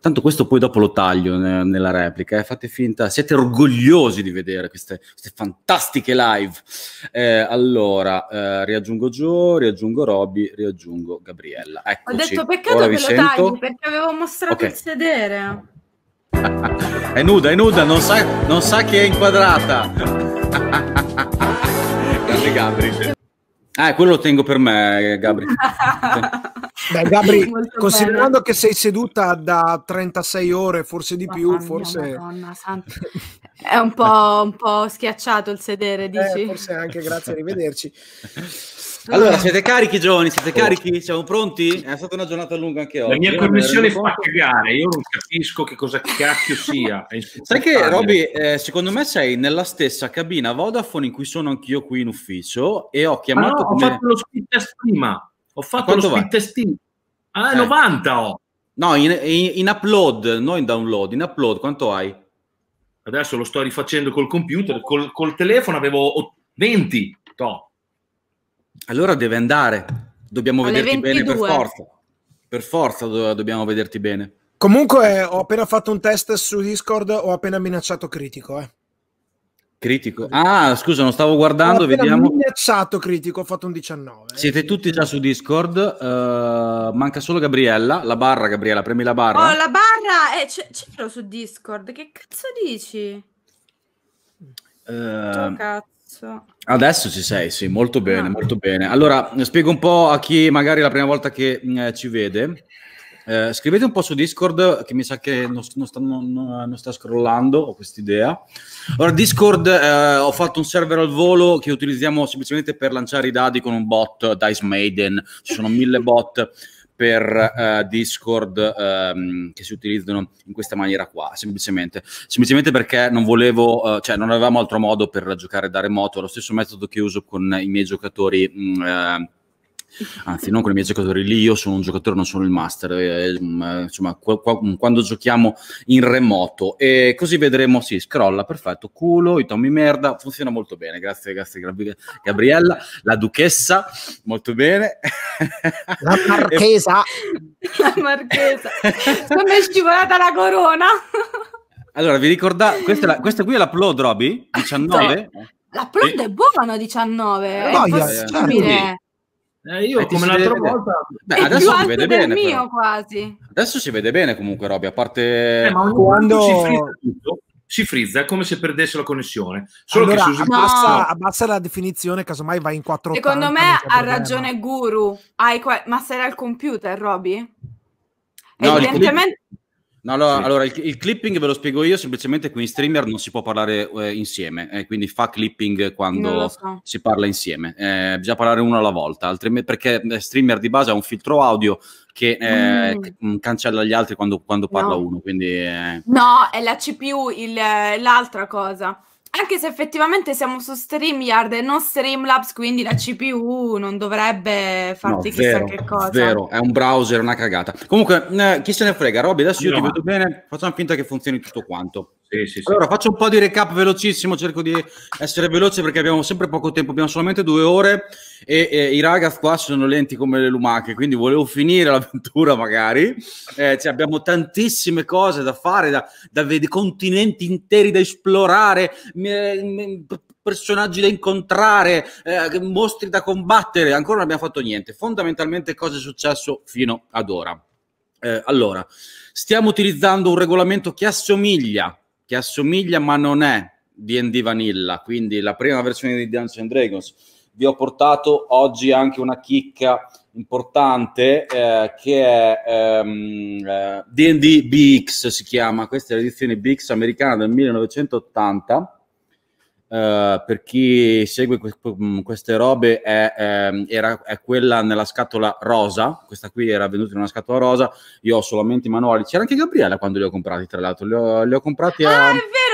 Tanto questo poi dopo lo taglio ne- nella replica, eh, fate finta, siete orgogliosi di vedere queste, queste fantastiche live. Eh, allora, eh, riaggiungo Joe, riaggiungo Robby, riaggiungo Gabriella. Eccoci. Ho detto peccato Ora che lo sento. tagli perché avevo mostrato okay. il sedere. è nuda, è nuda, non sa, non sa che è inquadrata. Grande Gabri. Ah, quello lo tengo per me, Gabri. Beh, Gabri, considerando bello. che sei seduta da 36 ore, forse di Madonna, più, forse... Madonna, È un po', un po', schiacciato il sedere, eh, dici? Eh, forse anche, grazie, arrivederci. Allora, siete carichi, giovani? Siete oh. carichi? Siamo pronti? È stata una giornata lunga anche oggi. La mia eh, connessione fa cagare, io non capisco che cosa cacchio sia. Sai che, Robby, eh, secondo me sei nella stessa cabina Vodafone in cui sono anch'io qui in ufficio e ho chiamato... Ah, no, come... ho fatto lo speed test prima. Ho fatto lo speed testing. Ah, eh. 90 ho. No, in, in, in upload, non in download. In upload, quanto hai? Adesso lo sto rifacendo col computer. Col, col telefono avevo 20. No. Allora deve andare, dobbiamo Alle vederti 22. bene per forza. Per forza do- dobbiamo vederti bene. Comunque ho appena fatto un test su Discord, ho appena minacciato critico, eh. Critico. Ah, scusa, non stavo guardando, ho minacciato critico, ho fatto un 19. Eh. Siete tutti già su Discord, uh, manca solo Gabriella, la barra Gabriella, premi la barra. Oh, la barra, eh, c- c'ero su Discord, che cazzo dici? Uh, cazzo adesso. Adesso ci sei, sì, molto bene, ah. molto bene. Allora, spiego un po' a chi magari è la prima volta che mm, eh, ci vede. Eh, scrivete un po' su Discord, che mi sa che non, non, sta, non, eh, non sta, scrollando, ho quest'idea. Allora, Discord, eh, ho fatto un server al volo che utilizziamo semplicemente per lanciare i dadi con un bot, Dice Maiden, ci sono mille bot per eh, Discord ehm, che si utilizzano in questa maniera qua, semplicemente. Semplicemente perché non volevo, eh, cioè non avevamo altro modo per giocare da remoto, lo stesso metodo che uso con i miei giocatori mh, mm, ehm, anzi non con i miei giocatori lì, io sono un giocatore, non sono il master, eh, mm, eh insomma qua, qua, mm, quando giochiamo in remoto e così vedremo, sì, scrolla, perfetto, culo, i tommi merda, funziona molto bene, grazie, grazie Gabriella, la duchessa, molto bene. La marchesa. la marchesa, come è scivolata la corona. Allora, vi ricordate, questa, questa qui è la Plod, Roby? 19? No. La Plod è buono 19, no, è possibile. Certo. Eh, io eh, come l'altra volta Beh, eh, adesso si vede bene mio, adesso si vede bene comunque Robby. a parte eh, ma quando si frizza, tutto, si frizza è come se perdesse la connessione solo allora, che su abbassa, no. abbassa la definizione casomai vai in 4 secondo me ha ragione Guru Hai qua... ma sarà il computer Robby? no, evidentemente dico... No, allora, sì. allora il, il, clipping ve lo spiego io, semplicemente qui in streamer non si può parlare eh, insieme, eh, quindi fa clipping quando so. si parla insieme, eh, bisogna parlare uno alla volta, altrimenti, perché eh, streamer di base ha un filtro audio eh, mm. che mm. cancella gli altri quando, quando parla no. uno. Quindi, eh. No, è la CPU il, l'altra cosa. Anche se effettivamente siamo su StreamYard e non Streamlabs, quindi la CPU non dovrebbe farti no, vero, chissà che cosa. Vero, è un browser, una cagata. Comunque, eh, chi se ne frega, Robby, adesso io no. ti vedo bene, facciamo finta che funzioni tutto quanto. Sì, sì, sì. Allora, faccio un po' di recap velocissimo, cerco di essere veloce perché abbiamo sempre poco tempo, abbiamo solamente due ore e, e i ragazzi qua sono lenti come le lumache, quindi volevo finire l'avventura magari. Eh, cioè, abbiamo tantissime cose da fare, da, da vedere, continenti interi da esplorare, personaggi da incontrare, eh, mostri da combattere, ancora non abbiamo fatto niente. Fondamentalmente cosa è successo fino ad ora? Eh, allora, stiamo utilizzando un regolamento che assomiglia, che assomiglia ma non è D&D Vanilla, quindi la prima versione di Dungeons and Dragons. Vi ho portato oggi anche una chicca importante eh, che è ehm, eh, D&D BX si chiama, questa è l'edizione BX americana del 1980 eh, per chi segue que- mm, queste robe è, è, ehm, era, è, quella nella scatola rosa, questa qui era venuta in una scatola rosa, io ho solamente i manuali, c'era anche Gabriella quando li ho comprati tra l'altro, li ho, li ho comprati a... Ah,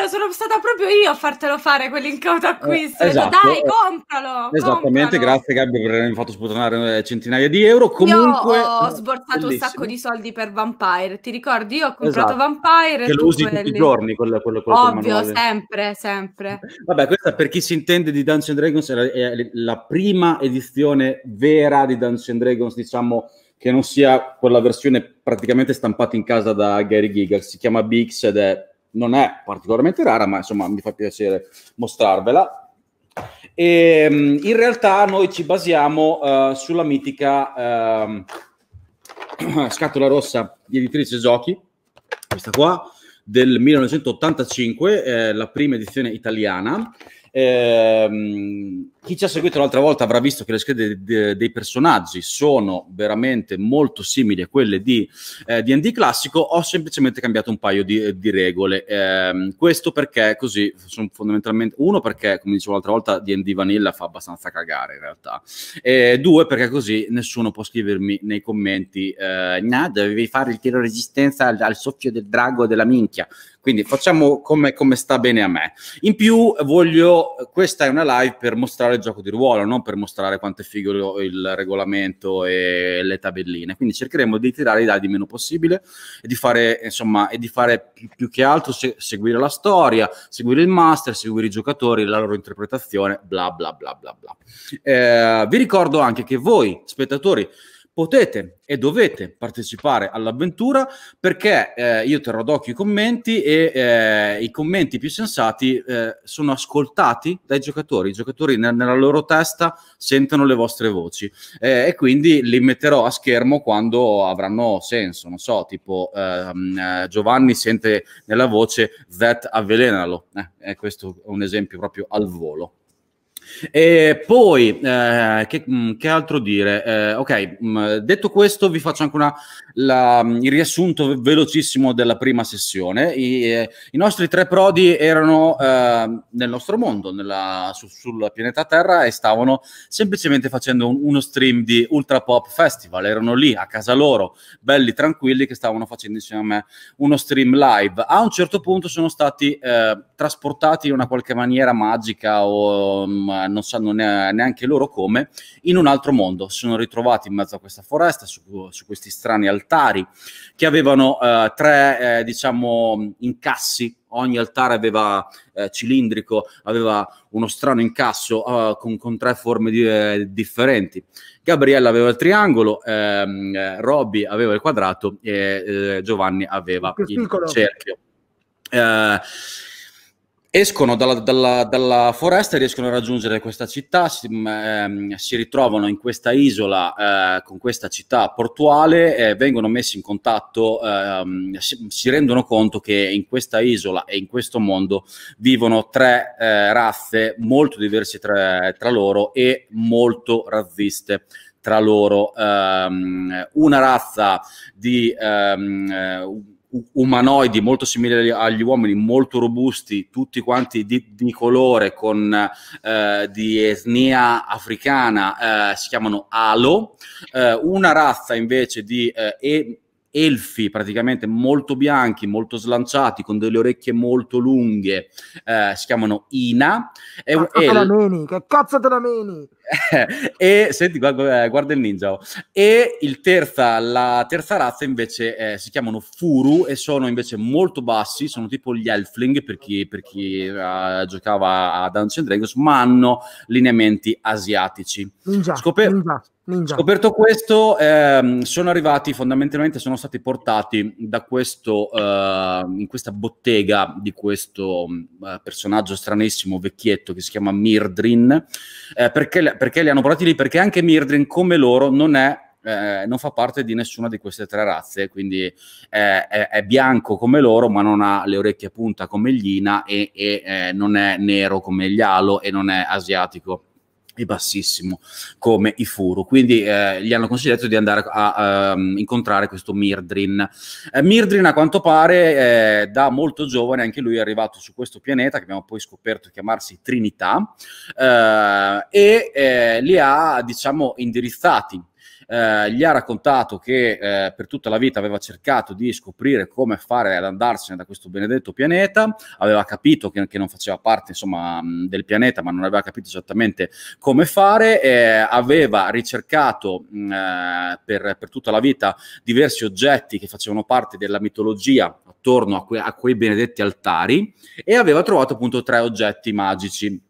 sono stata proprio io a fartelo fare quell'incauto acquisto. Eh, esatto. Dai, compralo! Esattamente, compralo. grazie Gabby per avermi fatto sputanare eh, centinaia di euro. Comunque, io ho sborsato bellissimo. un sacco di soldi per Vampire. Ti ricordi? Io ho comprato esatto. Vampire. Che lo usi quelli... tutti i giorni, quello, quello, quello Ovvio, sempre, sempre. Vabbè, questa per chi si intende di Dungeons Dragons è la, è la prima edizione vera di Dungeons Dragons, diciamo che non sia quella versione praticamente stampata in casa da Gary Giger. Si chiama Bix ed è non è particolarmente rara, ma insomma mi fa piacere mostrarvela. E, ehm, in realtà noi ci basiamo uh, sulla mitica uh, scatola rossa di editrice giochi, questa qua, del 1985, eh, la prima edizione italiana, Ehm, chi ci ha seguito l'altra volta avrà visto che le schede de- dei personaggi sono veramente molto simili a quelle di eh, D&D classico, ho semplicemente cambiato un paio di, eh, di regole. Eh, questo perché così sono fondamentalmente uno perché come dicevo l'altra volta D&D Vanilla fa abbastanza cagare in realtà. E due perché così nessuno può scrivermi nei commenti eh, "Nah, dovevi fare il tiro resistenza al, al soffio del drago della minchia". Quindi facciamo come, come, sta bene a me. In più, voglio, questa è una live per mostrare il gioco di ruolo, non per mostrare quanto è figo il regolamento e le tabelline. Quindi cercheremo di tirare i dadi il meno possibile e di fare, insomma, e di fare più che altro se, seguire la storia, seguire il master, seguire i giocatori, la loro interpretazione, bla bla bla bla bla. Eh, vi ricordo anche che voi, spettatori, potete e dovete partecipare all'avventura perché eh, io terrò d'occhio i commenti e eh, i commenti più sensati eh, sono ascoltati dai giocatori. I giocatori ne- nella loro testa sentono le vostre voci eh, e quindi li metterò a schermo quando avranno senso. Non so, tipo ehm, eh, Giovanni sente nella voce That avvelenalo. Eh, questo è un esempio proprio al volo. E poi, eh, che, mm, che, altro dire? Eh, ok, mm, detto questo, vi faccio anche una, la, mm, il riassunto velocissimo della prima sessione. I, eh, i nostri tre prodi erano eh, nel nostro mondo, nella, su, sul pianeta Terra, e stavano semplicemente facendo un, uno stream di Ultra Pop Festival. Erano lì a casa loro, belli tranquilli, che stavano facendo insieme a me uno stream live. A un certo punto sono stati eh, trasportati in una qualche maniera magica o. Um, non sanno neanche loro come, in un altro mondo. Si sono ritrovati in mezzo a questa foresta, su, su questi strani altari, che avevano eh, tre, eh, diciamo, incassi. Ogni altare aveva eh, cilindrico, aveva uno strano incasso eh, con, con, tre forme di, eh, differenti. Gabriella aveva il triangolo, ehm, eh, Robby aveva il quadrato e Giovanni aveva il, il cerchio. Eh, escono dalla, dalla, dalla, foresta e riescono a raggiungere questa città, si, mm, ehm, si ritrovano in questa isola eh, con questa città portuale, eh, vengono messi in contatto, ehm, si, si, rendono conto che in questa isola e in questo mondo vivono tre eh, razze molto diverse tra, tra loro e molto razziste tra loro. Ehm, una razza di... Ehm, umanoidi molto simili agli uomini, molto robusti, tutti quanti di, di colore, con, eh, di etnia africana, eh, si chiamano Alo, eh, una razza invece di... Eh, e- elfi praticamente molto bianchi, molto slanciati, con delle orecchie molto lunghe, eh, si chiamano Ina. È un cazzo elf... meni, che cazzo te la meni? e senti, guarda, eh, guarda il ninja. Oh. E il terza, la terza razza invece eh, si chiamano Furu e sono invece molto bassi, sono tipo gli Elfling per chi, per chi uh, giocava a Dungeons Dragons, ma hanno lineamenti asiatici. Ninja, Scoper- ninja. Ninja. Scoperto questo, ehm, sono arrivati fondamentalmente, sono stati portati da questo, eh, in questa bottega di questo eh, personaggio stranissimo, vecchietto, che si chiama Mirdrin, eh, perché, perché, li hanno portati lì? Perché anche Mirdrin, come loro, non è... Eh, non fa parte di nessuna di queste tre razze, quindi è, è, bianco come loro, ma non ha le orecchie a punta come Glina e, e eh, non è nero come gli Alo e non è asiatico di bassissimo come i Furu. Quindi eh, gli hanno consigliato di andare a, a, ehm, a incontrare questo Mirdrin. Eh, Mirdrin, a quanto pare, eh, da molto giovane, anche lui è arrivato su questo pianeta che abbiamo poi scoperto chiamarsi Trinità, eh, e eh, li ha, diciamo, indirizzati eh, gli ha raccontato che eh, per tutta la vita aveva cercato di scoprire come fare ad andarsene da questo benedetto pianeta, aveva capito che, che non faceva parte insomma, mm, del pianeta ma non aveva capito esattamente come fare, eh, aveva ricercato mm, eh, per, per, tutta la vita diversi oggetti che facevano parte della mitologia attorno a, que- a quei benedetti altari e aveva trovato appunto tre oggetti magici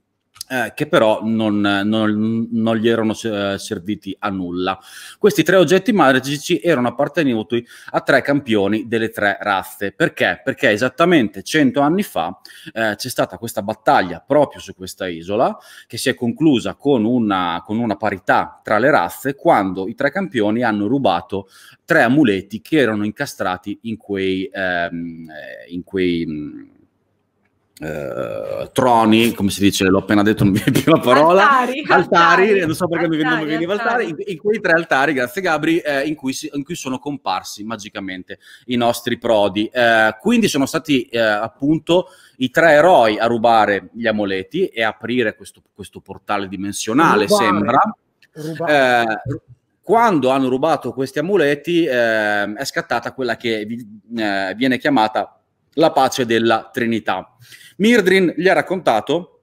eh, che però non, non, non gli erano eh, serviti a nulla. Questi tre oggetti magici erano appartenuti a tre campioni delle tre razze. Perché? Perché esattamente cento anni fa eh, c'è stata questa battaglia proprio su questa isola che si è conclusa con una, con una parità tra le razze quando i tre campioni hanno rubato tre amuleti che erano incastrati in quei... Ehm, eh, in quei mm, eh, troni, come si dice, l'ho appena detto, non mi viene più la parola. Altari, altari, altari non so perché altari, mi, non veniva altari. altari in, in, quei tre altari, grazie Gabri, eh, in, cui si, in, cui sono comparsi magicamente i nostri prodi. Eh, quindi sono stati eh, appunto i tre eroi a rubare gli amuleti e aprire questo, questo portale dimensionale, rubare. sembra. Rubare eh, quando hanno rubato questi amuleti eh, è scattata quella che eh, viene chiamata la pace della Trinità. Mirdrin gli ha raccontato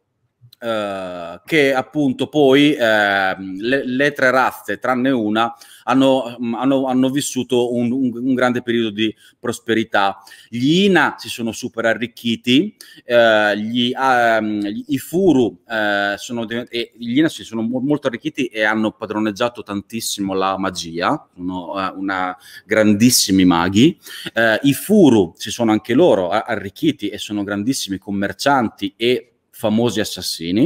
eh, che appunto poi eh, le, le, tre razze, tranne una, hanno, mm, hanno, hanno vissuto un, un, un, grande periodo di prosperità. Gli Ina si sono super arricchiti, eh, gli, ehm, i Furu eh, sono, e gli Ina si sono molto arricchiti e hanno padroneggiato tantissimo la magia, sono eh, una, grandissimi maghi. I Furu si sono anche loro arricchiti e sono grandissimi commercianti e famosi assassini.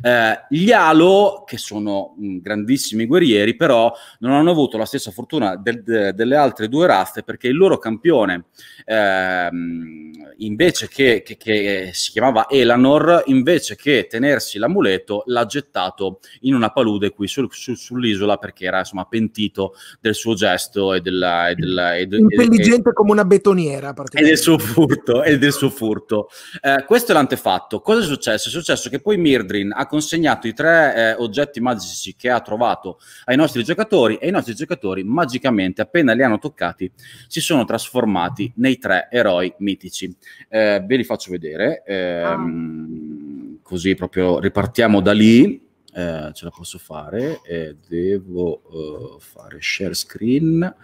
Eh, gli Alo, che sono mm, grandissimi guerrieri, però non hanno avuto la stessa fortuna del, de, delle altre due razze perché il loro campione, ehm, invece che, che, che, si chiamava Elanor, invece che tenersi l'amuleto, l'ha gettato in una palude qui sul, sul, sull'isola perché era insomma pentito del suo gesto e della... E della e, Intelligente e, come una betoniera. E del suo furto. E del suo furto. Eh, questo è l'antefatto. Cosa è successo? successo? È successo che poi Mirdrin ha consegnato i tre eh, oggetti magici che ha trovato ai nostri giocatori e i nostri giocatori magicamente, appena li hanno toccati, si sono trasformati nei tre eroi mitici. Eh, ve li faccio vedere, ehm, così proprio ripartiamo da lì. Eh, ce la posso fare eh, devo uh, fare share screen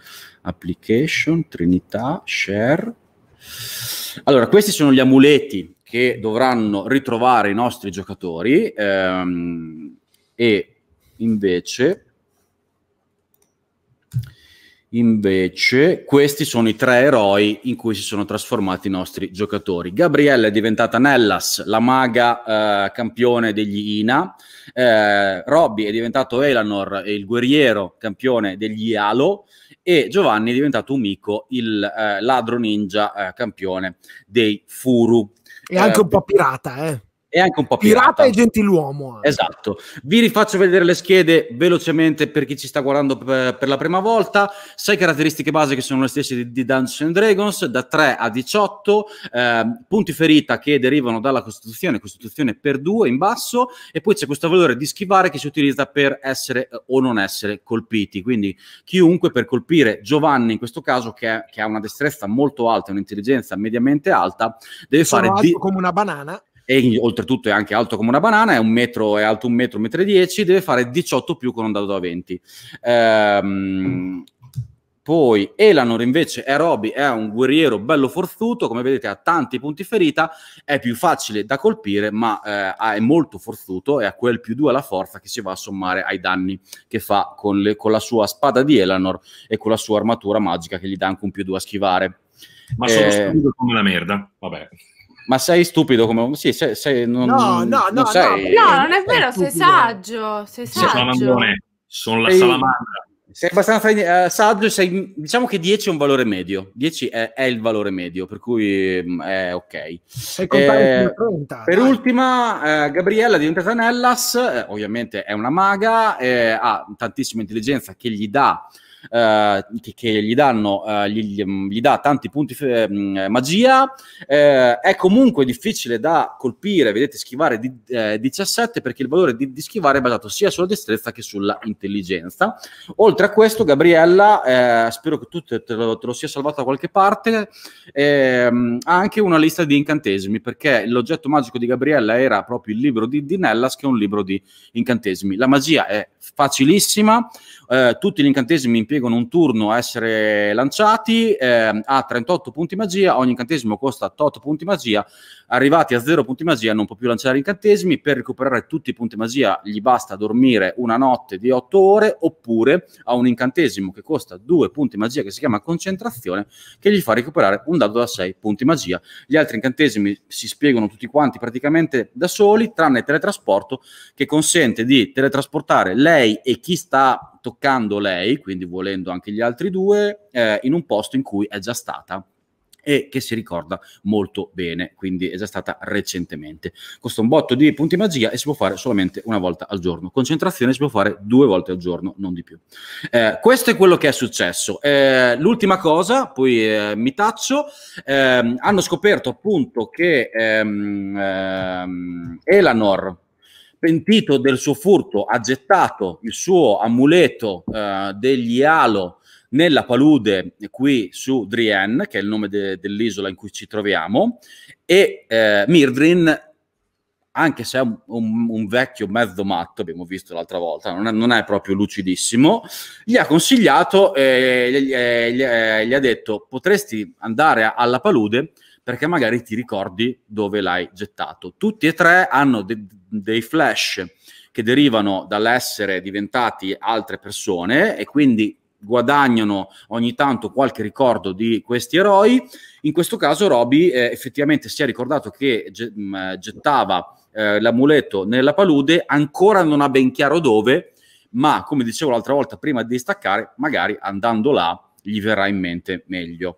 application trinità share allora questi sono gli amuleti che dovranno ritrovare i nostri giocatori ehm, e invece, invece questi sono i tre eroi in cui si sono trasformati i nostri giocatori. Gabriella è diventata Nellas, la maga eh, campione degli Ina, eh, Robby è diventato Elanor, eh, il guerriero campione degli Ialo e Giovanni è diventato Umiko, il eh, ladro ninja eh, campione dei Furu. E anche un eh, po' pirata, eh è anche un po' pirata. pirata e gentiluomo. Anche. Eh. Esatto. Vi rifaccio vedere le schede velocemente per chi ci sta guardando per, la prima volta. Sei caratteristiche base che sono le stesse di, di Dungeons Dragons, da 3 a 18, eh, punti ferita che derivano dalla Costituzione, Costituzione per 2 in basso, e poi c'è questo valore di schivare che si utilizza per essere eh, o non essere colpiti. Quindi chiunque per colpire Giovanni, in questo caso, che, che ha una destrezza molto alta, un'intelligenza mediamente alta, deve sono fare... Di... come una banana e oltretutto è anche alto come una banana, è, un metro, è alto un metro, un metro e dieci, deve fare 18 più con un dado da 20. Ehm, poi Elanor invece è Robby, è un guerriero bello forzuto, come vedete ha tanti punti ferita, è più facile da colpire ma eh, è molto forzuto e ha quel più 2 alla forza che si va a sommare ai danni che fa con, le, con la sua spada di Elanor e con la sua armatura magica che gli dà anche un più 2 a schivare. Ma sono eh, stupido come la merda, vabbè ma sei stupido come... Sì, sei, sei, non, no, no, non no, sei... no, non è vero, sei, sei saggio, sei saggio. sono la salamandra. Sei abbastanza uh, saggio, sei, diciamo che 10 è un valore medio, 10 è, è il valore medio, per cui mh, mm, è ok. Sei eh, pronta, per dai. ultima, eh, Gabriella diventa Nellas, eh, ovviamente è una maga, eh, ha tantissima intelligenza che gli dà eh, che, che, gli danno, eh, gli, gli, mm, dà tanti punti f- eh, mm, eh, magia, eh, è comunque difficile da colpire, vedete schivare di, 17 perché il valore di, di, schivare è basato sia sulla destrezza che sulla intelligenza. Oltre a questo Gabriella, spero che tu te, te, lo, te, lo, sia salvato da qualche parte, ehm, ha anche una lista di incantesimi perché l'oggetto magico di Gabriella era proprio il libro di, di Nellas che è un libro di incantesimi. La magia è facilissima, eh, tutti gli incantesimi in impiegano un turno a essere lanciati, eh, ha 38 punti magia, ogni incantesimo costa 8 punti magia, arrivati a 0 punti magia non può più lanciare incantesimi, per recuperare tutti i punti magia gli basta dormire una notte di 8 ore oppure ha un incantesimo che costa 2 punti magia che si chiama concentrazione che gli fa recuperare un dado da 6 punti magia. Gli altri incantesimi si spiegano tutti quanti praticamente da soli, tranne il teletrasporto che consente di teletrasportare lei e chi sta toccando lei, quindi volendo anche gli altri due, eh, in un posto in cui è già stata e che si ricorda molto bene, quindi è già stata recentemente. Costa un botto di punti magia e si può fare solamente una volta al giorno. Concentrazione si può fare due volte al giorno, non di più. Eh, questo è quello che è successo. Eh, l'ultima cosa, poi eh, mi taccio, ehm, hanno scoperto appunto che ehm, ehm, Elanor Pentito del suo furto, ha gettato il suo amuleto eh, degli Alo nella palude qui su Drienne, che è il nome de- dell'isola in cui ci troviamo, e eh, Mirdrin, anche se è un, un, vecchio mezzo matto, abbiamo visto l'altra volta, non è, non è proprio lucidissimo, gli ha consigliato, eh, gli, eh, gli, eh, gli ha detto, potresti andare alla palude perché magari ti ricordi dove l'hai gettato. Tutti e tre hanno de- dei flash che derivano dall'essere diventati altre persone e quindi guadagnano ogni tanto qualche ricordo di questi eroi. In questo caso Roby eh, effettivamente si è ricordato che mm, gettava eh, l'amuleto nella palude, ancora non ha ben chiaro dove, ma come dicevo l'altra volta, prima di staccare, magari andando là gli verrà in mente meglio.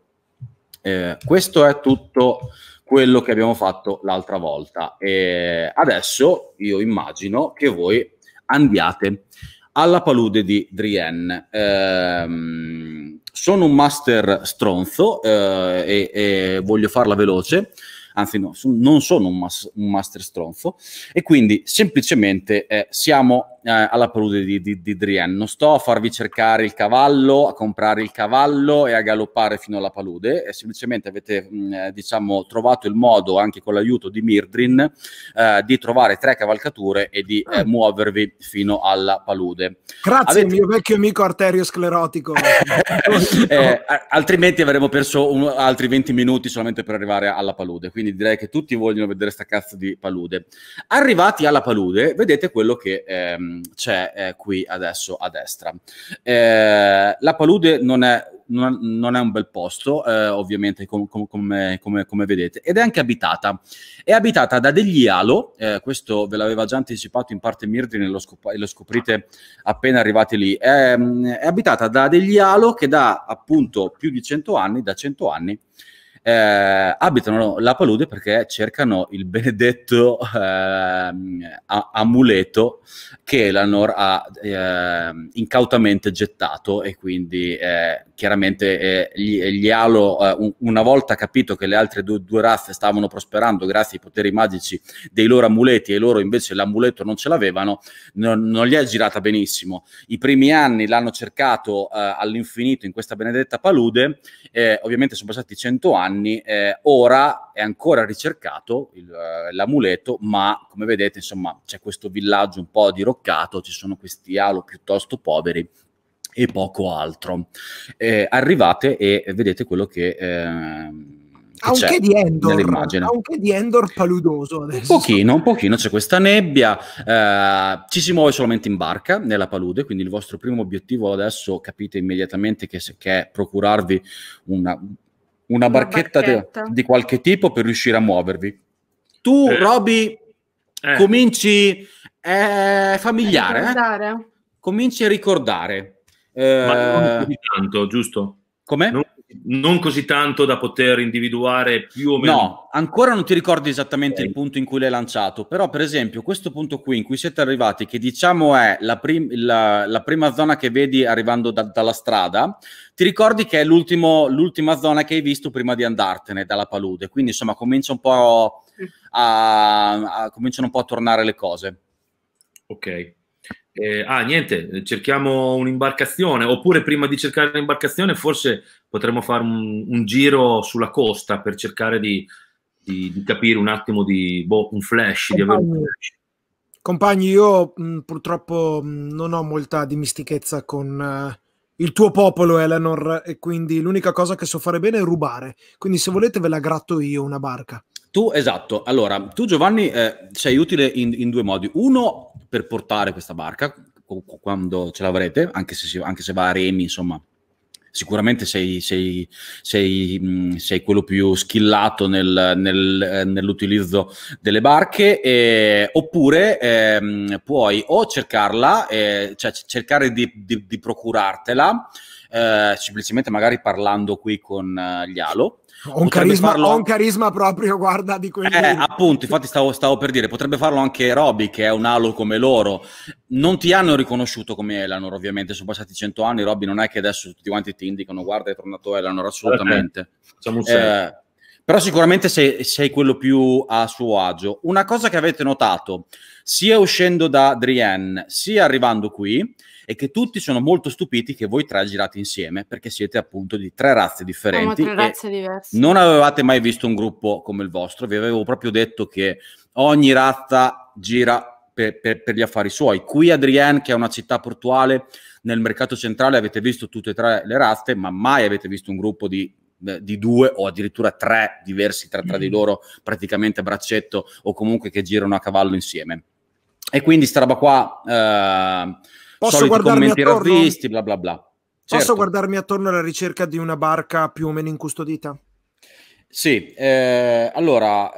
Eh, questo è tutto quello che abbiamo fatto l'altra volta. E adesso io immagino che voi andiate alla palude di Drienne. Eh, sono un master stronzo eh, e, e, voglio farla veloce. Anzi, no, non sono un, mas- un master stronzo. E quindi semplicemente eh, siamo eh, alla palude di, di, di Drienne. Non sto a farvi cercare il cavallo, a comprare il cavallo e a galoppare fino alla palude, e eh, semplicemente avete mh, mm, eh, diciamo, trovato il modo, anche con l'aiuto di Mirdrin, eh, di trovare tre cavalcature e di eh, ah. muovervi fino alla palude. Grazie, avete... mio vecchio amico arterio arteriosclerotico. Eh, altrimenti avremmo perso un, altri 20 minuti solamente per arrivare alla palude, quindi direi che tutti vogliono vedere sta cazzo di palude. Arrivati alla palude, vedete quello che... Ehm, Ehm, c'è eh, qui adesso a destra. Eh, la palude non è, non, è, un bel posto, eh, ovviamente, com, com, come, come, vedete, ed è anche abitata. È abitata da degli alo, eh, questo ve l'aveva già anticipato in parte Mirdin e lo, scop lo, scoprite appena arrivati lì. È, ehm, è abitata da degli alo che da appunto più di 100 anni, da 100 anni, eh, abitano la palude perché cercano il benedetto eh, amuleto che Elanor ha eh, incautamente gettato e quindi eh, chiaramente eh, gli, gli Alo, eh, una volta capito che le altre due, due razze stavano prosperando grazie ai poteri magici dei loro amuleti e loro invece l'amuleto non ce l'avevano, non, non gli è girata benissimo. I primi anni l'hanno cercato all'infinito in questa benedetta palude, ovviamente sono passati cento anni, anni, eh, ora è ancora ricercato il, eh, l'amuleto, ma come vedete insomma c'è questo villaggio un po' diroccato, ci sono questi alo piuttosto poveri e poco altro. Eh, arrivate e vedete quello che... Eh, che anche di Endor, anche di Endor paludoso adesso. Un pochino, un pochino, c'è questa nebbia, eh, ci si muove solamente in barca nella palude, quindi il vostro primo obiettivo adesso capite immediatamente che, che è procurarvi una, una barchetta, una barchetta. De, di qualche tipo per riuscire a muovervi. Tu, eh. Roby, eh. cominci eh, familiare, cominci a ricordare. Ma non più eh, di tanto, giusto? Come? Non non così tanto da poter individuare più o meno. No, ancora non ti ricordi esattamente eh. il punto in cui l'hai lanciato, però per esempio questo punto qui in cui siete arrivati, che diciamo è la, prim- la, la prima zona che vedi arrivando da- dalla strada, ti ricordi che è l'ultima zona che hai visto prima di andartene dalla palude, quindi insomma comincia un po a, a, cominciano un po' a tornare le cose. Ok. Eh, ah, niente, cerchiamo un'imbarcazione, oppure prima di cercare l'imbarcazione forse potremmo fare un, un giro sulla costa per cercare di, di, di capire un attimo di boh, un flash, compagni, di avere un flash. Compagni, io mh, mm, purtroppo mh, mm, non ho molta dimistichezza con... Uh il tuo popolo, Eleanor, e quindi l'unica cosa che so fare bene è rubare. Quindi se volete ve la gratto io una barca. Tu, esatto. Allora, tu Giovanni eh, sei utile in, in, due modi. Uno, per portare questa barca, quando ce l'avrete, anche se, anche se va a remi, insomma, sicuramente sei, sei, sei, sei, quello più skillato nel, nel, eh, nell'utilizzo delle barche, eh, oppure eh, puoi o cercarla, eh, cioè cercare di, di, di procurartela, eh, semplicemente magari parlando qui con eh, gli Alo, ho un, carisma, farlo... ho un carisma proprio, guarda, di quelli... Eh, appunto, infatti stavo, stavo, per dire, potrebbe farlo anche Robby, che è un halo come loro. Non ti hanno riconosciuto come Elanor, ovviamente, sono passati cento anni, Robby non è che adesso tutti quanti ti indicano, guarda, è tornato Elanor, eh assolutamente. Eh, eh, però sicuramente sei, sei, quello più a suo agio. Una cosa che avete notato, sia uscendo da Drienne, sia arrivando qui, e che tutti sono molto stupiti che voi tre girate insieme perché siete appunto di tre razze differenti. No, tre razze diverse. Non avevate mai visto un gruppo come il vostro, vi avevo proprio detto che ogni razza gira per, per, per, gli affari suoi. Qui Adrienne, che è una città portuale, nel mercato centrale avete visto tutte e tre le razze, ma mai avete visto un gruppo di, eh, di due o addirittura tre diversi tra, tra, di mm-hmm. loro, praticamente a braccetto o comunque che girano a cavallo insieme. E quindi sta roba qua... Eh, Posso commenti attorno? razzisti, bla bla bla. Certo. Posso guardarmi attorno alla ricerca di una barca più o meno incustodita? Sì, eh, allora...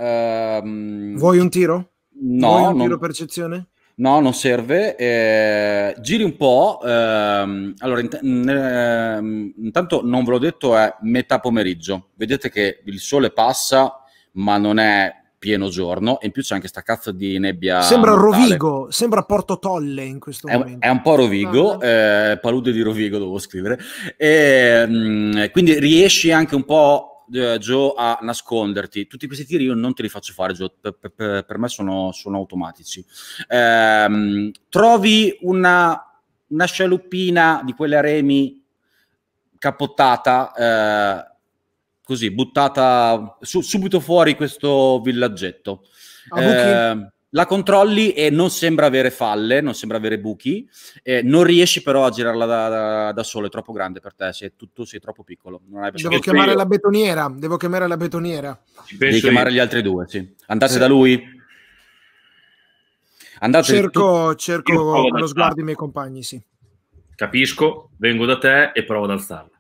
Ehm... Vuoi un tiro? No. Vuoi un non... tiro percezione? No, non serve. Eh, giri un po'. Ehm, allora, int ehm, intanto non ve l'ho detto, è metà pomeriggio. Vedete che il sole passa, ma non è pieno giorno e in più c'è anche sta cazzo di nebbia. Sembra mortale. Rovigo, sembra Porto Tolle in questo è, momento. È un po' Rovigo, eh, palude di Rovigo devo scrivere. E, ehm, mh, quindi riesci anche un po', eh, Joe, a nasconderti. Tutti questi tiri io non te li faccio fare, Joe, per, per, per me sono, sono automatici. Ehm, trovi una, una scialupina di quelle a remi capottata. Eh, così buttata su, subito fuori questo villaggetto. eh, la controlli e non sembra avere falle, non sembra avere buchi, eh, non riesci però a girarla da, da, da solo, è troppo grande per te, sei, tu, sei troppo piccolo. devo chiamare la betoniera, devo chiamare la betoniera. Devi chiamare io. gli altri due, sì. Andate sì. da lui. Andate cerco, tu... cerco lo sguardo dei miei compagni, sì. Capisco, vengo da te e provo ad alzarlo.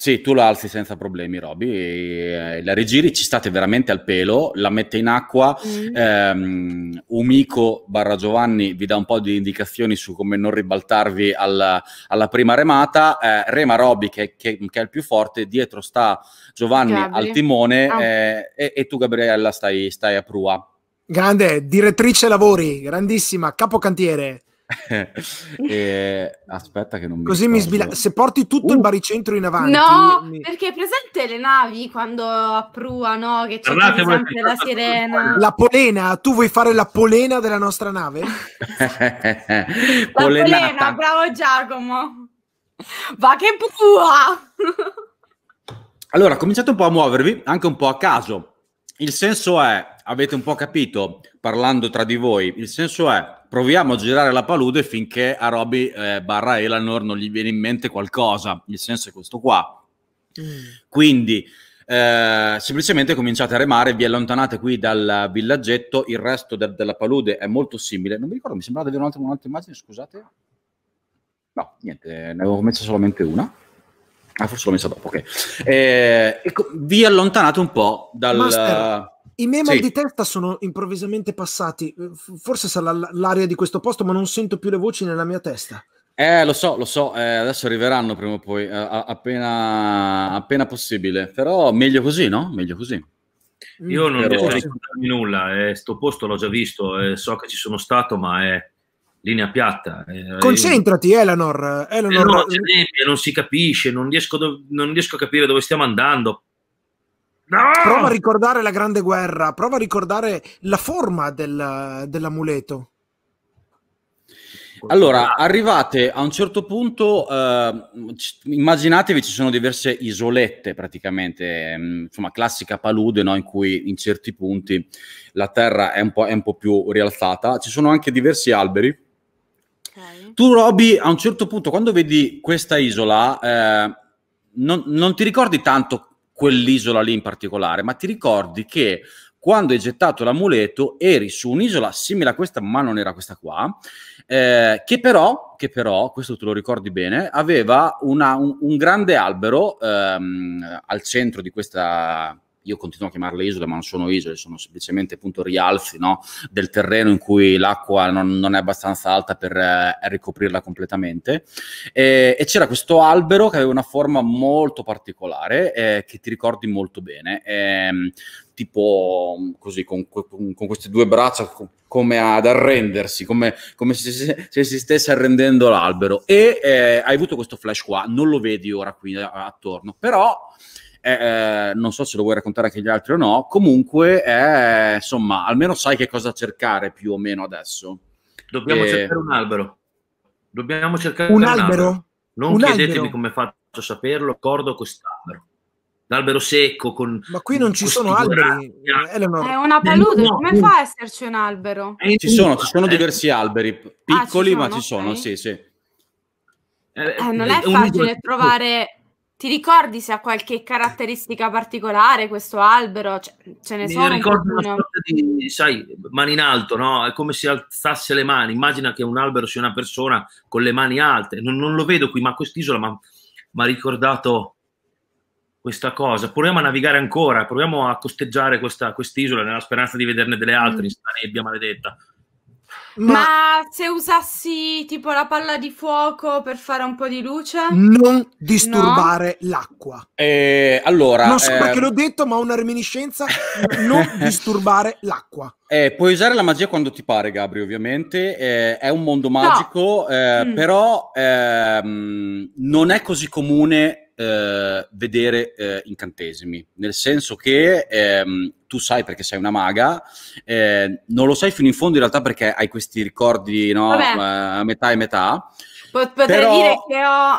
Sì, tu la alzi senza problemi, Roby. Eh, la rigiri, ci state veramente al pelo, la mette in acqua. Mm. Ehm, Umico barra Giovanni vi dà un po' di indicazioni su come non ribaltarvi alla, alla prima remata. Eh, rema Roby, che, che, che, è il più forte, dietro sta Giovanni Gabri. al timone ah. eh, e, e, tu, Gabriella, stai, stai a prua. Grande, direttrice lavori, grandissima, capocantiere. e... aspetta che non mi Così ricordo. mi sbilancio. Se porti tutto uh. il baricentro in avanti... No, mi... perché presente le navi quando appruano, che c'è sempre la, la sirena. La polena, tu vuoi fare la polena della nostra nave? la polena, bravo Giacomo. Va che pua! allora, cominciate un po' a muovervi, anche un po' a caso. Il senso è, avete un po' capito, parlando tra di voi, il senso è proviamo a girare la palude finché a Robby eh, barra Elanor non gli viene in mente qualcosa. Il senso è questo qua. Mm. Quindi eh, semplicemente cominciate a remare, vi allontanate qui dal villaggetto, il resto de della palude è molto simile. Non mi ricordo, mi sembrava di avere un'altra, un'altra immagine, scusate. No, niente, ne avevo messa solamente una. Ah, forse l'ho messa dopo, ok. Eh, ecco, vi allontanate un po' dal... Master. I miei mal sì. di testa sono improvvisamente passati. Forse sarà l'aria di questo posto, ma non sento più le voci nella mia testa. Eh, lo so, lo so, eh, adesso arriveranno prima o poi, eh, appena, appena, possibile. Però meglio così, no? Meglio così. Mm. Io non Però... a ricordarmi nulla, eh, sto posto l'ho già visto, eh, so che ci sono stato, ma è linea piatta. Eh. Concentrati, Eleanor. Eh, Eleanor... No, non si capisce, non riesco, non riesco a capire dove stiamo andando No! Prova a ricordare la Grande Guerra, prova a ricordare la forma del, dell'amuleto. Allora, arrivate a un certo punto, eh, immaginatevi ci sono diverse isolette praticamente, mm, insomma classica palude no? in cui in certi punti la terra è un, è un po', più rialzata, ci sono anche diversi alberi. Okay. Tu Roby a un certo punto quando vedi questa isola eh, non, non ti ricordi tanto quell'isola lì in particolare, ma ti ricordi che quando hai gettato l'amuleto eri su un'isola simile a questa, ma non era questa qua, eh, che, però, che, però, questo te lo ricordi bene, aveva una, un, un, grande albero ehm, al centro di questa io continuo a chiamarle isole, ma non sono isole, sono semplicemente appunto rialzi no? del terreno in cui l'acqua non, non, è abbastanza alta per eh, ricoprirla completamente. E, e c'era questo albero che aveva una forma molto particolare eh, che ti ricordi molto bene. Eh, tipo così con, con, queste due braccia come ad arrendersi, come, come se, se, se, si stesse arrendendo l'albero. E eh, hai avuto questo flash qua, non lo vedi ora qui attorno, però eh, eh, non so se lo vuoi raccontare anche agli altri o no, comunque è, insomma, almeno sai che cosa cercare più o meno adesso. Dobbiamo e... Eh, cercare un albero. Dobbiamo cercare un, un albero? albero. Non un chiedetemi albero. come faccio a saperlo, accordo quest'albero. L'albero secco con... Ma qui non ci sono alberi. Eleanor. È una palude, come fa a esserci un albero? Eh, ci sono, ci sono diversi alberi, piccoli ah, ci sono, ma ci sono, okay. sì, sì. Eh, non è facile trovare ti ricordi se ha qualche caratteristica particolare questo albero? Ce, ce ne Mi sono? ricordo una sorta di, sai, mani in alto, no? È come se alzasse le mani. Immagina che un albero sia una persona con le mani alte. Non, non lo vedo qui, ma quest'isola mi ha ricordato questa cosa. Proviamo a navigare ancora, proviamo a costeggiare questa, quest'isola nella speranza di vederne delle altre mm. in questa nebbia maledetta. Ma... ma... se usassi tipo la palla di fuoco per fare un po' di luce? Non disturbare no. l'acqua. Eh, allora, non so eh... perché ehm, l'ho detto, ma ho una reminiscenza. non disturbare l'acqua. Eh, puoi usare la magia quando ti pare, Gabri, ovviamente. Eh, è un mondo magico, no. Eh, mm. però ehm, non è così comune eh, vedere eh, incantesimi, nel senso che ehm, tu sai perché sei una maga, eh, non lo sai fino in fondo in realtà perché hai questi ricordi no, eh, a metà e metà. Potrei però... dire che ho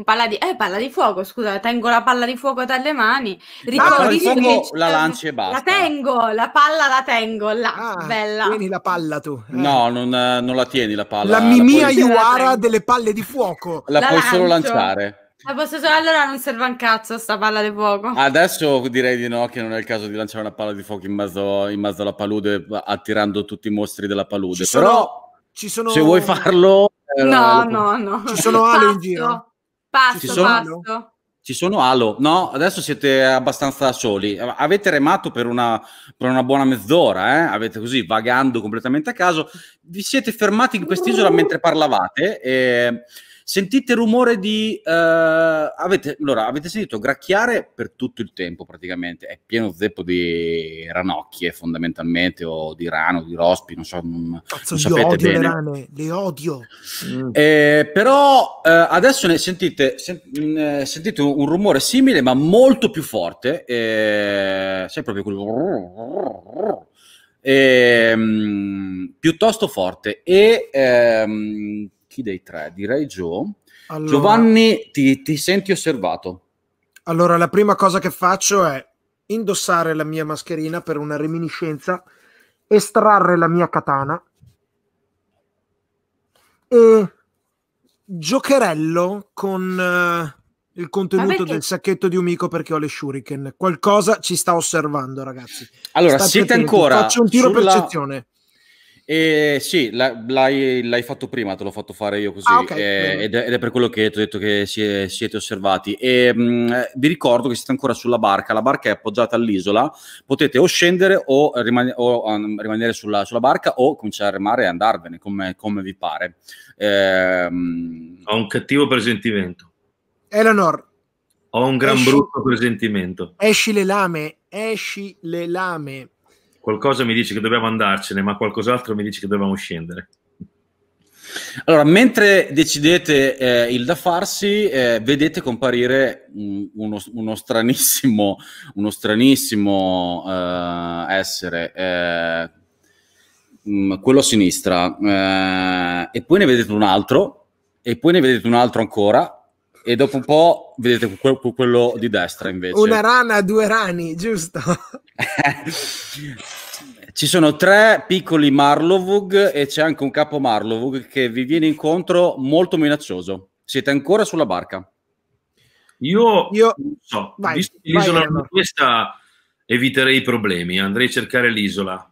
palla di... Eh, palla di fuoco, scusa, tengo la palla di fuoco dalle mani. Ricordi ah, che diciamo la eh, lanci e basta. La tengo, la palla la tengo, là, ah, bella. Tieni la palla tu. Eh. No, non, non, la tieni la palla. La mimia Iuara delle palle di fuoco. La, la puoi lancio. solo lanciare. Ah, posso... Allora non serve un cazzo sta palla di fuoco. Adesso direi di no, che non è il caso di lanciare una palla di fuoco in mezzo, in mezzo alla palude, attirando tutti i mostri della palude. Ci sono... Però sono... se vuoi farlo... Eh, no, no, no. Ci sono passo, Alo in giro. Passo, Ci sono... passo. Ci sono Alo, no? Adesso siete abbastanza soli. Avete remato per una, per una buona mezz'ora, eh? Avete così, vagando completamente a caso. Vi siete fermati in quest'isola mentre parlavate e Sentite rumore di... Uh, avete, allora, avete sentito gracchiare per tutto il tempo praticamente, è pieno zeppo di ranocchie fondamentalmente, o di rano, di rospi, non so... Non, Cazzo, non sapete odio bene. le rane, le odio. Mm. Eh, però uh, adesso ne sentite, sen- mh, mm, eh, sentite un, rumore simile ma molto più forte, eh, sai proprio quello... Ehm, piuttosto forte e ehm, chi dei tre? Direi Gio. Allora... Giovanni, ti, ti senti osservato? Allora, la prima cosa che faccio è indossare la mia mascherina per una reminiscenza, estrarre la mia katana e giocherello con uh, il contenuto del sacchetto di Umico perché ho le shuriken. Qualcosa ci sta osservando, ragazzi. Allora, State siete attenti. ancora. Faccio un tiro sulla... percezione. Eh, sì, l'hai, l'hai, fatto prima, te l'ho fatto fare io così, ah, okay. eh, ed, è, ed, è, per quello che ti ho detto che si è, siete osservati. E, mh, mm, vi ricordo che siete ancora sulla barca, la barca è appoggiata all'isola, potete o scendere o, rimane, o um, rimanere sulla, sulla, barca o cominciare a remare e andarvene, come, come vi pare. Eh, Ho un cattivo presentimento. Eleanor. Ho un gran esci, brutto presentimento. Esci le lame, esci le lame qualcosa mi dice che dobbiamo andarcene, ma qualcos'altro mi dice che dobbiamo scendere. Allora, mentre decidete eh, il da farsi, eh, vedete comparire uno, uno stranissimo, uno stranissimo eh, essere, eh, mm, quello a sinistra, eh, e poi ne vedete un altro, e poi ne vedete un altro ancora, e dopo un po' vedete quello, quello di destra invece. Una rana, due rani, giusto? Ci sono tre piccoli Marlowug e c'è anche un capo Marlowug che vi viene incontro molto minaccioso. Siete ancora sulla barca. Io, Io... non so, vai, visto che l'isola vai, non questa, eviterei i problemi. Andrei a cercare l'isola.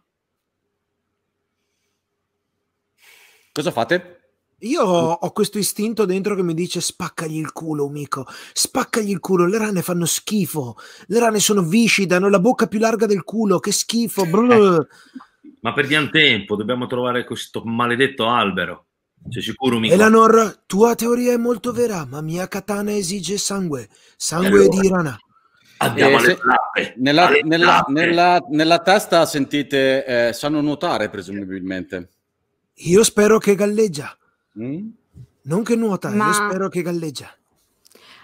Cosa fate? Io ho, ho, questo istinto dentro che mi dice spaccagli il culo, amico, spaccagli il culo, le rane fanno schifo, le rane sono viscide, hanno la bocca più larga del culo, che schifo. Eh, ma perdiamo tempo, dobbiamo trovare questo maledetto albero. Sei sicuro, amico? Elanor, tua teoria è molto vera, ma mia katana esige sangue, sangue allora. di rana. Eh, se, nella, nella, nella, nella, testa sentite, eh, sanno nuotare presumibilmente. Io spero che galleggia. Mm? Non che nuota, Ma... io spero che galleggia.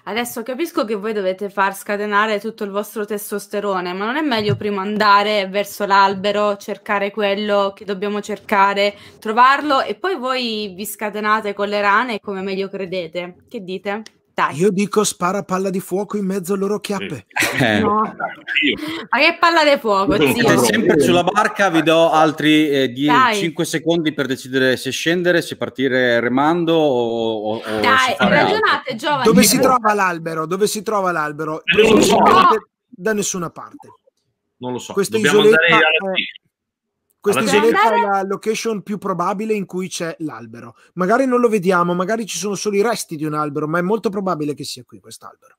Adesso capisco che voi dovete far scatenare tutto il vostro testosterone, ma non è meglio prima andare verso l'albero, cercare quello che dobbiamo cercare, trovarlo e poi voi vi scatenate con le rane come meglio credete? Che dite? Dai. Io dico spara palla di fuoco in mezzo alle loro chiappe. Eh. No. Ma che palla di fuoco, zio? sempre sulla barca vi do altri eh, secondi per decidere se scendere, se partire remando o, o Dai, ragionate, giovani. Dove si trova l'albero? Dove si trova l'albero? Eh, so. Da nessuna parte. Non lo so. Questa Dobbiamo isoletta andare questa allora, isoletta andare... è la location più probabile in cui c'è l'albero. Magari non lo vediamo, magari ci sono solo i resti di un albero, ma è molto probabile che sia qui quest'albero.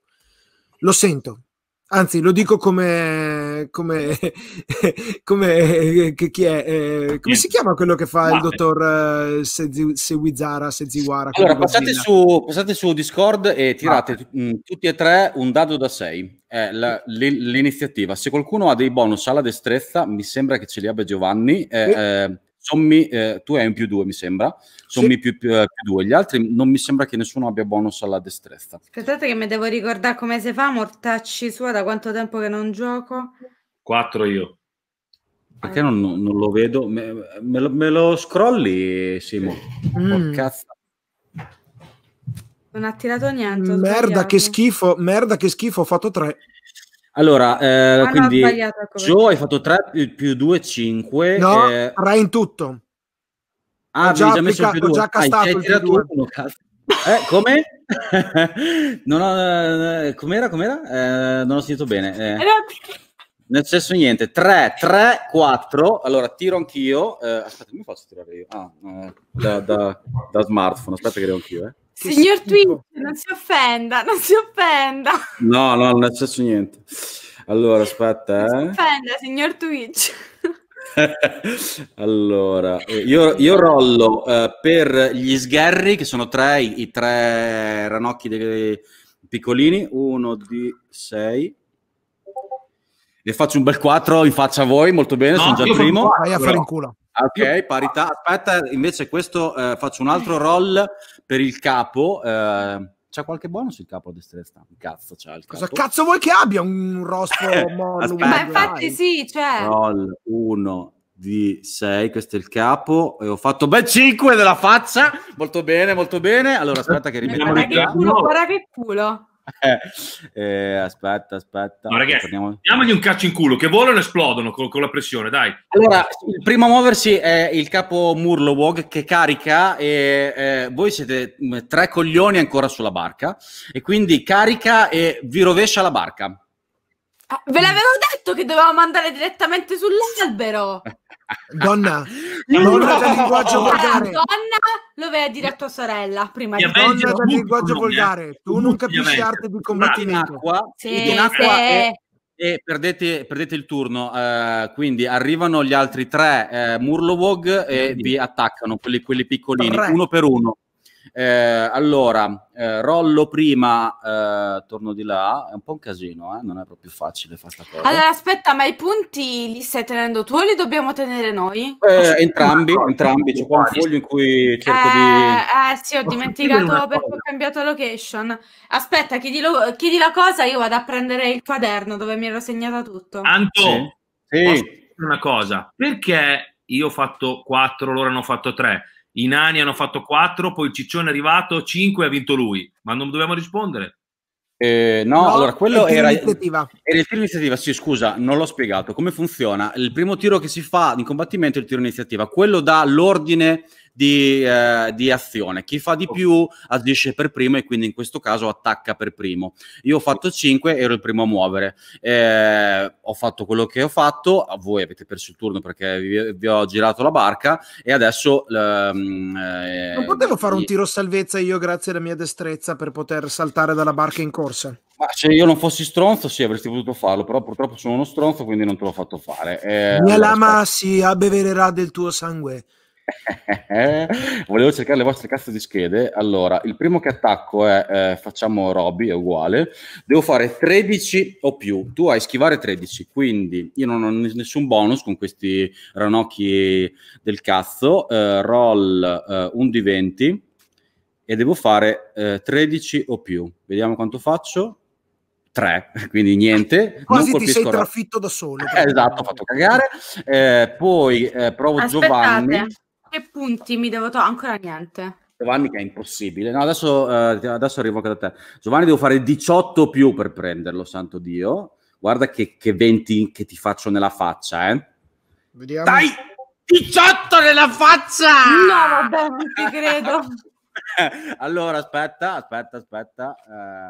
Lo sento, Anzi, lo dico come. come, come che, chi è? Eh, come Niente. si chiama quello che fa Ma, il dottor eh, Sezi, Seziwara? Allora, passate su, passate su, Discord e tirate t- mm, tutti e tre un dado da 6. È la, l'iniziativa. Se qualcuno ha dei bonus alla destrezza, mi sembra che ce li abbia Giovanni. Eh, eh sommi, eh, tu hai un più 2 mi sembra, sommi sì. Eh, più, due. gli altri non mi sembra che nessuno abbia bonus alla destrezza. Aspettate che mi devo ricordare come si fa, mortacci sua, da quanto tempo che non gioco? 4 io. Perché non, non lo vedo? Me, me, lo, me, lo, scrolli, Simo? Mm. cazzo. Non ha tirato niente. Merda che schifo, merda che schifo, ho fatto 3. Allora, eh, ah, quindi ecco Joe hai fatto 3 più, 2, 5. No, eh... 3 in tutto. Ah, ho già, già messo applicato, il più 2. Ho già castato ah, il più 2. eh, come? non ho, eh, com'era, com'era? Eh, non ho sentito bene. Eh. Non è successo niente. 3, 3, 4. Allora, tiro anch'io. Eh, aspetta, come faccio a tirare io? Ah, eh, da, da, da smartphone. Aspetta che devo anch'io, eh. Signor Twitch, non si offenda, non si offenda. No, no, non è successo niente. Allora, aspetta. Eh. Non si eh. offenda, signor Twitch. allora, eh, io, io rollo eh, per gli sgherri, che sono tre, i, tre ranocchi dei, piccolini, uno di sei. E faccio un bel quattro in faccia a voi, molto bene, no, sono già il primo. Vai a fare in culo. Ok, parità. Aspetta, invece questo eh, faccio un altro roll per il capo. Eh, c'ha qualche bonus il capo a destrezza? Cazzo, c'ha il capo. Cosa cazzo vuoi che abbia un rostro eh, mollo? Ma infatti sì, cioè. Roll 1 di 6, questo è il capo e ho fatto ben 5 della faccia. Molto bene, molto bene. Allora aspetta che riprendiamo il capo. Guarda che culo. eh, aspetta, aspetta. No, ragazzi, parliamo... diamogli un caccio in culo, che volano e esplodono con, con, la pressione, dai. Allora, il primo a muoversi è il capo Murlowog che carica e eh, voi siete mm, tre coglioni ancora sulla barca e quindi carica e vi rovescia la barca. Ah, ve l'avevo detto che dovevamo andare direttamente sull'albero. Donna, donna del linguaggio ah, volgare. Donna, lo vai a dire a tua sorella prima di donna del linguaggio volgare. Tu non capisci arte di combattimento. Sì, sì. E perdete, perdete, il turno, eh, quindi arrivano gli altri tre eh, Murlowog e vi attaccano, quelli, quelli piccolini, tre. uno per uno. Eh, allora, eh, Rollo prima, eh, torno di là, è un po' un casino, eh, non è proprio facile fare questa cosa. Allora, aspetta, ma i punti li stai tenendo tu o li dobbiamo tenere noi? Eh, entrambi, entrambi, c'è qua un foglio in cui cerco di... Eh sì, ho dimenticato perché ho cambiato location. Aspetta, chiedi, lo... chiedi, la cosa, io vado a prendere il quaderno dove mi ero segnata tutto. Anto, sì. sì. una cosa, perché io ho fatto 4, loro hanno fatto 3 i nani hanno fatto 4, poi il ciccione è arrivato 5 e ha vinto lui. Ma non dobbiamo rispondere. Eh, no, no, allora quello era, era il tiro iniziativa. Sì, scusa, non l'ho spiegato. Come funziona? Il primo tiro che si fa in combattimento è il tiro iniziativa. Quello dà l'ordine di, eh, di, azione. Chi fa di più agisce per primo e quindi in questo caso attacca per primo. Io ho fatto 5, ero il primo a muovere. Eh, ho fatto quello che ho fatto, a voi avete perso il turno perché vi, vi ho girato la barca e adesso... Ehm, eh, non potevo fare un tiro salvezza io grazie alla mia destrezza per poter saltare dalla barca in corsa? Ma se io non fossi stronzo, sì, avresti potuto farlo, però purtroppo sono uno stronzo, quindi non te l'ho fatto fare. Eh, Mia allora, lama aspetta. si abbevererà del tuo sangue. Volevo cercare le vostre cazzo di schede. Allora, il primo che attacco è eh, facciamo Robby, è uguale. Devo fare 13 o più. Tu hai schivare 13, quindi io non ho nessun bonus con questi ranocchi del cazzo. Eh, roll eh, 1 di 20 e devo fare 13 eh, o più. Vediamo quanto faccio. 3, quindi niente. Quasi non ti sei trafitto da solo. Eh, esatto, ho fatto cagare. Eh, poi eh, provo Aspettate. Giovanni. Che punti mi devo togliere? Ancora niente. Giovanni che è impossibile. No, adesso, eh, adesso arrivo anche da te. Giovanni devo fare 18 più per prenderlo, santo Dio. Guarda che, che 20 che ti faccio nella faccia, eh. Vediamo. Dai! 18 nella faccia! No, vabbè, non ti credo. allora, aspetta, aspetta, aspetta.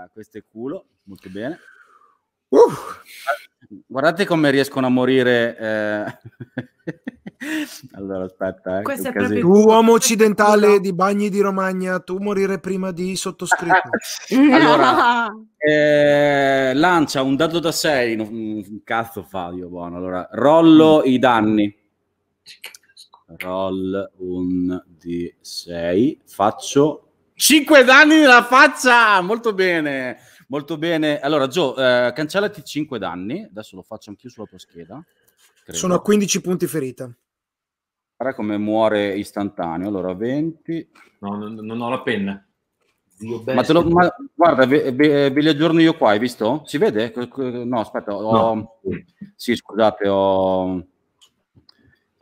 Uh, questo è culo, molto bene. Uh. Guardate come riescono a morire... Eh... allora aspetta, eh, Questo è proprio... tu uomo occidentale di Bagni di Romagna, tu morire prima di sottoscritto. allora, eh, lancia un dato da 6, un cazzo Fabio, buono. Allora, rollo mm. i danni. Roll un di 6, faccio 5 danni nella faccia, molto bene. Molto bene. Allora, Joe, eh, cancellati 5 danni. Adesso lo faccio anch'io sulla tua scheda. Credo. Sono a 15 punti ferita. Guarda come muore istantaneo. Allora, 20. No, non, non ho la penna. Ma, lo, ma, guarda, ve, li aggiorno io qua, hai visto? Si vede? No, aspetta, ho, no. sì, scusate, ho,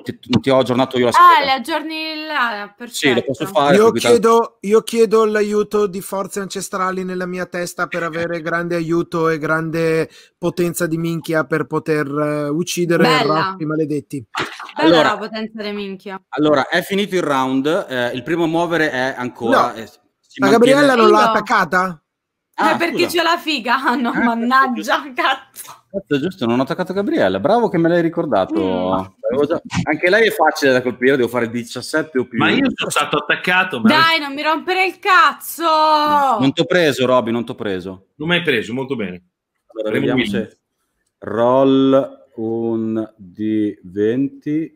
ti, ti, ho aggiornato io la Ah, le aggiorni là, perfetto. Sì, lo posso fare. Io chiedo, io chiedo, l'aiuto di forze ancestrali nella mia testa per avere grande aiuto e grande potenza di minchia per poter eh, uccidere i maledetti. Bella allora, la potenza delle minchia. Allora, è finito il round, eh, il primo a muovere è ancora... No. Eh, ma Gabriella non l'ha attaccata? Eh, ah, eh, perché c'è la figa? Ah, no, eh, mannaggia, cazzo. Cazzo, giusto, non ho attaccato Gabriella. Bravo che me l'hai ricordato. Mm. Già... Anche lei è facile da colpire, devo fare 17 o più. Ma io sono stato attaccato. Dai, non mi rompere il cazzo. Non ti ho preso, Roby, non ti ho preso. Non mi hai preso, molto bene. Allora, Premo vediamo win. se... Roll un d 20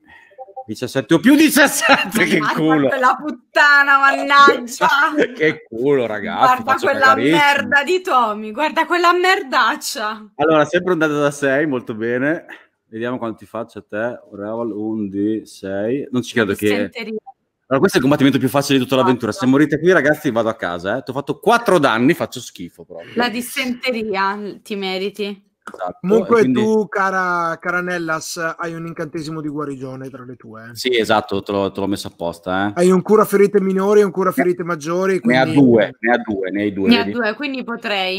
17 o più 17 che Guarda culo la puttana mannaggia che culo ragazzi guarda quella merda di Tommy guarda quella merdaccia allora sempre andata da 6 molto bene vediamo quanti faccio a te Reval 1 di 6 non ci credo Mi che allora questo è il combattimento più facile di tutta esatto. l'avventura se morite qui ragazzi vado a casa eh. ti ho fatto 4 danni faccio schifo proprio la dissenteria ti meriti Esatto. Comunque quindi... tu, cara, cara Nellas, hai un incantesimo di guarigione tra le tue. Sì, esatto, te l'ho, te l'ho messo apposta. Eh. Hai un cura ferite minori e un cura ferite maggiori. Quindi... Ne ha due, ne ha due, ne hai due. Ne ha due, quindi potrei.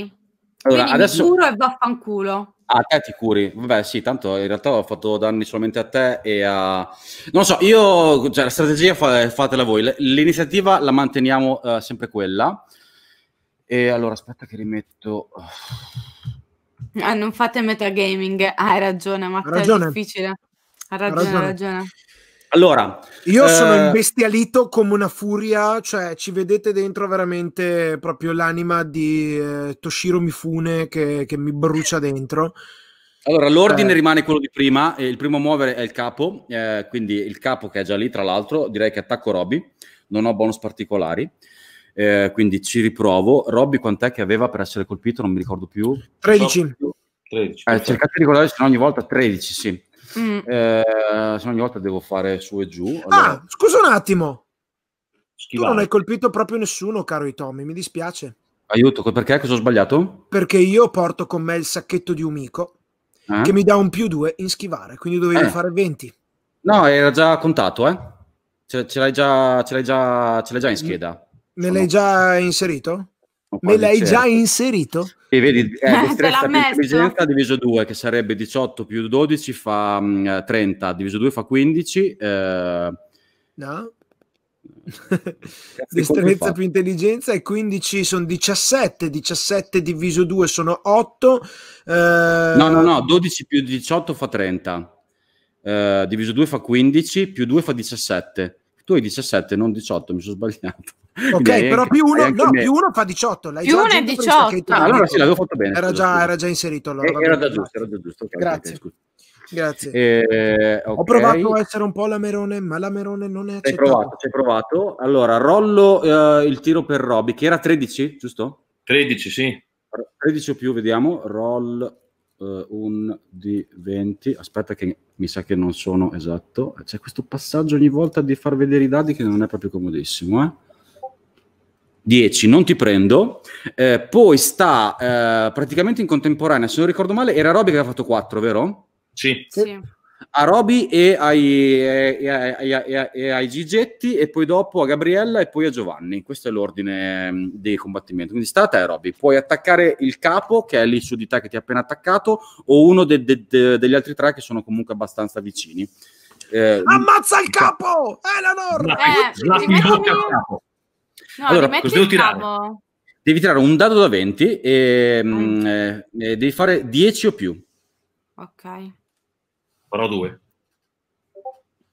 Allora, quindi adesso... mi curo e vaffanculo. A te ti curi, vabbè sì, tanto in realtà ho fatto danni solamente a te e a... Non lo so, io, cioè la strategia fatela voi, l'iniziativa la manteniamo uh, sempre quella. E allora aspetta che rimetto... Ah, non fate metagaming. Ah, hai ragione, Matteo, è difficile. Ha ragione, ragione. ragione. Allora, io eh... sono imbestialito come una furia, cioè ci vedete dentro veramente proprio l'anima di eh, Toshiro Mifune che, che, mi brucia dentro. Allora, l'ordine eh. rimane quello di prima, il primo a muovere è il capo, eh, quindi il capo che è già lì, tra l'altro, direi che attacco Robby, non ho bonus particolari eh, quindi ci riprovo. Robby quant'è che aveva per essere colpito? Non mi ricordo più. 13. 13 eh, cercate di ricordare, se no ogni volta 13, sì. Mm. Eh, se no ogni volta devo fare su e giù. Ah, allora... Ah, scusa un attimo. Schivare. Tu non hai colpito proprio nessuno, caro Itomi, mi dispiace. Aiuto, perché? Cosa ho sbagliato? Perché io porto con me il sacchetto di Umico eh? che mi dà un più 2 in schivare, quindi dovevi eh. fare 20. No, era già contato, eh? Ce, ce l'hai già, già, già, in mm. scheda. Me l'hai già inserito? Me l'hai certo. già inserito? E vedi, è eh, eh destrezza mm, eh, eh, più intelligenza diviso 2, che sarebbe 18 più 12 fa mh, 30, diviso 2 fa 15. Eh... No. destrezza più intelligenza e 15 sono 17, 17 diviso 2 sono 8. Eh... No, no, no, 12 più 18 fa 30. diviso 2 fa 15, più 2 fa 17. Tu hai 17, non 18, mi sono sbagliato. ok, Quindi però più uno, no, più uno, fa 18. L'hai più uno è 18. Ah, allora sì, l'avevo fatto bene. Era già, era già inserito. Allora, eh, era, già giusto, era giusto. Okay, Grazie. Grazie. Eh, okay. Ho provato a essere un po' lamerone, ma lamerone non è accettata. Hai provato, c'hai provato. Allora, Rollo eh, il tiro per Robby, che era 13, giusto? 13, sì. 13 o più, vediamo. Roll eh, di 20. Aspetta che mi sa che non sono esatto. C'è questo passaggio ogni volta di far vedere i dadi che non è proprio comodissimo, eh? 10 non ti prendo, eh, poi sta eh, praticamente in contemporanea, se non ricordo male, era Roby che aveva fatto 4, vero? Sì. sì. A Roby e ai, e, ai, e, ai, ai Gigetti e poi dopo a Gabriella e poi a Giovanni. Questo è l'ordine mm, dei combattimenti. Quindi sta a te Roby, puoi attaccare il capo che è lì su di te che ti ha appena attaccato o uno de, de, de, degli altri tre che sono comunque abbastanza vicini. Eh, Ammazza il capo! È eh, la norma! Eh, la, la, la, la, No, allora, devo tirare? Cavo. Devi tirare un dado da 20 e mm. Eh, eh, devi fare 10 o più. Ok. Farò 2.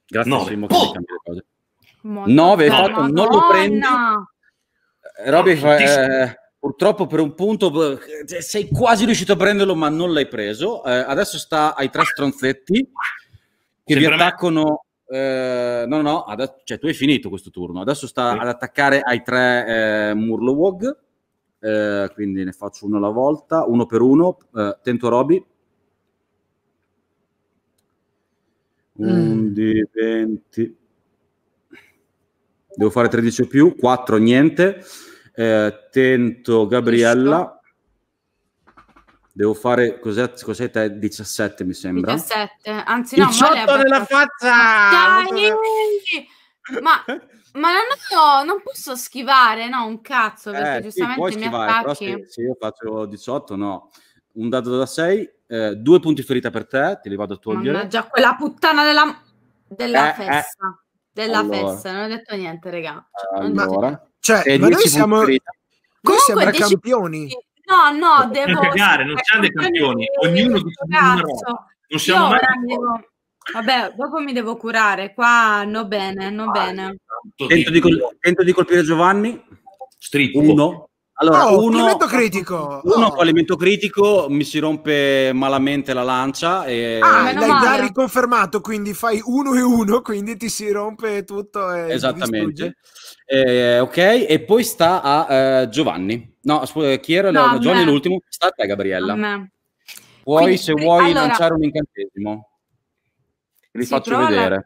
Grazie, no. Simo, oh! 9 non lo prendi. Robby, eh, purtroppo per un punto eh, sei quasi riuscito a prenderlo, ma non l'hai preso. Eh, adesso sta ai tre stronzetti che Sembra vi attaccano eh, no, no, adesso, cioè, tu hai finito questo turno. Adesso sta sì. ad attaccare ai tre eh, Murlowog. Eh, quindi ne faccio uno alla volta, uno per uno. Eh, tento Roby. Mm. 20. Devo fare 13 o più, 4 niente. Eh, tento Gabriella. Devo fare cos'è, cos'è te? 17 mi sembra. 17, anzi no, 18 ma nella faccia! Dai, ma, ma non, ho, non, posso schivare, no, un cazzo, perché eh, giustamente sì, mi schivare, attacchi. Se, se, io faccio 18, no. Un dado da 6, eh, due punti ferita per te, te li vado a togliere. già quella puttana della, della eh, eh, festa. Della allora. festa, non ho detto niente, regà Allora, cioè, ma noi siamo... Noi sembra 10... campioni. No, no, non devo... Cagare, non c'è dei campioni, ognuno di Non siamo mai... Devo... Vabbè, dopo mi devo curare, qua no bene, no ah, bene. Tento di, col- tento di colpire Giovanni. Strippo. Uno. Allora, oh, uno, elemento critico. Uno oh. elemento critico mi si rompe malamente la lancia. E... Ah, ah l'hai già riconfermato, quindi fai uno e uno, quindi ti si rompe tutto. Esattamente. Eh, ok, e poi sta a eh, Giovanni. No, chi era? No, Giovanni l'ultimo. Sta a te, Gabriella. Puoi, quindi, se vuoi, allora... lanciare un incantesimo. Vi sì, faccio vedere. La...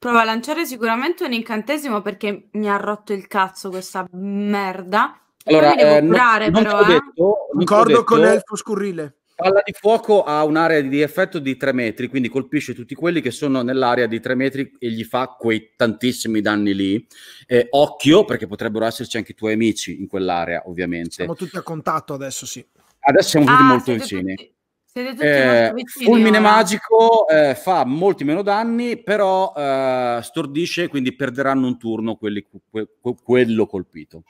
Prova a lanciare sicuramente un incantesimo perché mi ha rotto il cazzo questa merda. Allora, devo eh, curare, non, però, non eh? detto, Concordo detto, con Elfo Scurrile. Palla di fuoco ha un'area di effetto di 3 metri, quindi colpisce tutti quelli che sono nell'area di 3 metri e gli fa quei tantissimi danni lì. Eh, occhio, perché potrebbero esserci anche i tuoi amici in quell'area, ovviamente. Siamo tutti a contatto adesso, sì. Adesso siamo tutti ah, molto vicini. Tutti... Eh, fulmine ora. Oh. magico eh, fa molti meno danni, però eh, stordisce, quindi perderanno un turno quelli, que, que, quello colpito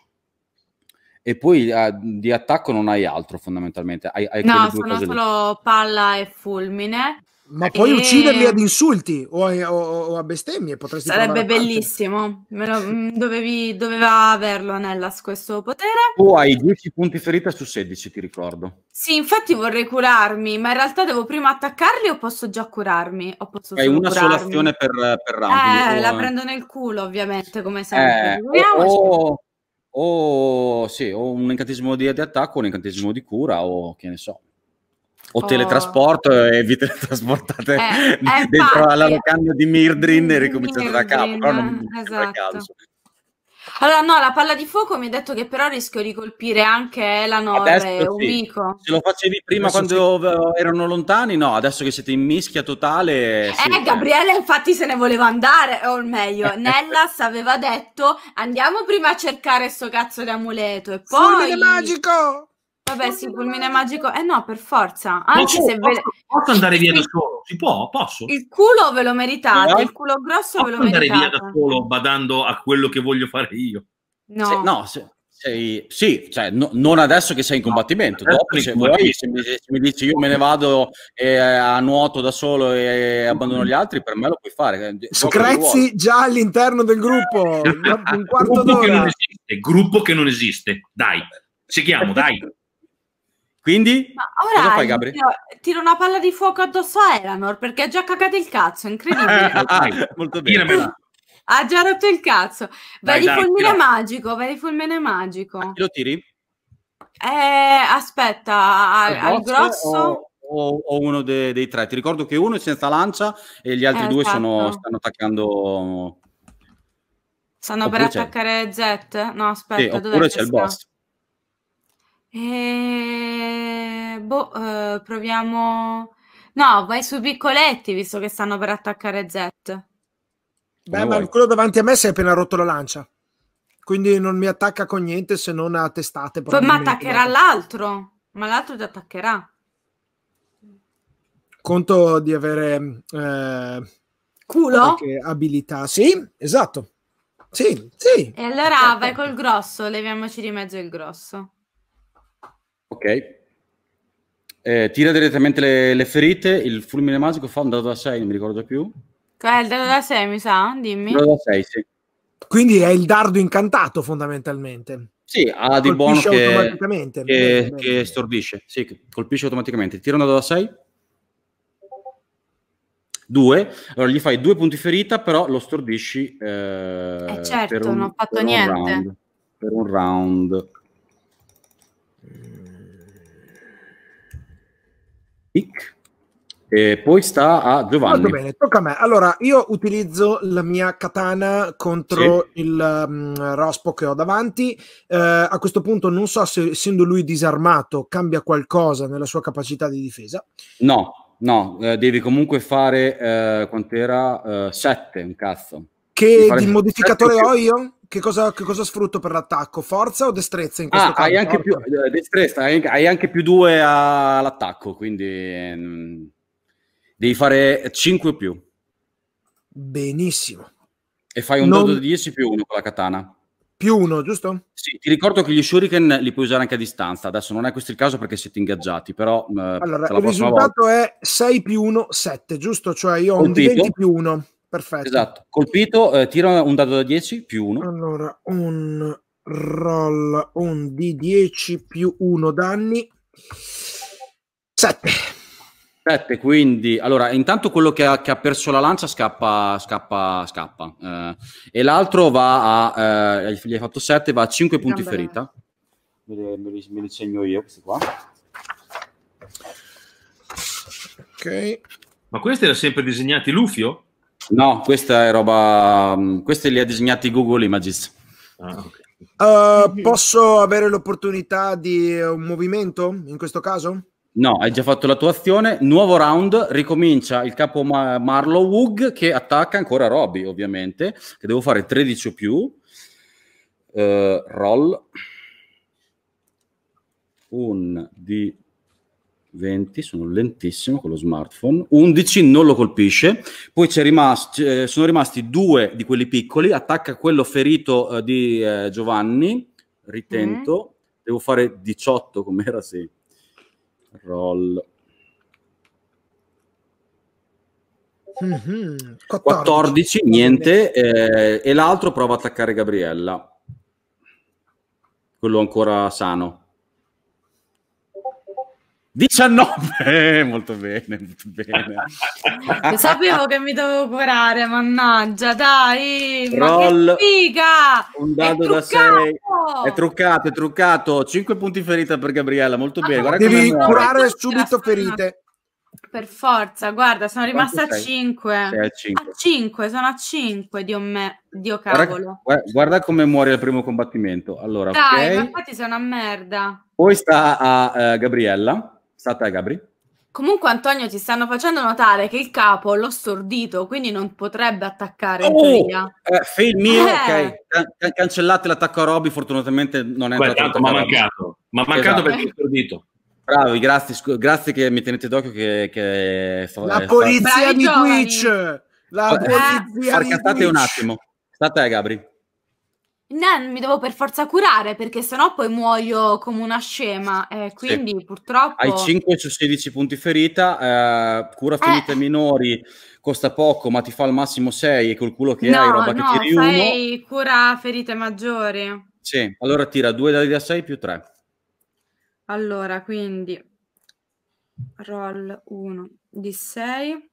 e poi ah, di attacco non hai altro fondamentalmente. Hai, hai no, sono solo lì. palla e fulmine. Ma e... puoi ucciderli ad insulti o a, o, o a bestemmie, potresti Sarebbe bellissimo, lo, mm, dovevi, doveva averlo Nellas questo potere. Tu hai 10 punti ferita su 16, ti ricordo. Sì, infatti vorrei curarmi, ma in realtà devo prima attaccarli o posso già curarmi? O posso hai una curarmi? sola azione per, per round. Eh, o... la prendo nel culo ovviamente, come sempre. Eh, o, sì, o un incantesimo di, di attacco, un incantesimo di cura, o che ne so, o teletrasporto e vi teletrasportate eh, eh dentro alla locanda di Mirdrin e ricominciate da capo. Però non esatto. caso. Allora, no, la palla di fuoco mi ha detto che però rischio di colpire anche Elanor e Umico. Sì. Se lo facevi prima adesso quando sì. erano lontani, no, adesso che siete in mischia totale. Eh, eh. Gabriele, infatti, se ne voleva andare, o meglio, eh. Nellas aveva detto andiamo prima a cercare sto cazzo di amuleto e poi. Fulmine magico! Vabbè, sì, fulmine magico. Eh no, per forza. Anche tu, se posso, ve... posso andare via da solo? Si può? Posso? Il culo ve lo meritate, no. Eh? il culo grosso ve lo meritate. andare via da solo badando a quello che voglio fare io. No. Se, no, se, sei, sì, cioè, no, non adesso che sei in combattimento. No, dopo, se, vuoi, se, mi, se, mi, dici io me ne vado e, eh, a nuoto da solo e abbandono gli altri, per me lo puoi fare. Eh, Screzzi già all'interno del gruppo. un quarto gruppo d'ora. Che esiste, gruppo che non esiste. Dai, seguiamo, dai. Quindi? Ma ora cosa fai, Gabri? Tiro, una palla di fuoco addosso a Elanor perché ha già cagato il cazzo, incredibile. Molto bene. ha già rotto il cazzo. Vai dai, di dai, fulmine tira. magico, vai di fulmine magico. A ah, chi lo tiri? Eh, aspetta, al, al grosso... O... O, uno de, dei tre. Ti ricordo che uno è senza lancia e gli altri eh, due sono, esatto. stanno attaccando. Stanno oppure per attaccare Z? No, aspetta. Sì, oppure c'è il boss. Eh, boh, eh, proviamo. No, vai sui piccoletti visto che stanno per attaccare Z. Beh, ma quello davanti a me si è appena rotto la lancia. Quindi non mi attacca con niente se non a testate. Ma attaccherà l'altro. Ma l'altro ti attaccherà. Conto di avere. Eh, Culo? Abilità. Sì, esatto. Sì, sì. E allora vai col grosso, leviamoci di mezzo il grosso. Ok. Eh, tira direttamente le, le, ferite, il fulmine magico fa un dado da 6, non mi ricordo più. è cioè, il dado da 6, mi sa? Dimmi. dado da 6, sì. Quindi è il dardo incantato fondamentalmente. Sì, ha di buono che, automaticamente. Che, che stordisce, sì, colpisce automaticamente. Tira un dado da 6. 2, allora gli fai due punti ferita, però lo stordisci. Eh, eh certo, un, non ho fatto niente. Un round, per un round. Eh, Ic. E poi sta a Giovanni. Molto bene, tocca a me. Allora, io utilizzo la mia katana contro sì. il um, rospo che ho davanti. Eh, a questo punto non so se, essendo lui disarmato, cambia qualcosa nella sua capacità di difesa. No, no, eh, devi comunque fare, eh, quant'era? 7, eh, un cazzo. Che di modificatore ho io? che cosa, che cosa sfrutto per l'attacco? Forza o destrezza in questo ah, caso? Eh, hai anche, più, destrezza, hai, hai anche più due all'attacco, quindi mh, mm, devi fare 5 più. Benissimo. E fai un non... dado di 10 più 1 con la katana. Più 1, giusto? Sì, ti ricordo che gli shuriken li puoi usare anche a distanza. Adesso non è questo il caso perché siete ingaggiati, però... Eh, allora, il risultato volta... è 6 più 1, 7, giusto? Cioè io ho Contito. un 20 più 1. Perfetto. Esatto. Colpito, eh, tira un dado da 10 più 1. Allora, un roll un di 10 più 1 danni. 7. 7, quindi allora intanto quello che ha, che ha, perso la lancia scappa, scappa, scappa. Eh, e l'altro va a, eh, gli hai fatto 7, va a 5 punti Gambare. ferita. Me li, me, li, me li segno io questi qua. Ok. Ma questi erano sempre disegnati Lufio? No, questa è roba... Mm, Questi li ha disegnati Google Images. Ah, okay. Uh, posso avere l'opportunità di eh, un movimento in questo caso? No, hai già fatto la tua azione. Nuovo round, ricomincia il capo Ma- Marlow Woog che attacca ancora Robby, ovviamente, che devo fare 13 o più. Uh, roll. Un di 20, sono lentissimo con lo smartphone, 11 non lo colpisce, poi rimast- eh, sono rimasti due di quelli piccoli, attacca quello ferito eh, di eh, Giovanni, ritento, mm. devo fare 18 com'era, sì, roll. Mm-hmm. 14. 14. niente, eh, e l'altro prova ad attaccare Gabriella, quello ancora sano. 19, eh, molto bene, molto bene. sapevo che mi dovevo curare, mannaggia, dai, Roll, ma che figa! Un dado da 6. È truccato, è truccato. 5 punti ferita per Gabriella, molto bene. Guarda Devi curare subito ferite. Per forza, guarda, sono rimasta a 5. a 5. A 5, sono a 5, Dio me, Dio cavolo. Guarda, guarda come muori al primo combattimento. Allora, Dai, okay. ma infatti sei una merda. Poi sta a uh, Gabriella stata Gabri. Comunque, Antonio, ti stanno facendo notare che il capo l'ho stordito, quindi non potrebbe attaccare oh, in eh, fail mio, eh. ok. cancellate l'attacco a Robby, fortunatamente non è Beh, entrato. Ma mancato, ma mancato esatto. perché è stordito. Bravi, grazie, scu- grazie che mi tenete d'occhio che... che fa, la eh, polizia fa... di Twitch! La polizia eh. di Twitch! un attimo. State Gabri. No, mi devo per forza curare perché sennò poi muoio come una scema. Eh, quindi sì. purtroppo. Hai 5 su 16 punti ferita, eh, cura ferite eh. minori costa poco, ma ti fa al massimo 6 e col culo che no, hai roba no, che ti 1. No, fai cura ferite maggiori. Sì, allora tira 2 dadi da 6 più 3. Allora, quindi roll 1 di 6.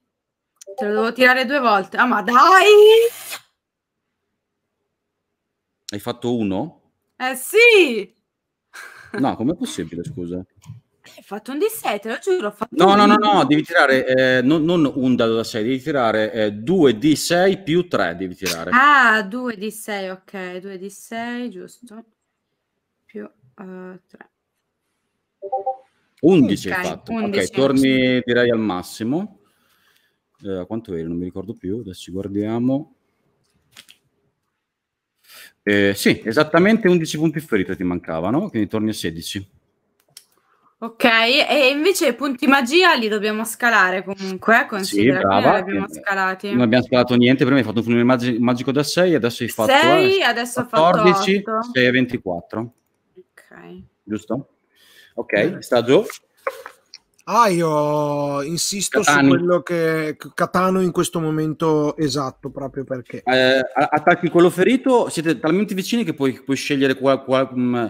Te lo devo tirare due volte. Ah, ma dai! Hai fatto uno? Eh sì! No, com'è possibile, scusa? Hai fatto un D7, lo giuro. no, no, no, no, devi tirare eh, non, non, un dado da 6, devi tirare eh, 2 D6 più 3, devi tirare. Ah, 2 di 6 ok, 2 di 6 giusto. Più uh, 3. 11 okay, hai fatto, 11, ok, torni direi al massimo. Eh, quanto eri? Non mi ricordo più, adesso guardiamo. Eh, sì, esattamente 11 punti ferita ti mancavano, quindi torni a 16. Ok, e invece punti magia li dobbiamo scalare comunque, considera sì, brava, li abbiamo eh, scalati. Non abbiamo scalato niente, prima hai fatto un fulmine magi- magico da 6, adesso hai fatto 6, eh, adesso 14, 6 e 24. Ok. Giusto? Ok, sta giù. Ah, io insisto Catani. su quello che Catano in questo momento esatto, proprio perché. Eh, attacchi quello ferito, siete talmente vicini che puoi, puoi scegliere qual, qual, mm,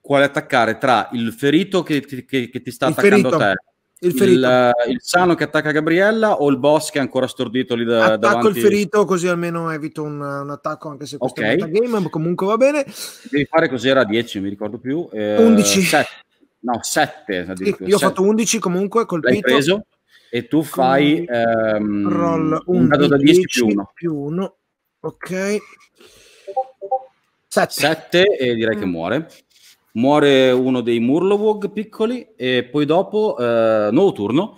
quale attaccare tra il ferito che ti, che, che ti sta il attaccando ferito. te. Il, il, eh, il, sano che attacca Gabriella o il boss che è ancora stordito lì da, attacco davanti? il ferito così almeno evito un, un attacco anche se questo okay. è metagame comunque va bene devi fare così era 10 mi ricordo più eh, 11 7. No, 7. Io ho fatto 11 comunque colpito. L'hai preso e tu fai ehm, roll un dado da 10 più 1. Più 1. Ok. 7. e direi mm. che muore. Muore uno dei Murlowog piccoli e poi dopo eh, nuovo turno.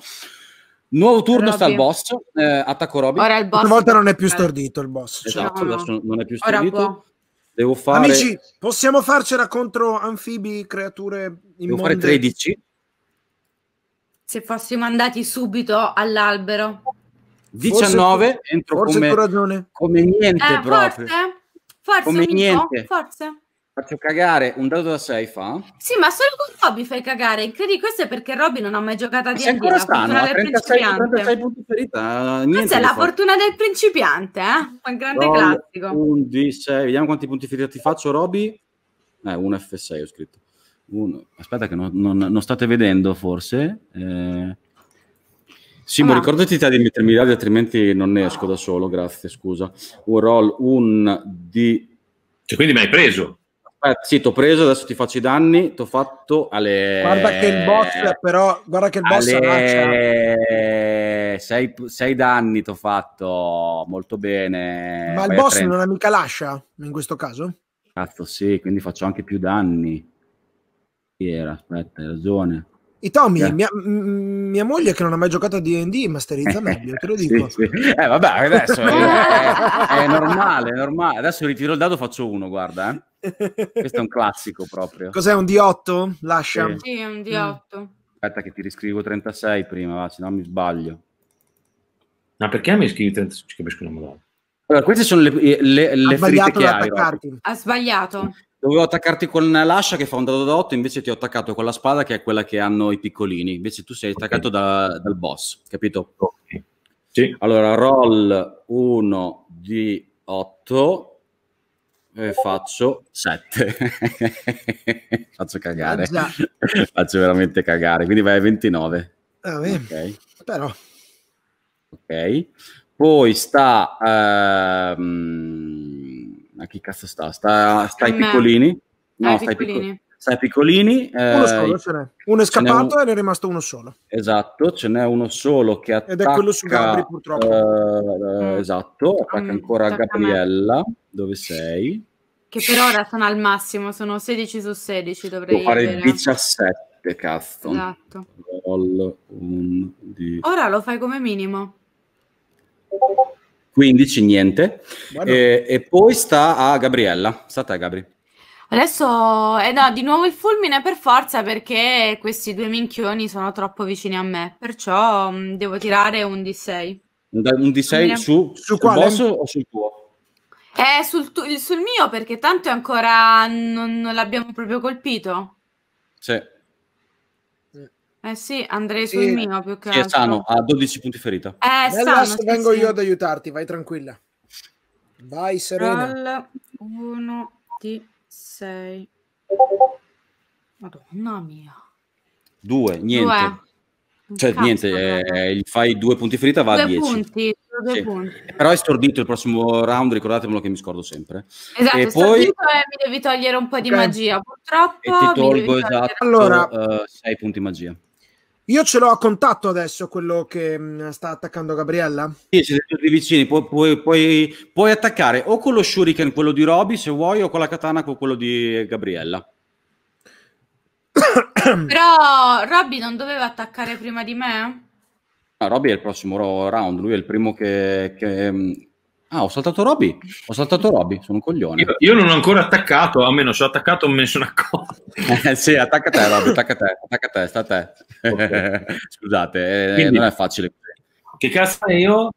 Nuovo turno Robby. sta al boss, eh, attacco Robin. Ora il boss. Una volta non è più stordito il boss. Cioè. Esatto, no, no. adesso non è più stordito. Devo fare... Amici, possiamo farcela contro anfibi, creature immonde? Devo fare 13. Se fossimo andati subito all'albero. 19, forse, entro forse come, come niente eh, proprio. Forse, forse, come niente. forse faccio cagare un dato da 6 fa. Sì, ma solo con Robby fai cagare. Credi questo è perché Robby non ha mai giocato a D&D. È ancora sano, 36, 36 punti ferita. Questa eh, è la fa. fortuna del principiante, eh? Un grande Rob, classico. Un D6, vediamo quanti punti ferita ti faccio Robby. Eh, un F6 ho scritto. Uno. Aspetta che non, non, non, state vedendo forse. Eh... Sì, ma ricordati te di mettermi là, altrimenti non ne esco da solo, grazie, scusa. Un roll, un D... Cioè, quindi mi hai preso? Aspetta, sì, ti ho preso, adesso ti faccio i danni, ti ho fatto alle... Guarda che il boss, eh, però, guarda che il boss alle... sei, sei danni ti ho fatto, molto bene. Ma il boss non ha mica lascia, in questo caso? Cazzo sì, quindi faccio anche più danni. Chi era? Aspetta, hai ragione. E Tommy, yeah. mia, mia, moglie che non ha mai giocato a D&D masterizza meglio, te lo dico. sì, sì. Eh vabbè, adesso è, è, è, normale, è normale. Adesso ritiro il dado, faccio uno, guarda. Eh. Questo è un classico proprio. Cos'è un D8? Lascia. Sì, sì un D8. Mm. Aspetta che ti riscrivo 36 prima, va, se no mi sbaglio. Ma no, perché mi scrivi 36? Ci capisco una madonna. Allora, queste sono le, le, le ferite che hai. Attaccarti. Ha sbagliato. Mm. Dovevo attaccarti con l'ascia che fa un dado da 8, invece ti ho attaccato con la spada che è quella che hanno i piccolini. Invece tu sei attaccato da, dal boss, capito? Okay. Sì. Allora, roll 1 di 8 eh, faccio 7. faccio cagare. Ah, faccio veramente cagare. Quindi vai a 29. Ah, ok. Però. Ok. Poi sta... Ehm... a chi cazzo sta? Sta, sta ai piccolini. No, ah, sta piccolini. Sta ai piccolini. uno, eh, solo, ce n'è. uno è scappato un... e ne è rimasto uno solo. Esatto, ce n'è uno solo che attacca... Ed è quello su Gabri purtroppo. Eh, mm. Esatto, attacca mm, ancora Gabriella. Dove sei? Che per ora sono al massimo, sono 16 su 16 dovrei Devo fare avere. 17, cazzo. Esatto. Roll un di... Ora lo fai come minimo. 15, niente. E, e, poi sta a Gabriella. Sta a te, Gabri. Adesso, eh no, di nuovo il fulmine per forza perché questi due minchioni sono troppo vicini a me, perciò mh, mm, devo tirare un D6. Un, D6 su, su, su quale? o sul tuo? Eh, sul, tu- sul mio perché tanto è ancora non, non l'abbiamo proprio colpito. Sì. Eh sì, andrei sul Sì. mio più che Sì, è altro. sano, ha 12 punti ferita. Eh, sano, sì, vengo sì. io ad aiutarti, vai tranquilla. Vai Serena. Roll 1 di 6. Madonna mia. 2, niente. Due. Cioè, Cazzo, niente, eh, gli fai due punti ferita, va a 10. Punti, due sì. punti. Però è stordito il prossimo round, ricordatemelo che mi scordo sempre. Esatto, e poi... mi devi togliere un po' okay. di magia, purtroppo. E ti tolgo esatto 6 allora, uh, punti magia. Io ce l'ho a contatto adesso quello che mh, mm, sta attaccando Gabriella. Sì, siete tutti vicini. Pu- pu- puoi, puoi attaccare o con lo shuriken, quello di Roby, se vuoi, o con la katana, con quello di Gabriella. Però Robby non doveva attaccare prima di me? Ah, Robby è il prossimo round, lui è il primo che... che... Mm. Ah, ho saltato Robby, ho saltato Robby, sono un coglione. Io, io, non ho ancora attaccato, almeno se ho attaccato non me ne sono accorto. eh, sì, attacca te Robby, attacca te, attacca te, sta a te. Okay. Scusate, eh, Quindi, non è facile. Che cazzo è io?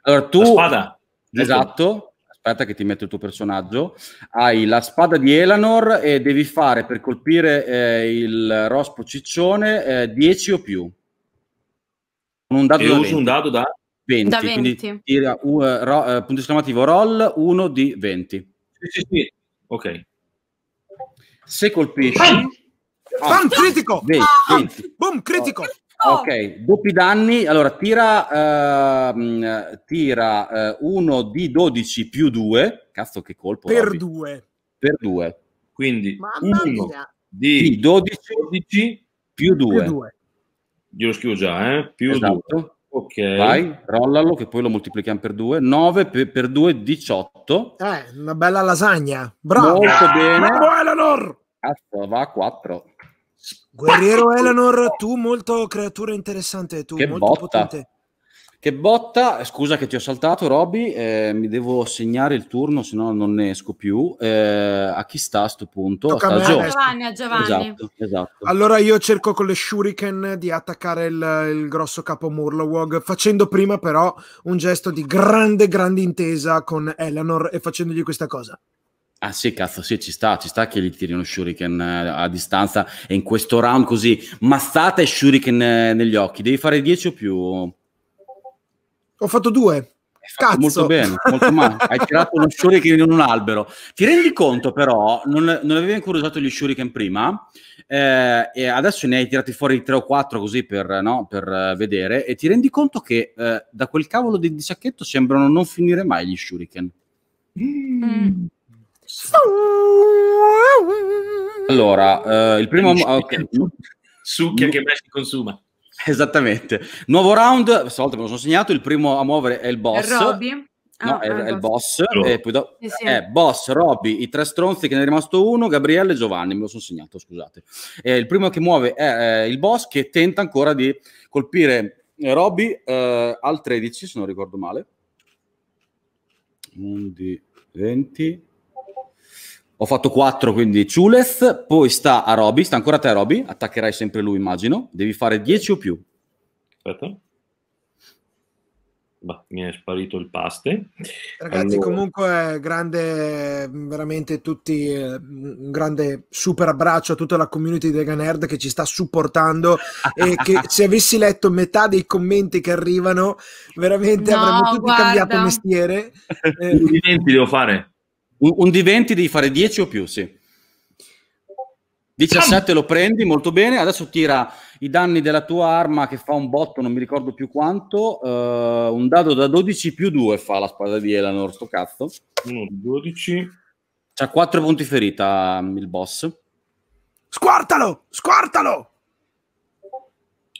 Allora, tu... La spada. Esatto aspetta che ti metto il tuo personaggio, hai la spada di Elanor e devi fare per colpire eh, il rospo ciccione 10 eh, o più. Con un dado e da uso 20. un dado da 20, da 20. quindi tira uh, ro, uh, punto esclamativo roll 1 di 20. Sì, sì, sì. Ok. Se colpisci... Ah, Bam! Ah, critico! 20, ah, Boom, critico! No. Ok, doppi danni. Allora, tira, uh, tira uh, uno di 12 più 2. Cazzo, che colpo. Per 2. Per 2. Quindi Mamma uno mia. di 12, 12 più 2. Glielo scrivo già, eh? Più 2. Esatto. Ok. Vai, rollalo, che poi lo moltiplichiamo per 2. 9 per, per 2, 18. Eh, una bella lasagna. Bravo. Molto bene. Bravo, Eleanor! Cazzo, va a 4. Guerriero Eleanor, tu molto creatura interessante, tu che molto botta. potente. Che botta, eh, scusa che ti ho saltato Robby, eh, mi devo segnare il turno, se no non ne esco più. Eh, a chi sta a sto punto? Tocca a, a Giovanni, a Giovanni. Esatto, esatto. Allora io cerco con le shuriken di attaccare il, il grosso capo Murlowog, facendo prima però un gesto di grande, grande intesa con Eleanor e facendogli questa cosa. Ah sì, cazzo, sì, ci sta, ci sta che gli tiri uno shuriken eh, a distanza e in questo round così, mazzata e shuriken eh, negli occhi. Devi fare 10 o più? Ho fatto due. Cazzo. molto bene, molto male. Hai tirato uno shuriken in un albero. Ti rendi conto però, non, non avevi ancora usato gli shuriken prima eh, e adesso ne hai tirati fuori 3 o 4 così per, no, per eh, vedere e ti rendi conto che uh, da quel cavolo di, di, sacchetto sembrano non finire mai gli shuriken. Mm. Allora, eh, il primo... Okay. Succhia che mai si consuma. Esattamente. Nuovo round, questa volta me lo sono segnato, il primo a muovere è il boss. Robby. No, ah, è, ah, è, il boss. boss. E poi do- sì, sì. È eh, boss, Robby, i tre stronzi che ne è rimasto uno, Gabriele e Giovanni, me lo sono segnato, scusate. E il primo che muove è, è, eh, il boss che tenta ancora di colpire eh, Robby eh, al 13, se non ricordo male. 11, 20. Ho fatto 4, quindi Ciulez, poi sta a Roby, sta ancora a te Roby, attaccherai sempre lui immagino, devi fare 10 o più. Aspetta. Bah, mi è sparito il paste. Ragazzi, allora... comunque grande, veramente tutti, un grande super abbraccio a tutta la community di Lega Nerd che ci sta supportando e che se avessi letto metà dei commenti che arrivano, veramente no, avremmo tutti guarda. cambiato mestiere. Eh, Complimenti eh, devo fare. Un, un D20 devi fare 10 o più, sì. 17 lo prendi molto bene. Adesso tira i danni della tua arma che fa un botto, non mi ricordo più quanto. Uh, un dado da 12 più 2 fa la spada di Elanor. Sto cazzo. 1, 12. C'ha 4 punti ferita mm, il boss. Squartalo! Squartalo!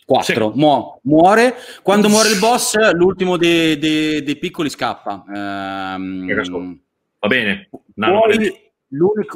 4. Sì. Mu- muore. Quando muore il boss, l'ultimo dei, dei, dei piccoli scappa. Ehm, Va bene. Nano, Poi,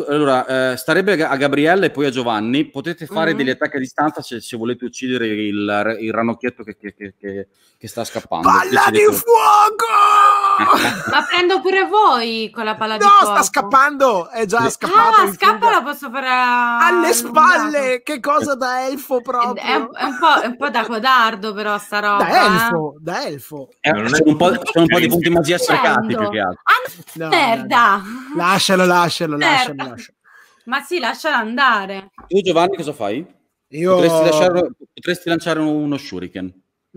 allora, eh, starebbe a Gabriele e poi a Giovanni. Potete fare mm-hmm. degli attacchi a distanza se, se volete uccidere il, il ranocchietto che, che, che, che, sta scappando. Palla di fuoco! Ma prendo pure voi con la palla no, di No, sta scappando! È già ah, scappato. Ah, scappa la posso fare alle spalle! Che cosa da elfo proprio! È un, è un, po', è un po', da codardo però sta roba. Da eh. elfo, da elfo. Eh, c'è, un po', c'è un po' di punti magia cercati più che altro. Ah, no, merda! No, lascialo, lascialo, lascialo, lascialo. Ma sì, lascialo andare. Tu Giovanni cosa fai? Io... Potresti, lasciare, potresti lanciare uno shuriken.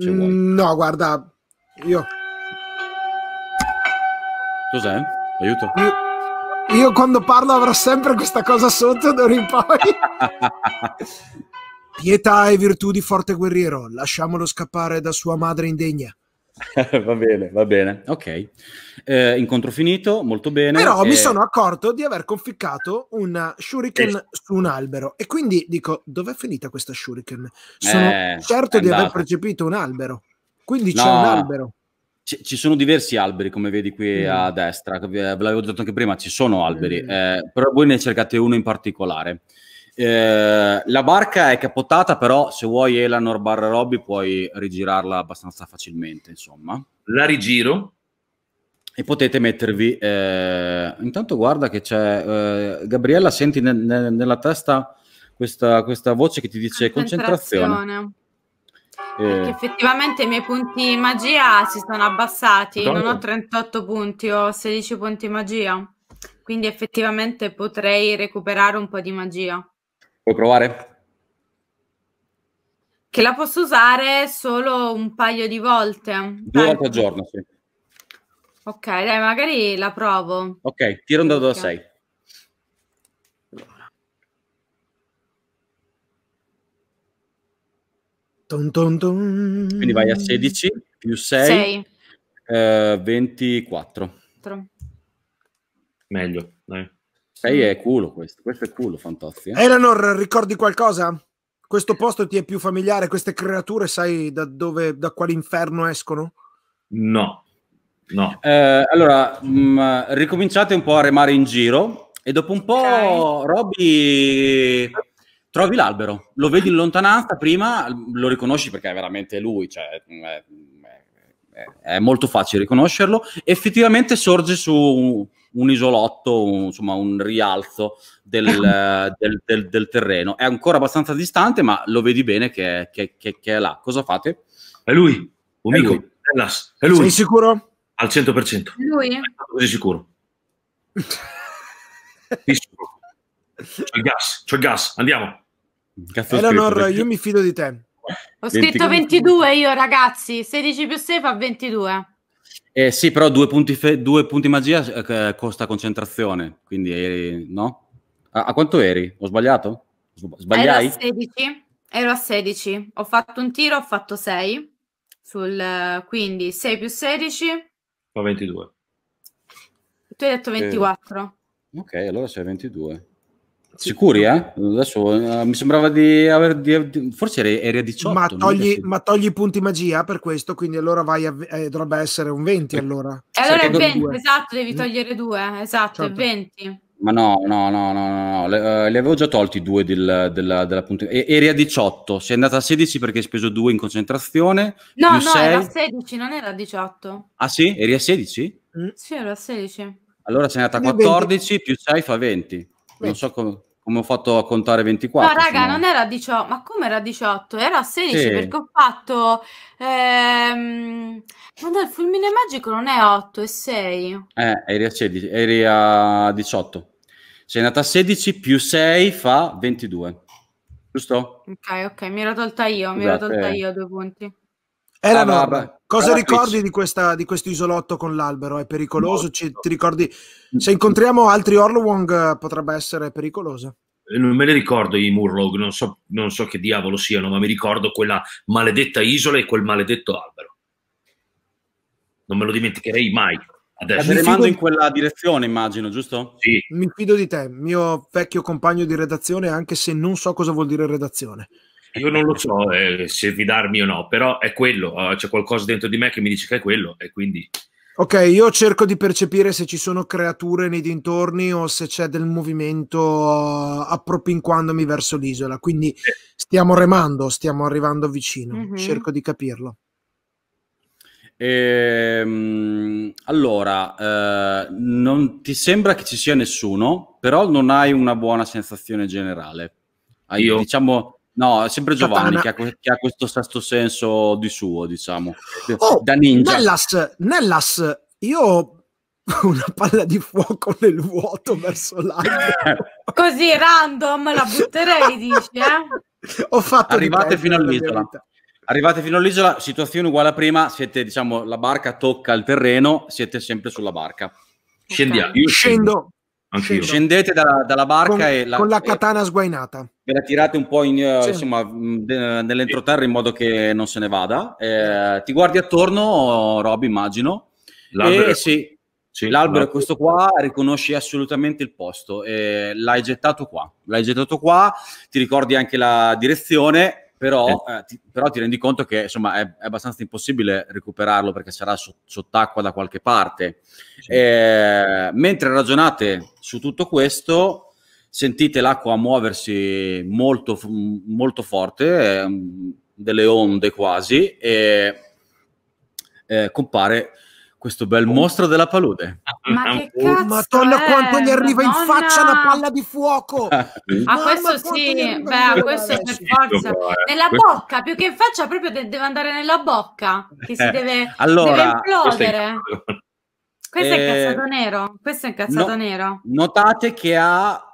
Mm, no, guarda, io Cos'è? Aiuto. Io, io quando parlo avrò sempre questa cosa sotto d'ora in poi. Pietà e virtù di forte guerriero, lasciamolo scappare da sua madre indegna. va bene, va bene, ok. Eh, incontro finito, molto bene. Però e... mi eh. sono accorto di aver conficcato una shuriken eh. su un albero e quindi dico, dov'è finita questa shuriken? Sono eh, certo di aver percepito un albero, quindi no. c'è un albero. C- ci sono diversi alberi, come vedi qui mm. a destra, ve eh, l'avevo detto anche prima, ci sono alberi, mm. eh, però voi ne cercate uno in particolare. Eh, la barca è capotata, però se vuoi Elanor barra Robby puoi rigirarla abbastanza facilmente, insomma. La rigiro. E potete mettervi... Eh, intanto guarda che c'è... Eh, Gabriella, senti ne- ne- nella testa questa, questa, voce che ti dice concentrazione. Eh. Perché effettivamente i miei punti magia si sono abbassati, non ho 38 punti, ho 16 punti magia, quindi effettivamente potrei recuperare un po' di magia. Puoi provare? Che la posso usare solo un paio di volte. Due volte al giorno, sì. Ok, dai, magari la provo. Ok, tiro un dado da 6. Dun dun dun. Quindi vai a 16 più 6, 6. Eh, 24. 4. Meglio, dai. 6 è culo questo, questo è culo, fantastico. Eh? Eleanor, ricordi qualcosa? Questo posto ti è più familiare? Queste creature sai da dove, da quale inferno escono? No, no. Eh, allora, mh, mm, ricominciate un po' a remare in giro e dopo un po' okay. Robby trovi l'albero, lo vedi in lontananza, prima lo riconosci perché è veramente lui, cioè, è, è, è, molto facile riconoscerlo, effettivamente sorge su un, un isolotto, un, insomma un rialzo del, del, del, del, terreno, è ancora abbastanza distante ma lo vedi bene che, che, che, che è là, cosa fate? È lui, un amico, è, là. è lui. Sei sicuro? Al 100%. Lui? Così sicuro. Sì, sicuro. C'è il gas, c'è il gas, andiamo. Cazzo Eleanor, scritto, io mi fido di te. Ho scritto 22 io, ragazzi. 16 più 6 fa 22. Eh, sì, però due punti, fe- due punti magia eh, costa concentrazione, quindi eri... no? A-, a quanto eri? Ho sbagliato? Sbagliai? Ero a 16. Ero a 16. Ho fatto un tiro, ho fatto 6. Sul, quindi 6 più 16 fa 22. Tu hai detto 24. Eh, ok, allora sei 22. Sicuri, eh? Adesso uh, mi sembrava di aver. Di, forse eri, eri a 18. Ma togli, ma togli, i punti magia per questo, quindi allora vai a, eh, dovrebbe essere un 20. Eh. Allora, eh, è allora 20, 2. esatto, devi mm. togliere due. Esatto, certo. è 20. Ma no, no, no, no, no, Le, uh, eh, le avevo già tolti due del, della, della punti... e, eri a 18, sei andata a 16 perché hai speso due in concentrazione. No, no, 6... era a 16, non era a 18. Ah sì? Eri a 16? Mm. Sì, era a 16. Allora sei andata a 14, 20. più 6 fa 20. 20. Non so come come ho fatto a contare 24. No, raga, no? non era 18, ma come era 18? Era 16 sì. perché ho fatto... Ehm... No, il fulmine magico non è 8, è 6. Eh, eri a, 16, eri a 18. Sei nata a 16 più 6 fa 22. Giusto? Ok, ok, mi ero tolta io, Scusate. mi ero tolta io due punti. È la norma. Ah, Cosa ricordi di, questa, di, questo isolotto con l'albero? È pericoloso? Ci, ti ricordi? Mm. Se incontriamo altri Orlowong potrebbe essere pericoloso. Eh, non me ne ricordo i Murlog, non so, non so che diavolo siano, ma mi ricordo quella maledetta isola e quel maledetto albero. Non me lo dimenticherei mai. Adesso. Mi mando in quella direzione, immagino, giusto? Sì. Mi fido di te, mio vecchio compagno di redazione, anche se non so cosa vuol dire redazione. Io non lo so eh, se fidarmi o no, però è quello, eh, c'è qualcosa dentro di me che mi dice che è quello e quindi... Ok, io cerco di percepire se ci sono creature nei dintorni o se c'è del movimento eh, appropinquandomi verso l'isola, quindi stiamo remando, stiamo arrivando vicino, mm -hmm. cerco di capirlo. Ehm, allora, eh, non ti sembra che ci sia nessuno, però non hai una buona sensazione generale. Hai, Io? Diciamo, No, è sempre Giovanni che, ha, che, ha, questo sesto senso di suo, diciamo. Oh, da ninja. Nellas, Nellas, io ho una palla di fuoco nel vuoto verso l'alto. Così random la butterei, dici, eh? Ho fatto Arrivate fino all'isola. Arrivate fino all'isola, situazione uguale a prima, siete, diciamo, la barca tocca il terreno, siete sempre sulla barca. Scendiamo. Okay. Io scendo. Scendo. Anch'io. Scendete dalla, dalla barca con, e... La, con la katana e... sguainata. Ve la tirate un po' in, eh, sì. insomma, mm, nell'entroterra in modo che non se ne vada. Eh, ti guardi attorno, Rob, immagino. L'albero, e, sì, sì, l'albero no. questo qua, riconosci assolutamente il posto. Eh, l'hai gettato qua. L'hai gettato qua, ti ricordi anche la direzione, però, eh. ti, però ti, rendi conto che insomma, è, è, abbastanza impossibile recuperarlo perché sarà so, sott'acqua da qualche parte. Sì. Eh, mentre ragionate su tutto questo sentite l'acqua muoversi molto, molto forte, ehm, delle onde quasi, e eh, compare questo bel oh. mostro della palude. Ma che cazzo oh, Madonna, è? quanto gli arriva Madonna. in faccia una palla di fuoco! Ah, a ah, questo sì, beh, a questo per forza. Eh, nella bocca, più che in faccia, proprio deve andare nella bocca, che si eh, deve, allora, deve implodere. Questo è incazzato eh, nero. Questo è incazzato no, nero. Notate che ha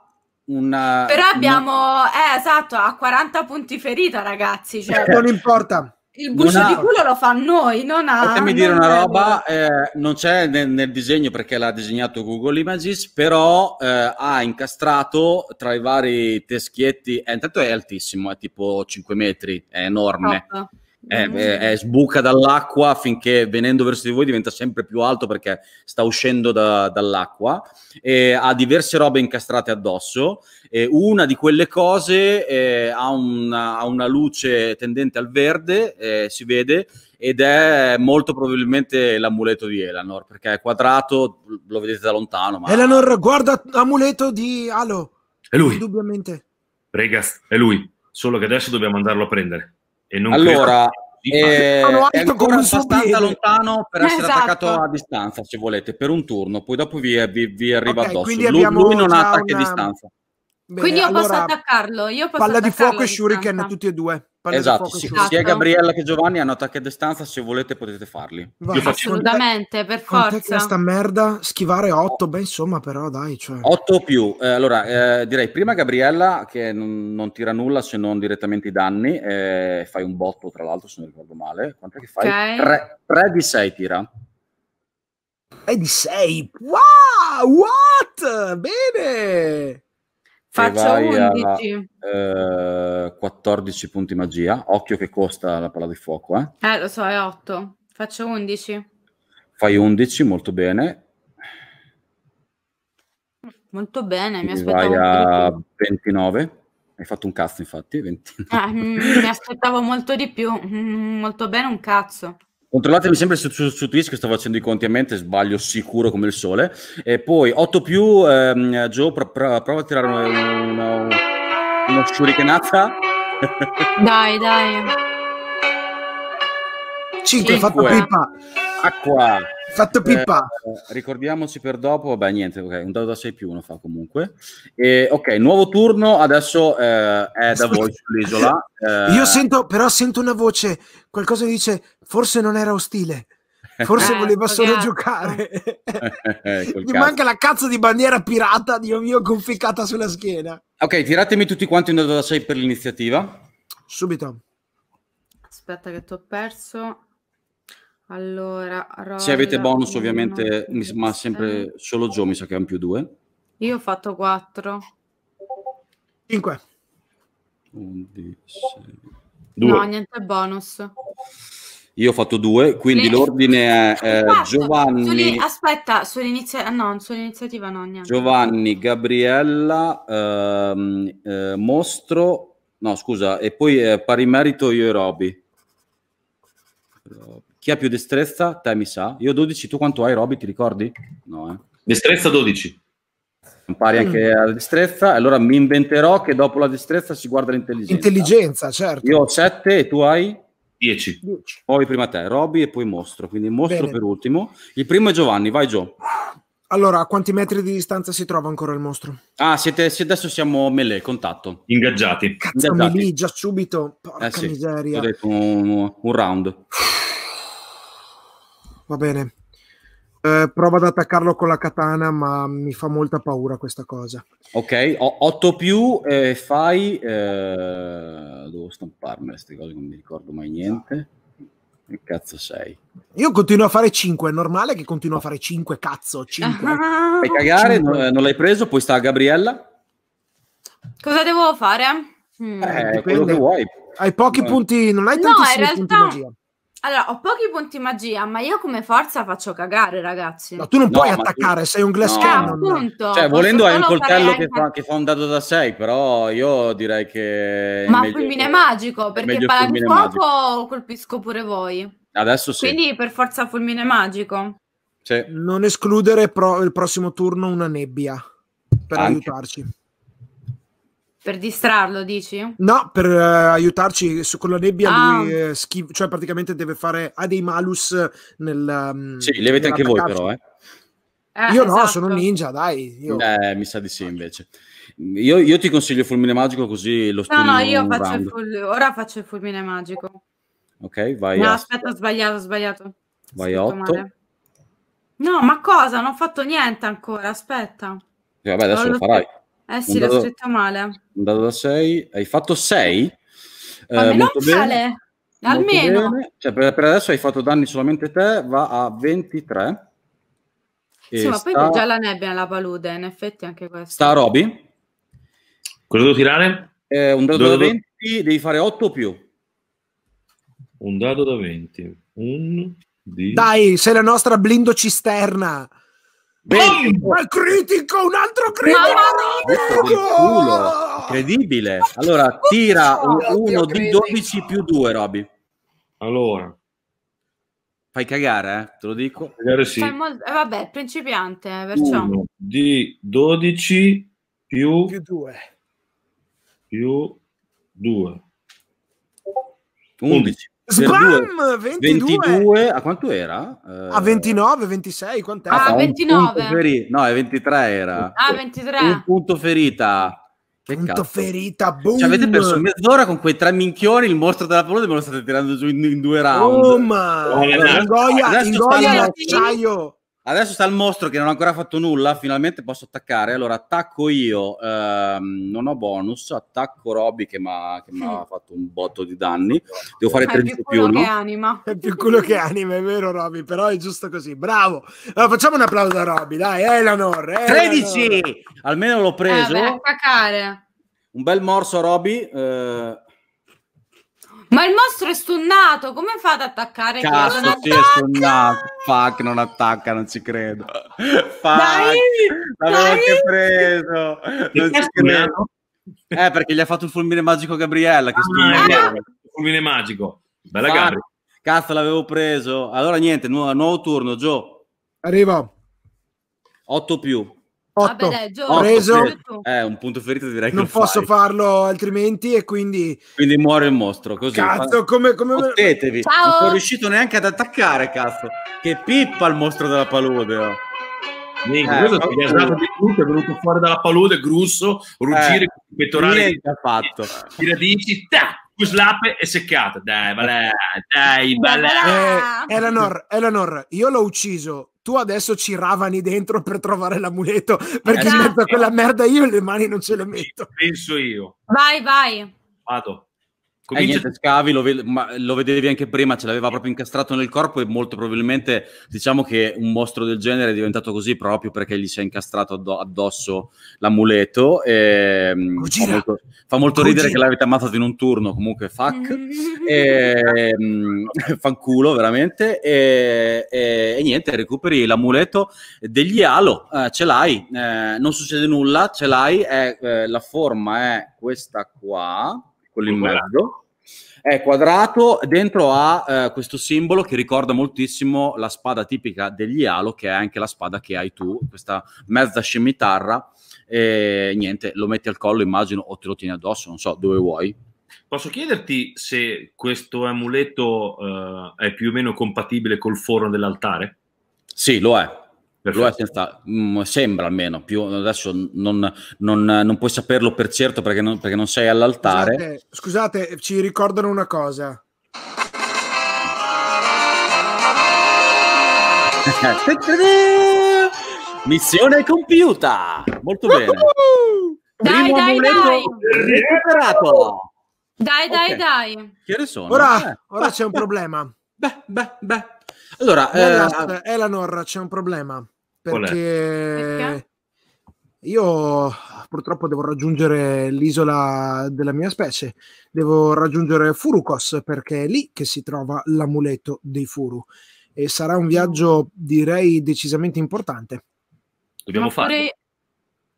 una... Però abbiamo, una... eh, esatto, a 40 punti ferita ragazzi. Cioè... Eh, non importa. Il bucio ha... di culo lo fa noi, non ha... Fatemi dire una roba, eh, non c'è nel, nel, disegno perché l'ha disegnato Google Images, però eh, ha incastrato tra i vari teschietti, eh, intanto è altissimo, è tipo 5 metri, è enorme. Top esatto. È, eh, è, ah. eh, eh, sbuca dall'acqua finché venendo verso di voi diventa sempre più alto perché sta uscendo da, dall'acqua e ha diverse robe incastrate addosso e una di quelle cose eh, ha, una, ha, una, luce tendente al verde eh, si vede ed è molto probabilmente l'amuleto di Elanor perché è quadrato lo vedete da lontano ma... Elanor guarda l'amuleto di Alo è lui indubbiamente Regas è lui solo che adesso dobbiamo andarlo a prendere e non allora, credo... eh, sono è ancora abbastanza lontano per essere esatto. attaccato a distanza, se volete, per un turno, poi dopo vi, vi, vi arriva okay, addosso. Lui, lui non ha attacchi una... a distanza. Bene, quindi io allora, posso attaccarlo. Io posso palla attaccarlo di fuoco e shuriken, tutti e due esatto, sì, sia Gabriella che Giovanni hanno attacchi a distanza, se volete potete farli. Vai, assolutamente, per forza. Questa merda, schivare 8, beh insomma però dai. 8 cioè. o più, eh, allora eh, direi prima Gabriella che non, non, tira nulla se non direttamente i danni, eh, fai un botto tra l'altro se non ricordo male, quanto è che fai? 3, 3 di 6 tira. 3 di 6, wow, what? Bene! Faccio 11. A, eh, 14 punti magia. Occhio che costa la palla di fuoco. Eh, eh lo so, è 8. Faccio 11. Fai 11, molto bene. Molto bene, mi aspettavo. Vai a 29. Hai fatto un cazzo, infatti. Eh, mi aspettavo molto di più. Mm, molto bene, un cazzo. Controllatemi sempre su, su, su Twitch che sto facendo i conti a mente, sbaglio sicuro come il sole. E poi 8 più, ehm, Joe, pro, pro, prova a tirare una, una, una shurikenata. Dai, dai. 5, fatto pipa. Acqua. Fatto pipa. Eh, ricordiamoci per dopo, beh niente, ok, un dado da 6 più uno fa comunque. E, ok, nuovo turno, adesso eh, è da voi sull'isola. Eh, Io sento, però sento una voce, qualcosa dice, forse non era ostile. Forse eh, voleva solo ragazzi. giocare. Eh, Mi caso. manca la cazzo di bandiera pirata, Dio mio, conficcata sulla schiena. Ok, tiratemi tutti quanti un dato da 6 per l'iniziativa. Subito. Aspetta che ti ho perso. Allora, Roy, Se avete bonus ovviamente, ma sempre solo Joe mi sa che è un più due. Io ho fatto 4. 5. 2. No, niente bonus. Io ho fatto 2, quindi Le... l'ordine è eh, Giovanni... Sulle... Aspetta, sull'inizia... Ah, no, sull'iniziativa no, niente. Giovanni, Gabriella, ehm, eh, Mostro... No, scusa, e poi eh, pari merito io e Roby. Roby. Chi ha più destrezza? Te mi sa. Io 12, tu quanto hai Roby, ti ricordi? No, eh. Destrezza 12. Impari anche mm. la destrezza, allora mi inventerò che dopo la destrezza si guarda l'intelligenza. Intelligenza, certo. Io ho 7 e tu hai? 10. Poi prima te, Roby e poi mostro, quindi mostro Bene. per ultimo. Il primo è Giovanni, vai Gio. Allora, a quanti metri di distanza si trova ancora il mostro? Ah, siete, adesso siamo melee, contatto. Ingaggiati. Cazzo, Ingaggiati. lì già subito, porca eh sì, miseria. Ho detto un, un round va bene. Eh, prova ad attaccarlo con la katana, ma mi fa molta paura questa cosa. Ok, ho 8 più e eh, fai... Eh, devo stamparmi queste cose, non mi ricordo mai niente. Che cazzo sei? Io continuo a fare 5, è normale che continuo a fare 5, cazzo, 5. Ah, cagare, non, non l'hai preso, poi sta Gabriella. Cosa devo fare? Eh, mm. Eh, quello che vuoi. Hai pochi eh. punti, non hai no, in realtà... punti magia. Allora, ho pochi punti magia, ma io come forza faccio cagare, ragazzi. Ma tu non no, puoi attaccare, tu... sei un glass no, cannon. Eh, appunto, cioè, volendo hai un coltello che, anche... fa, che, fa, un dado da 6, però io direi che... Ma meglio, fulmine magico, perché palla di fuoco magico. colpisco pure voi. Adesso sì. Quindi per forza fulmine magico. Sì. Non escludere pro- il prossimo turno una nebbia per anche. aiutarci. Per distrarlo, dici? No, per uh, aiutarci su, con la nebbia. Ah. Lui eh, schif- cioè praticamente deve fare. ha dei malus nel. Um, sì, li avete anche voi, però, eh. Eh, io esatto. no, sono un esatto. ninja, dai. Io... Beh, mi sa di sì invece. Io, io ti consiglio il fulmine magico così lo studio. No, no, io faccio ful- ora faccio il fulmine magico. Ok, vai. No, a... aspetta, ho sbagliato, ho sbagliato. Vai a 8. Male. No, ma cosa? Non ho fatto niente ancora, aspetta. E eh, vabbè, adesso lo, lo farai. St- eh sì, l'ho scritto male. Andato da 6, hai fatto 6? Ma eh, non male, almeno. Cioè, per, per, adesso hai fatto danni solamente te, va a 23. Sì, sta... ma poi c'è già la nebbia nella palude, in effetti anche questo. Sta a Roby. Cosa devo tirare? Eh, un dado Dove... da 20, devi fare 8 o più. Un dado da 20. Un... Di... Dai, sei la nostra blindo cisterna. Ma critico, un altro critico! Incredibile. Allora, tira uno di 12 più 2, Roby. Allora. Fai cagare, eh? te lo dico. Cagare sì. Mol- eh, vabbè, principiante, eh, perciò. Uno di 12 più... Più 2. Più 2. 11. Sbam! 22. 22. a quanto era? Eh... A 29, 26, quant'è? Ah, ah 29. No, a 23 era. Ah, 23. Un punto ferita. Che punto cazzo. ferita, boom! Cioè, avete perso mezz'ora con quei tre minchioni, il mostro della palude me lo state tirando giù in, in due round. Oh, ma! Oh, Ingoia, ingoia l'acciaio! Adesso sta il mostro che non ha ancora fatto nulla, finalmente posso attaccare. Allora attacco io, ehm, non ho bonus, attacco Robby che mi ha fatto un botto di danni. Devo fare 13 più 1. È più quello che anima. È più quello che anima, è vero Robby, però è giusto così. Bravo. Allora, facciamo un applauso a Robby, dai, Eleanor. Eleanor. 13! Almeno l'ho preso. Eh, beh, un bel morso Robby. Eh, ma il mostro è stunnato, come fa ad attaccare? Cazzo, non sì, è stunnato. Fuck, non attacca, non ci credo. Fuck, dai, l'avevo anche preso. Non ci credo. Eh, perché gli ha fatto il fulmine magico Gabriella. Che ah, eh. il fulmine magico. Bella gara. Cazzo, l'avevo preso. Allora, niente, nuovo, nuovo turno, Gio. Arrivo. 8 più. 8. Vabbè, dai, ho preso. Eh, un punto ferito direi non posso fai. farlo altrimenti e quindi... Quindi muore il mostro, così. Cazzo, come... come... Ciao. Non sono riuscito neanche ad attaccare, cazzo. Che pippa il mostro della palude, oh. Mica, eh, questo è tutto, è venuto fuori dalla palude, grusso, ruggire, eh, con pettorale. Niente ha fatto. Ti radici, tac! slappe e seccata. Dai, balè, dai, balè. Eh, Eleanor, Eleanor, io l'ho ucciso tu adesso ci ravani dentro per trovare l'amuleto, perché esatto. mezzo a quella merda io le mani non ce le metto. Penso io. Vai, vai. Vado. Comincia... Eh, niente, scavi, lo, ve- lo, vedevi anche prima, ce l'aveva proprio incastrato nel corpo e molto probabilmente diciamo che un mostro del genere è diventato così proprio perché gli si è incastrato addo- addosso l'amuleto. E, mm, fa molto, fa molto ridere che l'avete ammazzato in un turno, comunque fuck. e, mm, fanculo veramente. E, e, e, niente, recuperi l'amuleto degli Halo, eh, ce l'hai, eh, non succede nulla, ce l'hai, eh, la forma è questa qua quello in mezzo. È quadrato, dentro ha eh, questo simbolo che ricorda moltissimo la spada tipica degli Halo, che è anche la spada che hai tu, questa mezza scimitarra. E niente, lo metti al collo, immagino, o te lo tieni addosso, non so dove vuoi. Posso chiederti se questo amuleto eh, è più o meno compatibile col forno dell'altare? Sì, lo è. Lo è senza, mh, mm, sembra almeno, più, adesso non, non, non, puoi saperlo per certo perché non, perché non sei all'altare. Scusate, scusate, ci ricordano una cosa. Missione compiuta! Molto bene. Dai, Primo dai, dai! Recuperato! Dai, dai, okay. dai! Che ne sono? Ora, eh, ora beh, c'è un beh, problema. Beh, beh, beh. Allora, eh, è eh, c'è un problema perché io purtroppo devo raggiungere l'isola della mia specie, devo raggiungere Furukos perché è lì che si trova l'amuleto dei Furu e sarà un viaggio direi decisamente importante. Dobbiamo farlo.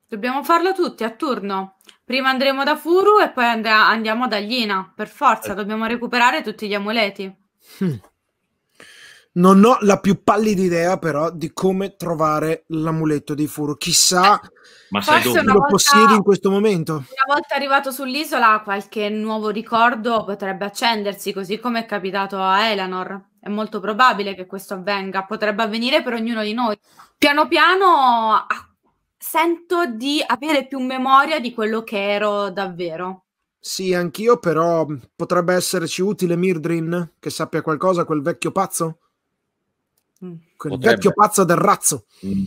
Dobbiamo farlo tutti a turno. Prima andremo da Furu e poi andiamo da Lina. Per forza, eh. dobbiamo recuperare tutti gli amuleti. Hmm. Non ho la più pallida idea, però, di come trovare l'amuletto di Furo. Chissà Ma forse lo possiedi in questo momento. Una volta arrivato sull'isola, qualche nuovo ricordo potrebbe accendersi, così come è capitato a Eleanor. È molto probabile che questo avvenga, potrebbe avvenire per ognuno di noi. Piano piano ah, sento di avere più memoria di quello che ero davvero. Sì, anch'io, però potrebbe esserci utile Mirdrin che sappia qualcosa quel vecchio pazzo? quel vecchio pazzo del razzo. Mm.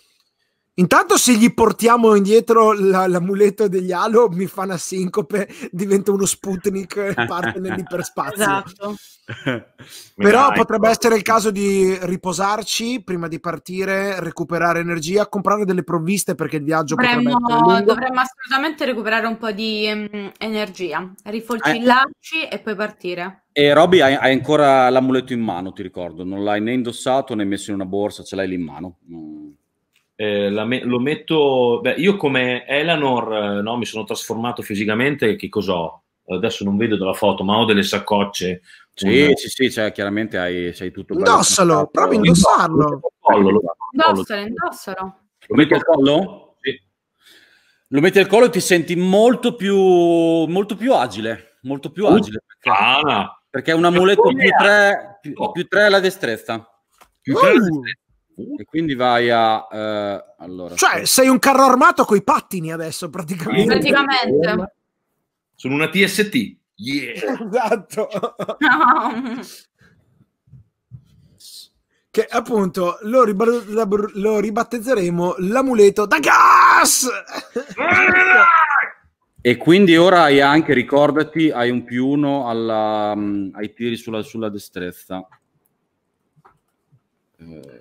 Intanto se gli portiamo indietro la, l'amuleto degli Halo mi fa una sincope, diventa uno Sputnik e eh, parte nell'iperspazio. Esatto. Però dai, potrebbe po'. essere il caso di riposarci prima di partire, recuperare energia, comprare delle provviste perché il viaggio dovremmo, dovremmo assolutamente recuperare un po' di um, energia, rifolcillarci eh. e poi partire. E Robby, hai, hai, ancora l'amuleto in mano, ti ricordo, non l'hai né indossato né messo in una borsa, ce l'hai lì in mano. Mm eh, me- lo metto, beh, io come Eleanor eh, no, mi sono trasformato fisicamente, che cos'ho? Adesso non vedo dalla foto, ma ho delle saccocce. Sì, un... sì, sì, cioè, chiaramente hai, sei tutto... Indossalo, provi a indossarlo. Indossalo, indossalo. Lo metti al collo? Sì. Lo metti al collo e ti senti molto più, molto più agile, molto più uh, agile. Perché, perché è un amuleto più 3 più, più alla destrezza. Più 3 alla uh. destrezza. E quindi vai a... Eh, allora, cioè, sei un carro armato con i pattini adesso, praticamente. Praticamente. Sono una TST. Yeah. Esatto. Che appunto lo, rib- lo ribattezzeremo l'amuleto da gas! E quindi ora hai anche, ricordati, hai un più uno alla, um, ai tiri sulla, sulla destrezza. Eh,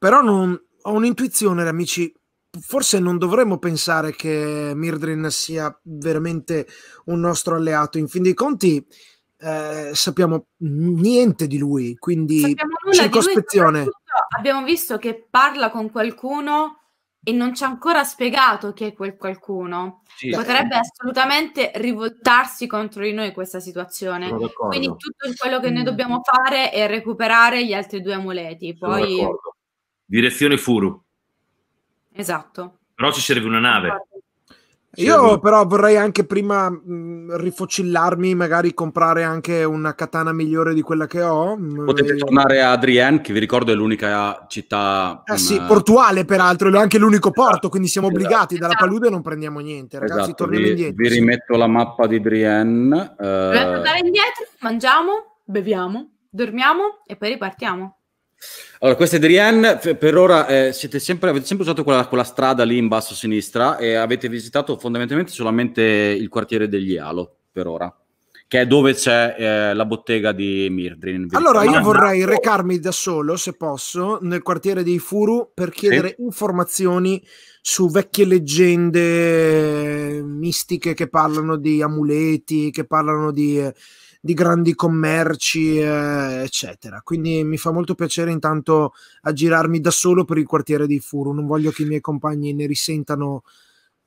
però non, ho un'intuizione, amici. Forse non dovremmo pensare che Mirdrin sia veramente un nostro alleato. In fin dei conti, eh, sappiamo niente di lui, quindi circospezione. abbiamo visto che parla con qualcuno e non ci ha ancora spiegato chi è quel qualcuno. Sì, Potrebbe sì. assolutamente rivoltarsi contro di noi questa situazione. Quindi tutto quello che noi mm. dobbiamo fare è recuperare gli altri due amuleti. Poi direzione Furu. Esatto. Però ci serve una nave. Io però vorrei anche prima mh, rifocillarmi, magari comprare anche una katana migliore di quella che ho. Potete e... tornare a Adrienne, che vi ricordo è l'unica città... Eh sì, portuale peraltro, è anche l'unico esatto. porto, quindi siamo obbligati, dalla esatto. palude non prendiamo niente, ragazzi, esatto, torniamo vi, indietro. Vi rimetto la mappa di Adrien. Eh... Tornare indietro, mangiamo, beviamo, dormiamo e poi ripartiamo. Allora, questa è Drian, per ora eh, sempre, avete sempre usato quella, quella, strada lì in basso a sinistra e avete visitato fondamentalmente solamente il quartiere degli Alo, per ora, che è dove c'è eh, la bottega di Mirdrin. Allora, io vorrei recarmi da solo, se posso, nel quartiere dei Furu per chiedere sì. informazioni su vecchie leggende mistiche che parlano di amuleti, che parlano di... Eh, di grandi commerci, eh, eccetera. Quindi mi fa molto piacere intanto aggirarmi da solo per il quartiere di Furu. Non voglio che i miei compagni ne risentano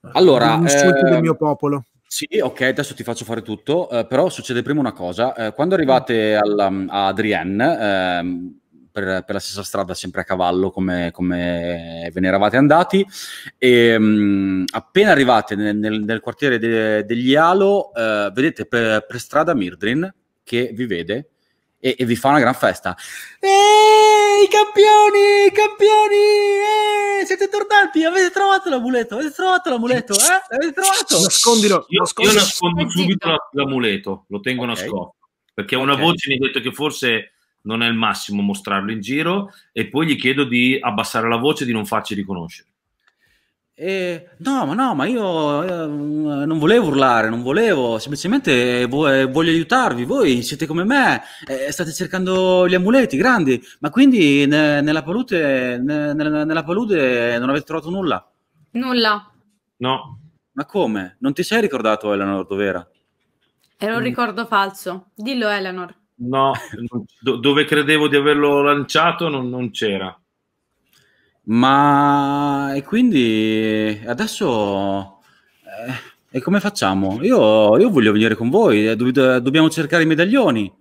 eh, allora, eh, del ehm, mio popolo. Sì, ok, adesso ti faccio fare tutto, eh, però succede prima una cosa. Eh, quando mm. arrivate alla, mm, a Adrienne, ehm, per, per, la stessa strada, sempre a cavallo, come, come ve ne eravate andati. E, ehm, mh, appena arrivate nel, nel, nel quartiere de, degli Alo, eh, vedete per, per, strada Mirdrin che vi vede e, e vi fa una gran festa. Ehi, campioni, campioni, eh, siete tornati, avete trovato l'amuleto, avete trovato l'amuleto, eh? Avete trovato? Nascondilo, io, nascondilo. io nascondo subito l'amuleto, lo tengo okay. nascosto, perché okay. una voce mi ha detto che forse non è il massimo mostrarlo in giro e poi gli chiedo di abbassare la voce, di non farci riconoscere. Eh, no, ma no, ma io eh, non volevo urlare, non volevo, semplicemente vo- eh, voglio aiutarvi, voi siete come me, eh, state cercando gli amuleti grandi, ma quindi ne- nella, palude, ne- nella palude non avete trovato nulla? Nulla. No. Ma come? Non ti sei ricordato, Eleanor, dov'era? Era un mm. ricordo falso. Dillo, Eleanor. No, do- dove credevo di averlo lanciato non, non c'era. Ma e quindi eh, adesso eh, e come facciamo? Io, io, voglio venire con voi, eh, do- eh, dobbiamo cercare i medaglioni.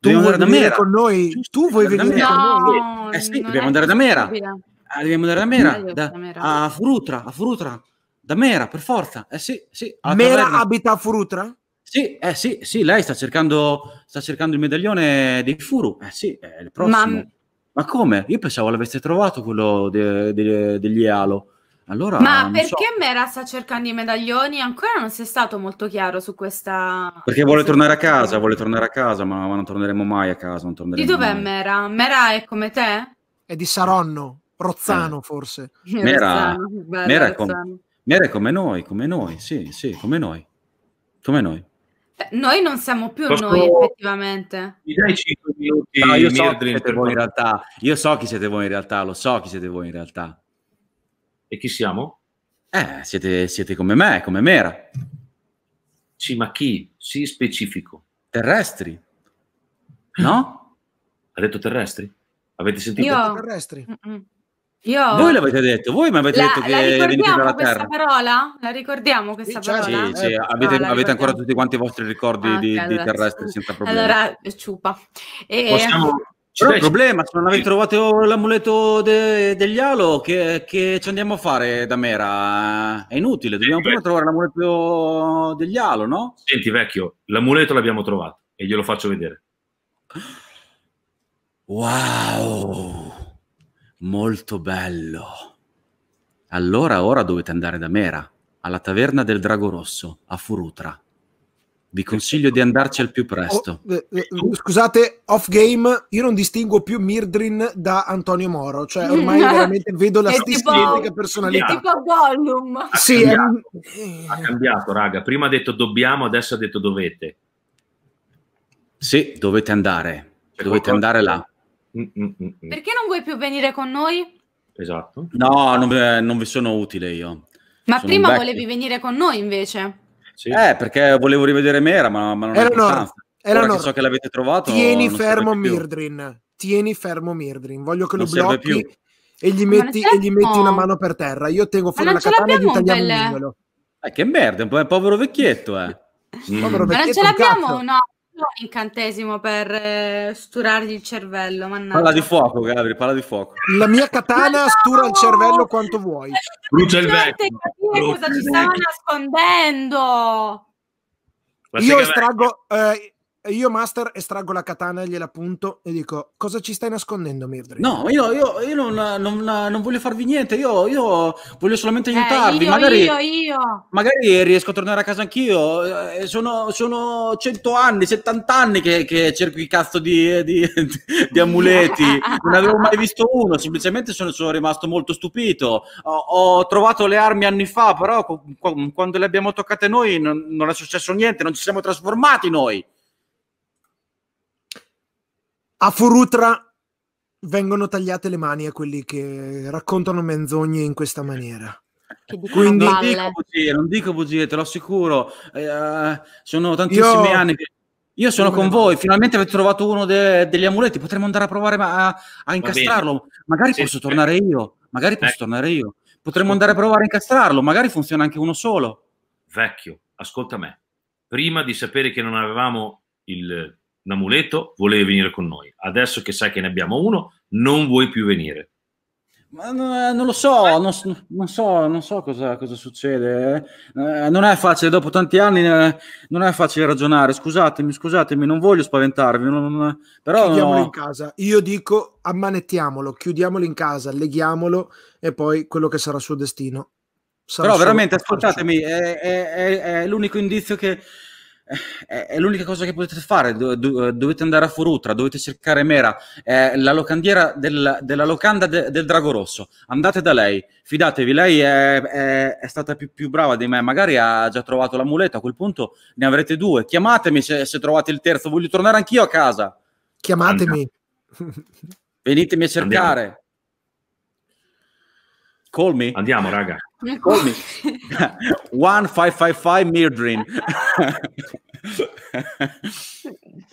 Tu vuoi andare venire con noi? Giusto, tu vuoi venire con noi? Eh sì, dobbiamo andare da Mera. Ah, dobbiamo andare da Mera, da, a Furutra, a Furutra. Da Mera, per forza. Eh sì, sì. Mera taverna. abita a Furutra? Sì, eh, sì, sì, lei sta cercando, sta cercando il medaglione dei Furu. Eh sì, è il prossimo. Ma, Ma come? Io pensavo l'avesse trovato quello de, de, degli Ealo. Allora, Ma perché so. Mera sta cercando i medaglioni? Ancora non si è stato molto chiaro su questa. Perché vuole tornare a casa, vuole tornare a casa, ma, non torneremo mai a casa. di dov'è mai. Mera? Mera è come te? È di Saronno, Rozzano eh. forse. Mera, Mera, È com- Mera, è come noi, come noi, sì, sì, come noi. Come noi. Cioè, noi non siamo più Posso... noi, effettivamente. Mi dai 5 minuti? No, io so chi siete voi in realtà. Io so chi siete voi in realtà, lo so chi siete voi in realtà. E chi siamo? Eh, siete, siete come me, come Mera. Sì, ma chi? Sì, specifico. Terrestri. No? ha detto terrestri? Avete sentito? Io... Terrestri. Mm-mm. Io... Voi l'avete detto, voi mi avete la, detto che la venite dalla Terra. parola? La ricordiamo questa sì, certo. parola? Sì, sì. Eh, avete, no, avete ancora tutti quanti i vostri ricordi ah, di, okay, di allora, terrestri senza problemi. Allora, eh, ciupa. E... Possiamo... C'è un problema, se non avete trovato l'amuleto de, degli Alo, che, che, ci andiamo a fare da Mera? È inutile, eh, dobbiamo prima trovare l'amuleto degli Alo, no? Senti vecchio, l'amuleto l'abbiamo trovato e glielo faccio vedere. Wow! Molto bello. Allora ora dovete andare da Mera, alla taverna del Drago Rosso, a Furutra. Vi consiglio di andarci al più presto. Oh, eh, eh, eh scusate, off game, io non distingo più Mirdrin da Antonio Moro, cioè ormai veramente vedo la stessa identica personalità. È tipo Gollum. Sì, ha cambiato, è... ha cambiato, raga. Prima ha detto dobbiamo, adesso ha detto dovete. Sì, dovete andare. dovete andare là. Mm, mm, mm, perché non vuoi più venire con noi? Esatto. No, non, eh, non vi sono utile io. Ma sono prima volevi venire con noi invece? Sì. Eh, perché volevo rivedere Mera, ma, ma non era Nord. Era Che so che l'avete trovato. Tieni fermo Mirdrin. Tieni fermo Mirdrin. Voglio che non lo blocchi più. e gli, metti, e gli metti una mano per terra. Io tengo fuori la katana e gli tagliamo il mignolo. Eh, che merda, è un povero vecchietto, eh. Mm. Ma non ce l'abbiamo o no, un incantesimo per eh, sturargli il cervello. Mannaggia. Parla di fuoco, Gabri, parla di fuoco. La mia katana no! stura il cervello quanto vuoi. Brucia il vecchio. capire cosa ci stava nascondendo. Io estraggo, eh, io master estraggo la katana e gliela punto e dico cosa ci stai nascondendo Mirdri? No, io, io, io non, non, non, voglio farvi niente, io, io voglio solamente eh, aiutarvi. Eh, magari, magari, riesco a tornare a casa anch'io. Eh, sono, sono 100 anni, 70 anni che, che cerco i cazzo di, di, di amuleti, non avevo mai visto uno, semplicemente sono, sono rimasto molto stupito. Ho, ho, trovato le armi anni fa, però quando le abbiamo toccate noi non, non è successo niente, non ci siamo trasformati noi. A Furutra vengono tagliate le mani a quelli che raccontano menzogne in questa maniera. Quindi non dico, bugie, non dico bugie, te lo assicuro. Eh, sono tantissimi io... anni che io sono con voi, finalmente avete trovato uno de- degli amuleti, potremmo andare a provare a, a incastrarlo. Magari sì, posso sì. tornare io, magari posso Vecchio. tornare io. Potremmo andare a provare a incastrarlo, magari funziona anche uno solo. Vecchio, ascolta me. Prima di sapere che non avevamo il un amuleto, volevi venire con noi. Adesso che sai che ne abbiamo uno, non vuoi più venire. Ma non, eh, non lo so, non, non, so, non so cosa, cosa succede. Eh. eh, non è facile, dopo tanti anni eh, non è facile ragionare. Scusatemi, scusatemi, non voglio spaventarvi. Non, però chiudiamolo no. in casa. Io dico ammanettiamolo, chiudiamolo in casa, leghiamolo e poi quello che sarà il suo destino. Sarà Però veramente, ascoltatemi, è, è, è, è l'unico indizio che è, l'unica cosa che potete fare, dovete andare a Forutra, dovete cercare Mera, è la locandiera del, della locanda de, del Drago Rosso, andate da lei, fidatevi, lei è, è, è stata più, più, brava di me, magari ha già trovato l'amuleto, a quel punto ne avrete due, chiamatemi se, se trovate il terzo, voglio tornare anch'io a casa. Chiamatemi. Venitemi a cercare. Andiamo. Call me. Andiamo raga. Call me. 1555 Mirdrin.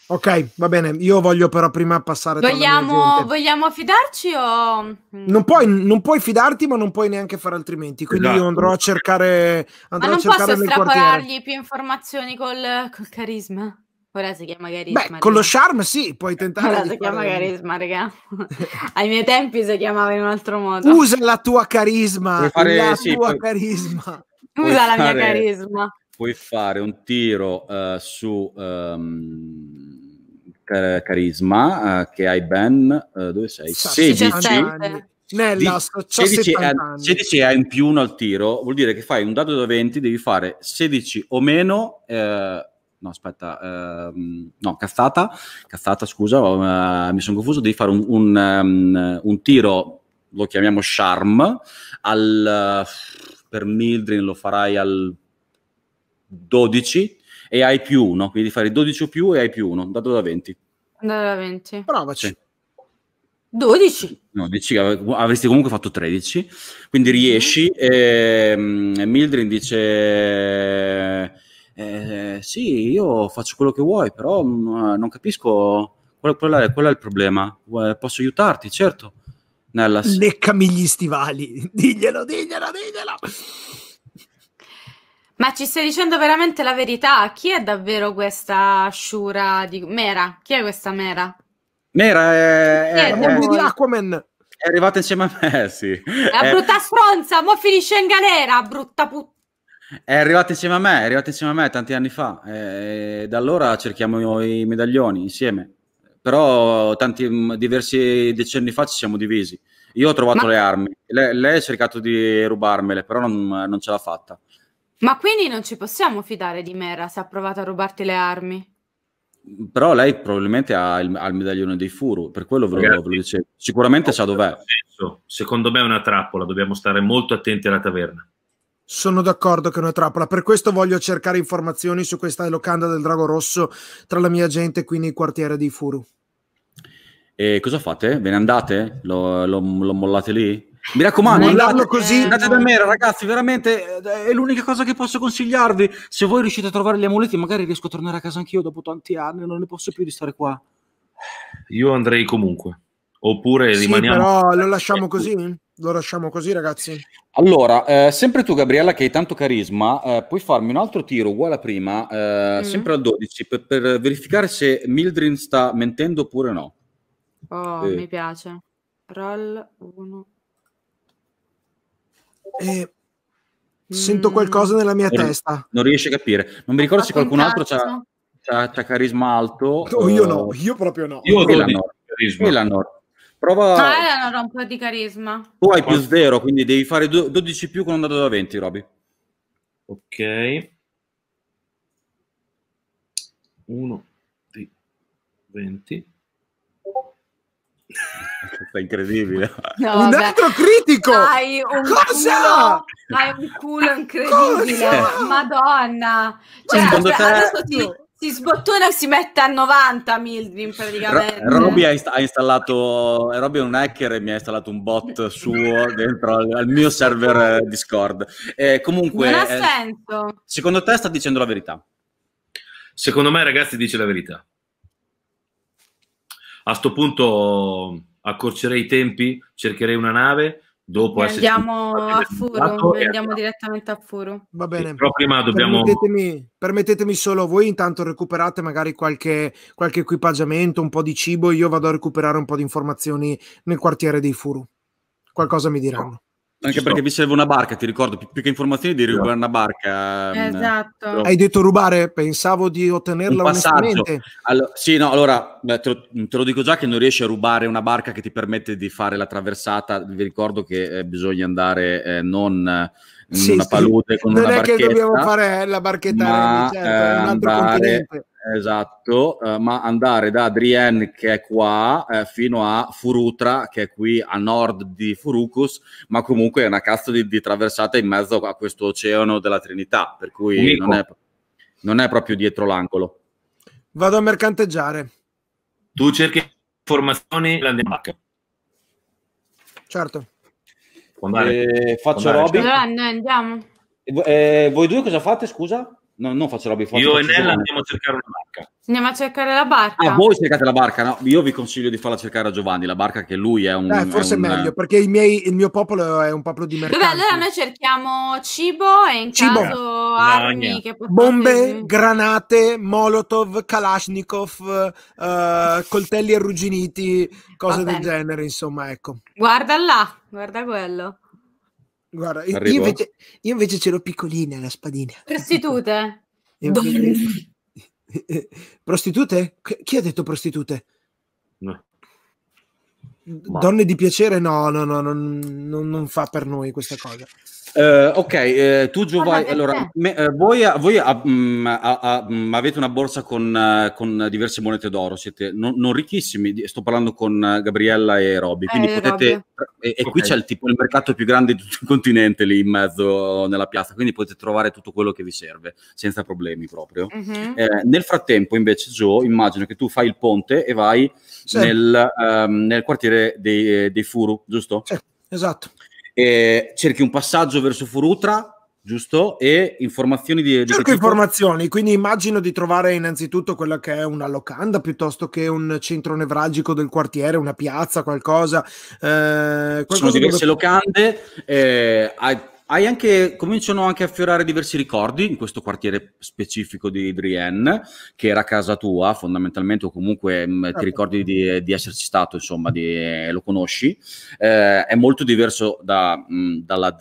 ok, va bene. Io voglio però prima passare. Vogliamo, vogliamo affidarci o... Non puoi, non puoi, fidarti, ma non puoi neanche fare altrimenti. Quindi esatto. io andrò a cercare. Andrò ma non a cercare posso straparargli più informazioni col, col carisma. Ora si chiama carisma. Beh, con lo charm sì, puoi tentare. Ora si chiama carisma, raga. Ai miei tempi si chiamava in un altro modo. Usa la tua carisma. Puoi fare, la sì, tua puoi... carisma. Puoi Usa fare... la mia carisma. Puoi fare un tiro uh, su um, car carisma uh, che hai ben uh, dove sei? 16. 17. Nella, so, 16, è, 16 è in più uno al tiro, vuol dire che fai un dato da 20, devi fare 16 o meno eh, no aspetta, ehm, no Cazzata, Cazzata scusa, eh, mi sono confuso, devi fare un, un, ehm, un tiro, lo chiamiamo charm, al, eh, per Mildrin lo farai al 12 e hai più 1, quindi fare 12 o più e hai più 1, dato da 20. Dato da 20. Provaci. Sì. 12. No, 10, avresti comunque fatto 13, quindi riesci. E, um, mhm. ehm, Mildrin dice eh, sì, io faccio quello che vuoi, però mh, mm, non capisco qual, qual, è, qual, è, il problema. Posso aiutarti, certo. Nella... Leccami gli stivali, diglielo, diglielo, diglielo. Ma ci stai dicendo veramente la verità? Chi è davvero questa Shura di Mera? Chi è questa Mera? Mera è, è, è, è di Aquaman. È arrivata insieme a me, sì. È brutta stronza, mo finisce in galera, brutta puttana. È arrivata insieme a me, è arrivata insieme a me tanti anni fa. E da allora cerchiamo i medaglioni insieme. Però tanti, mm, diversi decenni fa ci siamo divisi. Io ho trovato Ma... le armi, lei, lei, ha cercato di rubarmele, però non, non ce l'ha fatta. Ma quindi non ci possiamo fidare di Mera se ha provato a rubarti le armi? Però lei probabilmente ha il, ha il medaglione dei Furu, per quello ve lo, ve lo dicevo. Sicuramente sa dov'è. Senso. Secondo me è una trappola, dobbiamo stare molto attenti alla taverna. Sono d'accordo che è una trappola, per questo voglio cercare informazioni su questa locanda del Drago Rosso tra la mia gente qui nel quartiere di Furu. E cosa fate? Ve ne andate? Lo, lo, lo mollate lì? Mi raccomando, andate, così. Eh, andate da me, ragazzi, veramente eh, è l'unica cosa che posso consigliarvi. Se voi riuscite a trovare gli amuleti, magari riesco a tornare a casa anch'io dopo tanti anni, non ne posso più di stare qua. Io andrei comunque. Oppure rimaniamo... Sì, però lo lasciamo così? lo lasciamo così, ragazzi. Allora, eh, sempre tu, Gabriella, che hai tanto carisma, eh, puoi farmi un altro tiro uguale a prima, eh, mm. sempre al 12, per, per, verificare se Mildrin sta mentendo oppure no. Oh, mi piace. Roll 1. Mm. Eh, sento qualcosa nella mia non, testa. Non riesci a capire. Non mi ricordo se qualcun altro c'ha, c'ha, c'ha, carisma alto. No, io no, io proprio no. Io ho 12 carisma. Milanor. Prova. Ah, allora un po' di carisma. Tu hai più 0, quindi devi fare 12 più con un dato da 20, Roby. Ok. Uno di 20. È incredibile. No, un altro critico. Hai un Cosa? Culo, hai un culo incredibile. Cosa? Madonna. Cioè, Secondo cioè, te... adesso ti, si sbottona e si mette a 90 Mildrim praticamente. Ro- Roby ha, installato, Roby è un hacker e mi ha installato un bot suo dentro al, al mio server eh, Discord. Eh, comunque, non ha eh, senso. secondo te sta dicendo la verità? Secondo me ragazzi dice la verità. A sto punto accorcerei i tempi, cercherei una nave, dopo andiamo a Furo, andiamo direttamente a Furo. Va bene. Però prima dobbiamo... Permettetemi, permettetemi, solo, voi intanto recuperate magari qualche, qualche equipaggiamento, un po' di cibo, io vado a recuperare un po' di informazioni nel quartiere dei Furu. Qualcosa mi diranno. Anche perché vi serve una barca, ti ricordo, più, più che informazioni di rubare una barca. Mm, esatto. No. Hai detto rubare, pensavo di ottenerla un passaggio. Allora, sì, no, allora te lo, te lo, dico già che non riesci a rubare una barca che ti permette di fare la traversata. Vi ricordo che eh, bisogna andare eh, non eh, in sì, una palude sì. con non una barchetta. Non è che dobbiamo fare la barchetta, eh, certo, è un eh, altro andare... continente Esatto, eh, ma andare da Adrienne che è qua eh, fino a Furutra che è qui a nord di Furucus, ma comunque è una cazzo di, di traversata in mezzo a questo oceano della Trinità, per cui non è, non è, proprio dietro l'angolo. Vado a mercanteggiare. Tu cerchi informazioni la Danimarca. Certo. eh, faccio Robin. Allora, noi andiamo. Eh, voi due cosa fate, scusa? No, non faccio robe forti. Io e Nella andiamo a cercare una barca. Andiamo a cercare la barca. Ah, voi cercate la barca, no? Io vi consiglio di farla cercare a Giovanni, la barca che lui è un... Eh, forse è un... meglio, perché miei, il mio popolo è un popolo di mercato. Vabbè, allora noi cerchiamo cibo e in cibo. caso armi no, potrebbe... Bombe, granate, molotov, kalashnikov, eh, coltelli arrugginiti, cose Vabbè. del genere, insomma, ecco. Guarda là, guarda quello. Guarda, io invece, io invece, ce l'ho piccolina la spadina. Prostitute? prostitute? Chi ha detto prostitute? No. Donne di piacere? No, no, no, non, non, non fa per noi questa cosa. Uh, ok, eh, tu Giovanni, allora, me, eh, voi, voi a, mm, a, a, mm, avete una borsa con, eh, con, diverse monete d'oro, siete non, non, ricchissimi, sto parlando con eh, Gabriella e Robby, quindi eh, potete, e, e okay. qui c'è il, tipo, il mercato più grande di tutto il continente lì in mezzo nella piazza, quindi potete trovare tutto quello che vi serve senza problemi proprio. Mm-hmm. nel frattempo invece Joe, immagino che tu fai il ponte e vai sì. nel, um, nel, quartiere dei, dei Furu, giusto? Sì, esatto eh, cerchi un passaggio verso Furutra, giusto? E informazioni di... di Cerco informazioni, quindi immagino di trovare innanzitutto quella che è una locanda piuttosto che un centro nevralgico del quartiere, una piazza, qualcosa. Eh, qualcosa Sono diverse dove... locande, eh, hai anche, cominciano anche a affiorare diversi ricordi in questo quartiere specifico di Brienne, che era casa tua fondamentalmente, o comunque mh, mm, ti certo. ricordi di, di, esserci stato, insomma, di, eh, lo conosci. Eh, è molto diverso da, mh, mm, dalla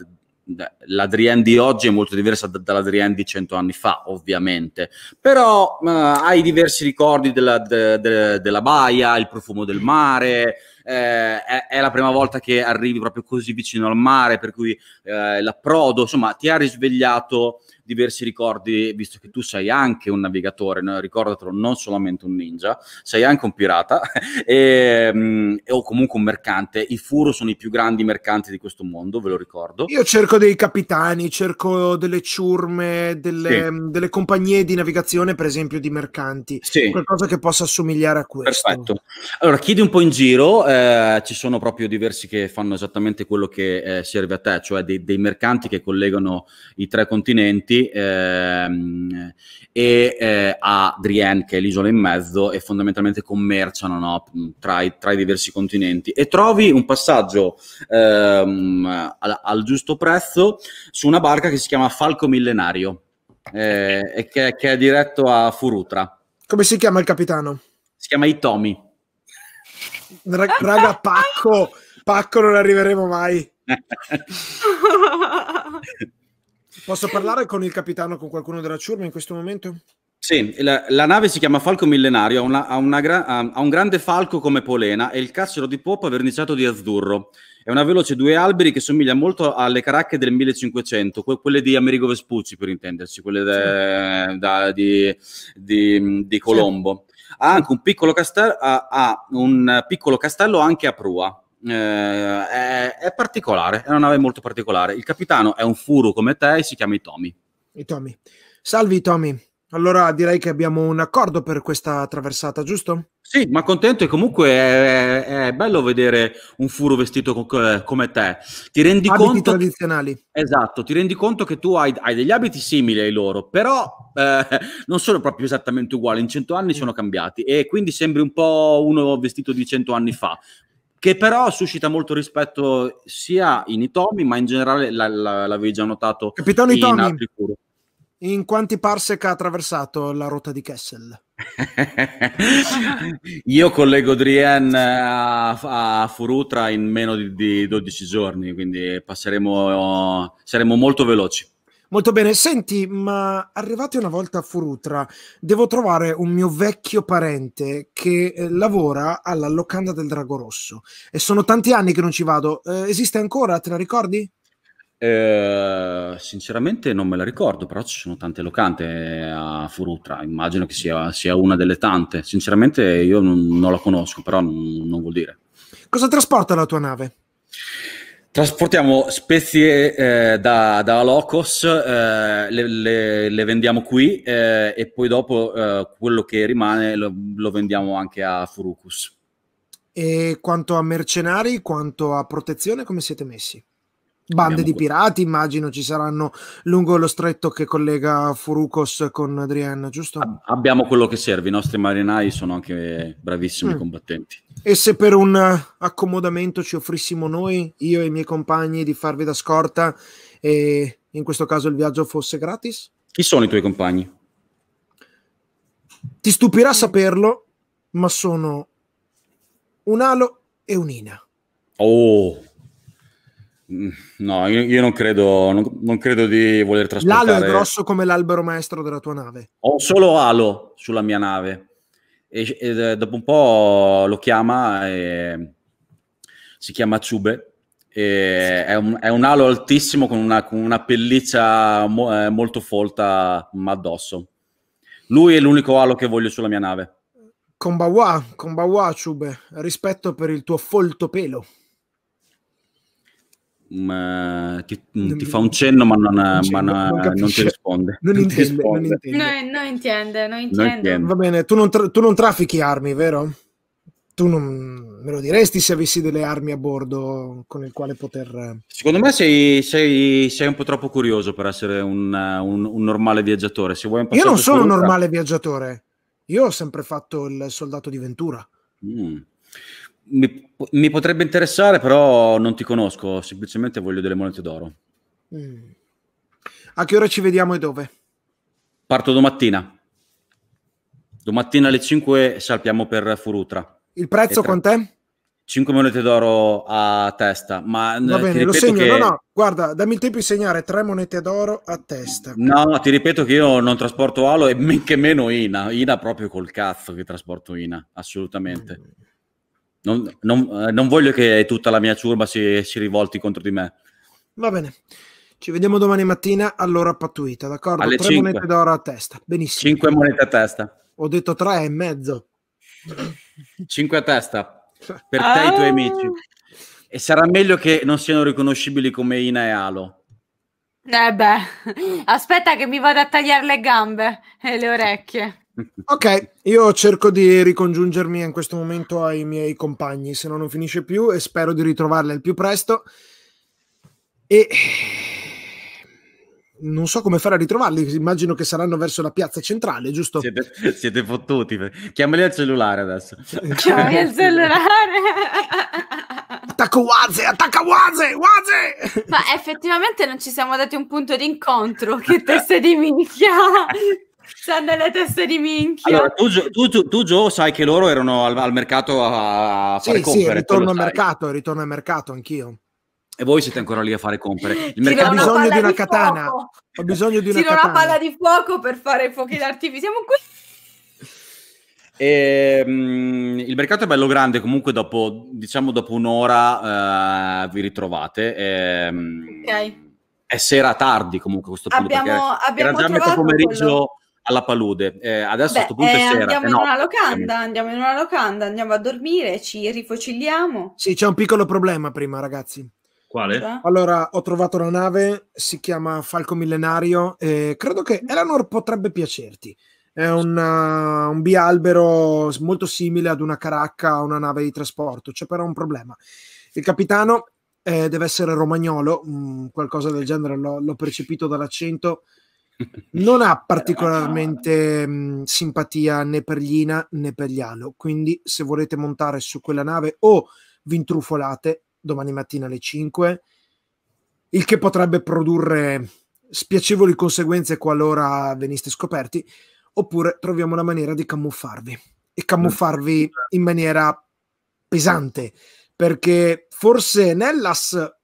l'Adrien di oggi è molto diversa dall'Adrien di cento anni fa, ovviamente, però eh, hai diversi ricordi della, de, de, della baia, il profumo del mare, eh, è, è, la prima volta che arrivi proprio così vicino al mare, per cui eh, l'approdo, insomma, ti ha risvegliato diversi ricordi, visto che tu sei anche un navigatore, no? ricordatelo, non solamente un ninja, sei anche un pirata e, um, o comunque un mercante. I Furo sono i più grandi mercanti di questo mondo, ve lo ricordo. Io cerco dei capitani, cerco delle ciurme, delle, sì. mh, mm, delle compagnie di navigazione, per esempio di mercanti, sì. qualcosa che possa assomigliare a questo. Perfetto. Allora, chiedi un po' in giro, eh, ci sono proprio diversi che fanno esattamente quello che eh, serve a te, cioè dei, dei mercanti che collegano i tre continenti tutti, ehm, e eh, a Drienne, che è l'isola in mezzo, e fondamentalmente commerciano no, tra, i, tra, i, diversi continenti. E trovi un passaggio ehm, al, al giusto prezzo su una barca che si chiama Falco Millenario. Eh, e che, che, è diretto a Furutra. Come si chiama il capitano? Si chiama Itomi. Ra- raga, Pacco! Pacco non arriveremo mai. Posso parlare con il capitano, con qualcuno della ciurma in questo momento? Sì, la, la, nave si chiama Falco Millenario, ha, una, ha, una gra, ha, un grande falco come polena e il cassero di poppa verniciato di azzurro. È una veloce due alberi che somiglia molto alle caracche del 1500, que- quelle di Amerigo Vespucci per intenderci, quelle de- sì. da, di, di, di, Colombo. Sì. Ha anche un piccolo, castel- ha, un piccolo castello anche a prua eh, è, è, particolare, è una nave molto particolare. Il capitano è un furo come te e si chiama Itomi. Itomi. Salvi Tommy. Allora direi che abbiamo un accordo per questa traversata, giusto? Sì, ma contento e comunque è, è, è bello vedere un furo vestito co- come te. Ti rendi abiti conto tradizionali. Che, esatto, ti rendi conto che tu hai, hai degli abiti simili ai loro, però eh, non sono proprio esattamente uguali, in cento anni mm. sono cambiati e quindi sembri un po' uno vestito di cento anni fa, che però suscita molto rispetto sia in Itomi, ma in generale la, la, l'avevi già notato Capitano in Itomi, altri furi. In quanti parsec ha attraversato la rotta di Kessel? Io collego Drien a, a, Furutra in meno di, di 12 giorni, quindi passeremo, saremo molto veloci. Molto bene, senti, ma arrivati una volta a Furutra, devo trovare un mio vecchio parente che eh, lavora alla locanda del Drago Rosso e sono tanti anni che non ci vado. Eh, esiste ancora, te la ricordi? Eh, sinceramente non me la ricordo, però ci sono tante locande eh, a Furutra, immagino che sia, sia una delle tante. Sinceramente io non, non la conosco, però non, non vuol dire. Cosa trasporta la tua nave? Trasportiamo spezie eh, da, da Locos, eh, le, le, le, vendiamo qui eh, e poi dopo eh, quello che rimane lo, lo, vendiamo anche a Furucus. E quanto a mercenari, quanto a protezione, come siete messi? Bande Abbiamo di pirati, qua. immagino ci saranno lungo lo stretto che collega Furucos con Adrienne, giusto? Abbiamo quello che serve, i nostri marinai sono anche bravissimi mm. combattenti. E se per un eh, accomodamento ci offrissimo noi, io e i miei compagni, di farvi da scorta e in questo caso il viaggio fosse gratis? Chi sono i tuoi compagni? Ti stupirà saperlo, ma sono un Alo e un'Ina. Oh, mm, no, io, io non, credo, non, non credo di voler trasportare... L'Alo è grosso come l'albero maestro della tua nave. Ho solo Alo sulla mia nave e, e eh, dopo un po' lo chiama, e, si chiama Ciube, è un, è, un, alo altissimo con una, con una pelliccia mo, eh, molto folta addosso. Lui è l'unico alo che voglio sulla mia nave. Kombawa, Kombawa Ciube, rispetto per il tuo folto pelo. Mm, eh, ti, mm, ti fa un cenno ma non, eh, ma non, non, ti risponde. Non, intende, ti risponde. Intende. No, eh, intende, non intende. Va bene, tu non, tra- tu non traffichi armi, vero? tu non me lo diresti se avessi delle armi a bordo con il quale poter... Secondo me sei, sei, sei un po' troppo curioso per essere un, un, un normale viaggiatore. Se vuoi Io non sono un normale viaggiatore. Io ho sempre fatto il soldato di Ventura. Mm. Mi, mi, potrebbe interessare, però non ti conosco, semplicemente voglio delle monete d'oro. Mm. A che ora ci vediamo e dove? Parto domattina. Domattina alle 5 salpiamo per Furutra. Il prezzo quant'è? 5 monete d'oro a testa, ma Va eh, bene, lo segno, che... no, no, guarda, dammi il tempo di segnare 3 monete d'oro a testa. No, no, ti ripeto che io non trasporto Alo e men che meno Ina, Ina proprio col cazzo che trasporto Ina, assolutamente. Mm. Non, non, eh, non, voglio che tutta la mia ciurba si, si, rivolti contro di me. Va bene. Ci vediamo domani mattina all'ora pattuita, d'accordo? Alle tre 5. monete d'oro a testa. Benissimo. 5 monete a testa. Ho detto 3 e mezzo. 5 a testa per ah. te e i tuoi ah! amici. E sarà meglio che non siano riconoscibili come Ina e Alo. Eh beh, aspetta che mi vado a tagliare le gambe e le orecchie. Ok, io cerco di ricongiungermi in questo momento ai miei compagni, se no non finisce più e spero di ritrovarli al più presto. E non so come fare a ritrovarli, immagino che saranno verso la piazza centrale, giusto? Siete, siete fottuti, chiamali al cellulare adesso. Chiamali al cellulare! Attacco Waze, attacca Waze, Waze! Ma effettivamente non ci siamo dati un punto d'incontro, che testa di minchia! C'è nelle teste di minchia. Allora, tu, tu, tu, tu Gio, sai che loro erano al, al mercato a fare sì, compere. Sì, ritorno al mercato, ritorno al mercato anch'io. E voi siete ancora lì a fare compere. Il mercato... Ho bisogno di una di katana. Fuoco. Ho bisogno di una Tiro katana. una palla di fuoco per fare i fuochi d'artificio. Siamo qui. E, um, il mercato è bello grande, comunque dopo, diciamo, dopo un'ora uh, vi ritrovate. E, um, ok. È sera tardi comunque questo punto. Abbiamo, abbiamo era già metà pomeriggio. Quello alla palude. Eh, adesso Beh, a questo punto eh, è sera. Andiamo, eh, no. in una locanda, andiamo in una locanda, andiamo a dormire, ci rifocilliamo. Sì, c'è un piccolo problema prima, ragazzi. Quale? Allora, ho trovato la nave, si chiama Falco Millenario e credo che Eleanor potrebbe piacerti. È una, eh, un bialbero molto simile ad una caracca, una nave di trasporto. C'è però un problema. Il capitano eh, deve essere romagnolo, mh, mm, qualcosa del genere, l'ho, l'ho percepito dall'accento non ha particolarmente mh, simpatia né per Lina né per gli Liano. Quindi, se volete montare su quella nave o vi intrufolate domani mattina alle 5, il che potrebbe produrre spiacevoli conseguenze qualora veniste scoperti, oppure troviamo una maniera di camuffarvi e camuffarvi in maniera pesante perché forse Nellas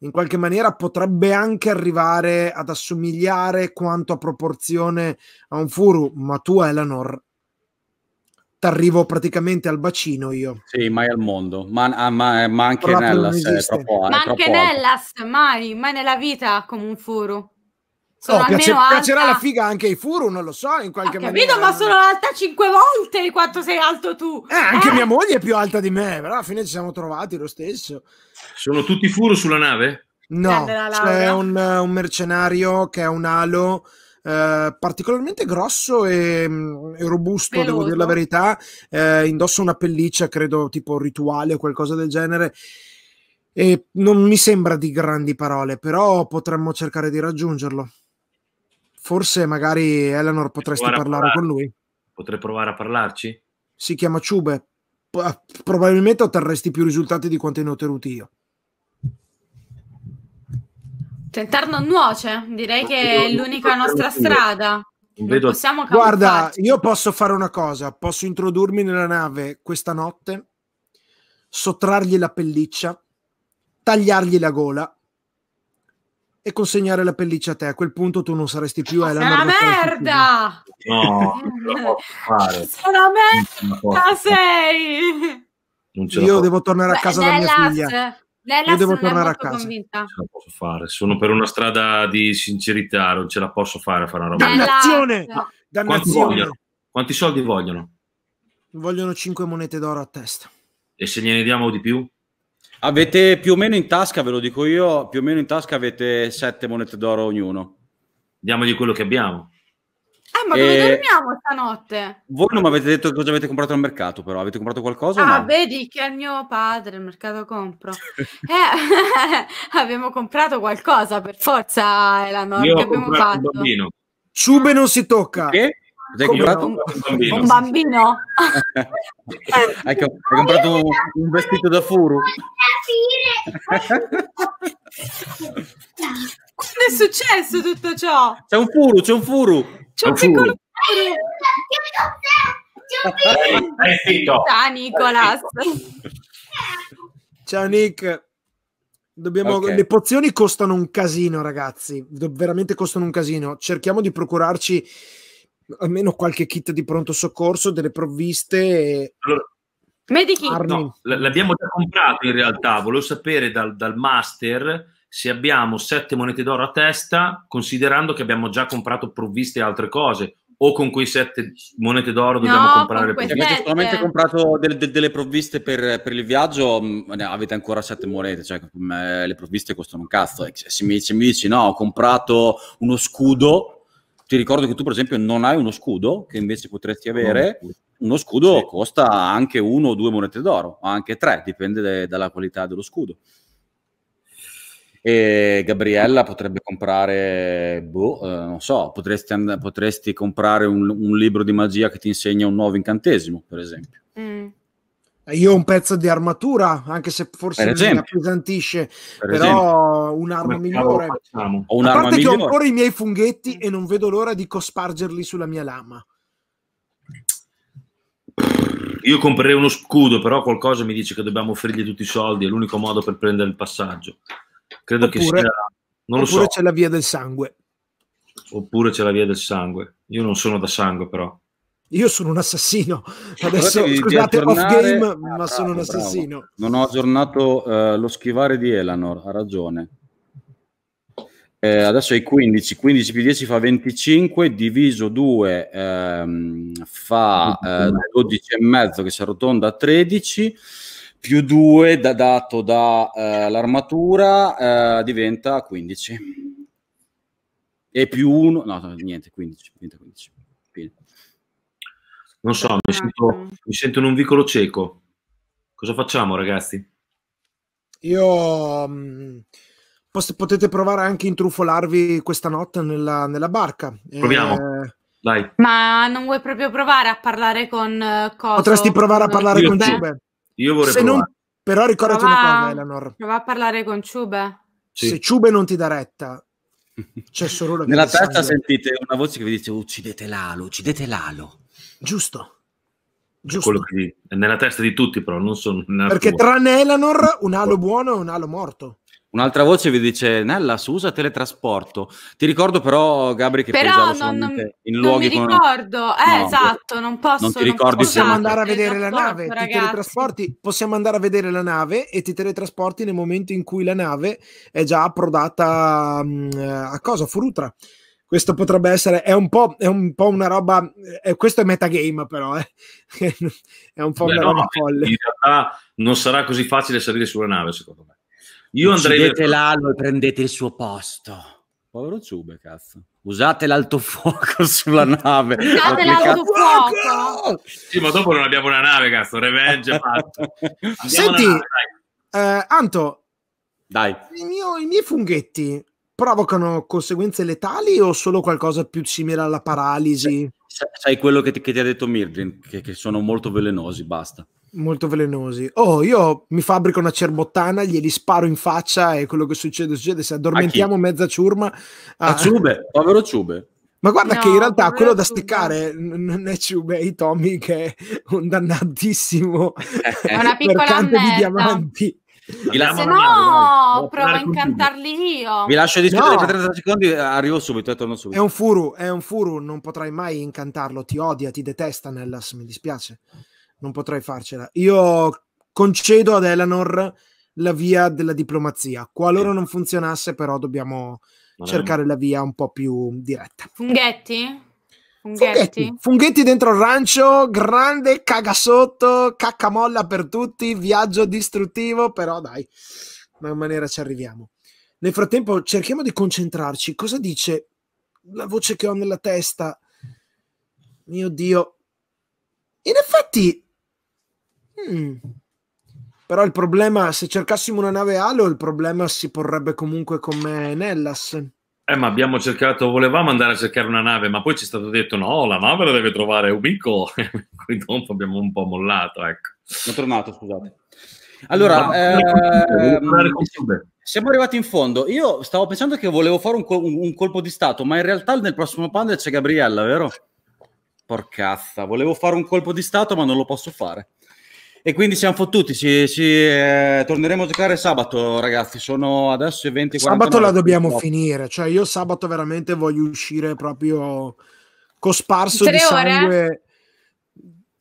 in qualche maniera potrebbe anche arrivare ad assomigliare quanto a proporzione a un Furu, ma tu Eleanor t'arrivo praticamente al bacino io. Sì, mai al mondo, ma, ah, ma, ma anche Nellas, eh, è troppo, ma è anche Nellas, mai, mai nella vita come un Furu. Sono no, piace, piacerà la figa anche ai furu, non lo so, in qualche modo. capito, maniera. ma sono alta cinque volte quanto sei alto tu. Eh, anche eh. mia moglie è più alta di me, però alla fine ci siamo trovati lo stesso. Sono tutti furu sulla nave? No, c'è un, un, mercenario che è un alo eh, particolarmente grosso e, mm, e robusto, Veloso. devo dire la verità. Eh, indossa una pelliccia, credo tipo rituale o qualcosa del genere. E non mi sembra di grandi parole, però potremmo cercare di raggiungerlo. Forse magari Eleanor potresti parlare con lui. Potrei provare a parlarci? Si chiama Ciube. Ah, probabilmente otterresti più risultati di quanti ne ho ottenuti io. Tentar cioè, non nuoce, direi che è l'unica nostra strada. Non Vedo... Guarda, io posso fare una cosa, posso introdurmi nella nave questa notte, sottrargli la pelliccia, tagliargli la gola e consegnare la pelliccia a te. A quel punto tu non saresti più Elena. È una merda! No, non fare. merda sei! Io devo tornare a casa Beh, da mia figlia. Nella Io devo tornare a casa. Convinta. Ce la posso fare. Sono per una strada di sincerità, non ce la posso fare a fare una roba. Dannazione! Quanti Quanti soldi vogliono? Vogliono 5 monete d'oro a testa. E se gliene diamo di più? Avete più o meno in tasca, ve lo dico io, più o meno in tasca avete sette monete d'oro ognuno. Diamogli quello che abbiamo. Eh, ma e... dove eh, dormiamo stanotte? Voi non mi avete detto cosa avete comprato al mercato, però avete comprato qualcosa? Ah, no? vedi che è il mio padre, il mercato compro. eh, abbiamo comprato qualcosa per forza, è la norma che abbiamo fatto. Ciube non si tocca. Che? Hai comprato un, un bambino? Un bambino? Ecco, hai, comprato un, un, vestito da furu? Quando è successo tutto ciò? C'è un furu, c'è un furu. C'è un, un piccolo furu. furu. Eh, Ciao Nicolas. Eh, Ciao Nick. Dobbiamo, okay. Le pozioni costano un casino, ragazzi. Do, veramente costano un casino. Cerchiamo di procurarci almeno qualche kit di pronto soccorso, delle provviste. E... Allora, Medikit. No, l'abbiamo già comprato in realtà, volevo sapere dal, dal master se abbiamo sette monete d'oro a testa, considerando che abbiamo già comprato provviste e altre cose, o con quei sette monete d'oro dobbiamo no, comprare le Avete solamente comprato delle, delle, delle provviste per, per, il viaggio, mm, avete ancora sette monete, cioè mm, le provviste costano un cazzo. Eh, se mi, se mi dici no, ho comprato uno scudo ti ricordo che tu, per esempio, non hai uno scudo, che invece potresti avere. Uno scudo sì. costa anche uno o due monete d'oro, o anche tre, dipende de- dalla qualità dello scudo. E Gabriella potrebbe comprare, boh, eh, non so, potresti, and- potresti comprare un, un libro di magia che ti insegna un nuovo incantesimo, per esempio. Mm. Io ho un pezzo di armatura, anche se forse mi appesantisce, per però esempio. un'arma migliore. Ho un'arma A parte migliore. che ho ancora i miei funghetti e non vedo l'ora di cospargerli sulla mia lama. Io comprerei uno scudo, però qualcosa mi dice che dobbiamo offrirgli tutti i soldi, è l'unico modo per prendere il passaggio. Credo oppure, che sia... Non lo so. Oppure c'è la via del sangue. Oppure c'è la via del sangue. Io non sono da sangue, però. Io sono un assassino. Adesso Guardate, scusate off game, ah, ma bravo, sono un assassino. Bravo. Non ho aggiornato eh, lo schivare di Elanor, ha ragione. Eh, adesso è 15, 15 più 10 fa 25, diviso 2 ehm, fa eh, 12,5 che si arrotonda a 13, più 2 da, dato dall'armatura eh, eh, diventa 15. E più 1, no, niente, 15, 15. Non so, mi esatto. sento, mi sento in un vicolo cieco. Cosa facciamo, ragazzi? Io mm, potete provare anche a intrufolarvi questa notte nella, nella barca. Proviamo. Eh, Dai. Ma non vuoi proprio provare a parlare con uh, eh, cosa? Potresti provare a parlare io con Ciube. Io vorrei Se provare. Non, però ricordati prova, una cosa, Eleanor. Prova a parlare con Ciube. Sì. Se Ciube non ti dà retta, c'è solo la Nella testa sentite una voce che vi dice uccidete l'alo, uccidete l'alo. Giusto. Giusto. Quello che è nella testa di tutti, però non sono. Perché tua. tranne Elanor, un alo buono e un alo morto. Un'altra voce vi dice Nella, su usa teletrasporto. Ti ricordo però, Gabri, che però non, in luoghi non mi ricordo, con... eh, no, esatto, non posso. Non ti ricordi possiamo andare a vedere la nave, ti teletrasporti, possiamo andare a vedere la nave e ti teletrasporti nel momento in cui la nave è già approdata mh, mm, eh, a cosa? Furutra questo potrebbe essere, è un po', è un po una roba, eh, questo è metagame però, eh. è un po' Beh, una no, roba folle. In realtà non sarà così facile salire sulla nave secondo me. Io andrei... Vedete l'allo e prendete il suo posto. Povero Zube, cazzo usate l'altofuoco sulla nave. Usate l'altofuoco. Sì, ma dopo non abbiamo una nave, cazzo. Revenge fatto. Senti, nave, dai. Eh, Anto, dai. I, mio, I miei funghetti provocano conseguenze letali o solo qualcosa più simile alla paralisi? Sai, sai quello che ti, che ti, ha detto Mirdin, che, che, sono molto velenosi, basta. Molto velenosi. Oh, io mi fabbrico una cerbottana, glieli sparo in faccia e quello che succede succede. Se addormentiamo mezza ciurma... A ah. Ciube, povero Ciube. Ma guarda no, che in realtà quello da steccare non è ciube, Ciubei Tommy che è un dannatissimo è una piccola di diamanti. Vi la... Se no, provo a incantarli io. Vi lascio discutere no. per 30 secondi, eh, arrivo subito e eh, torno subito. È un furu, è un furu, non potrai mai incantarlo, ti odia, ti detesta Nellas, mi dispiace. Non potrei farcela. Io concedo ad Eleanor la via della diplomazia. Qualora non funzionasse, però, dobbiamo cercare la via un po' più diretta. Funghetti? Funghetti. Funghetti dentro il rancio, grande cagasotto, caccamolla per tutti, viaggio distruttivo, però dai, in maniera ci arriviamo. Nel frattempo cerchiamo di concentrarci. Cosa dice la voce che ho nella testa? Mio Dio. In effetti... Hmm. Però il problema, se cercassimo una nave alo il problema si porrebbe comunque con me Nellas. Eh, ma abbiamo cercato, volevamo andare a cercare una nave, ma poi ci è stato detto no, la nave la deve trovare Ubico, quindi dopo abbiamo un po' mollato, ecco. Sono tornato, scusate. Allora, eh, siamo arrivati in fondo. Io stavo pensando che volevo fare un, col- un, colpo di stato, ma in realtà nel prossimo panel c'è Gabriella, vero? Porcazza, volevo fare un colpo di stato, ma non lo posso fare. E quindi siamo fottuti, ci, ci eh, torneremo a giocare sabato ragazzi, sono adesso 20 Sabato la dobbiamo no. finire, cioè io sabato veramente voglio uscire proprio cosparso tre di sangue. Ore.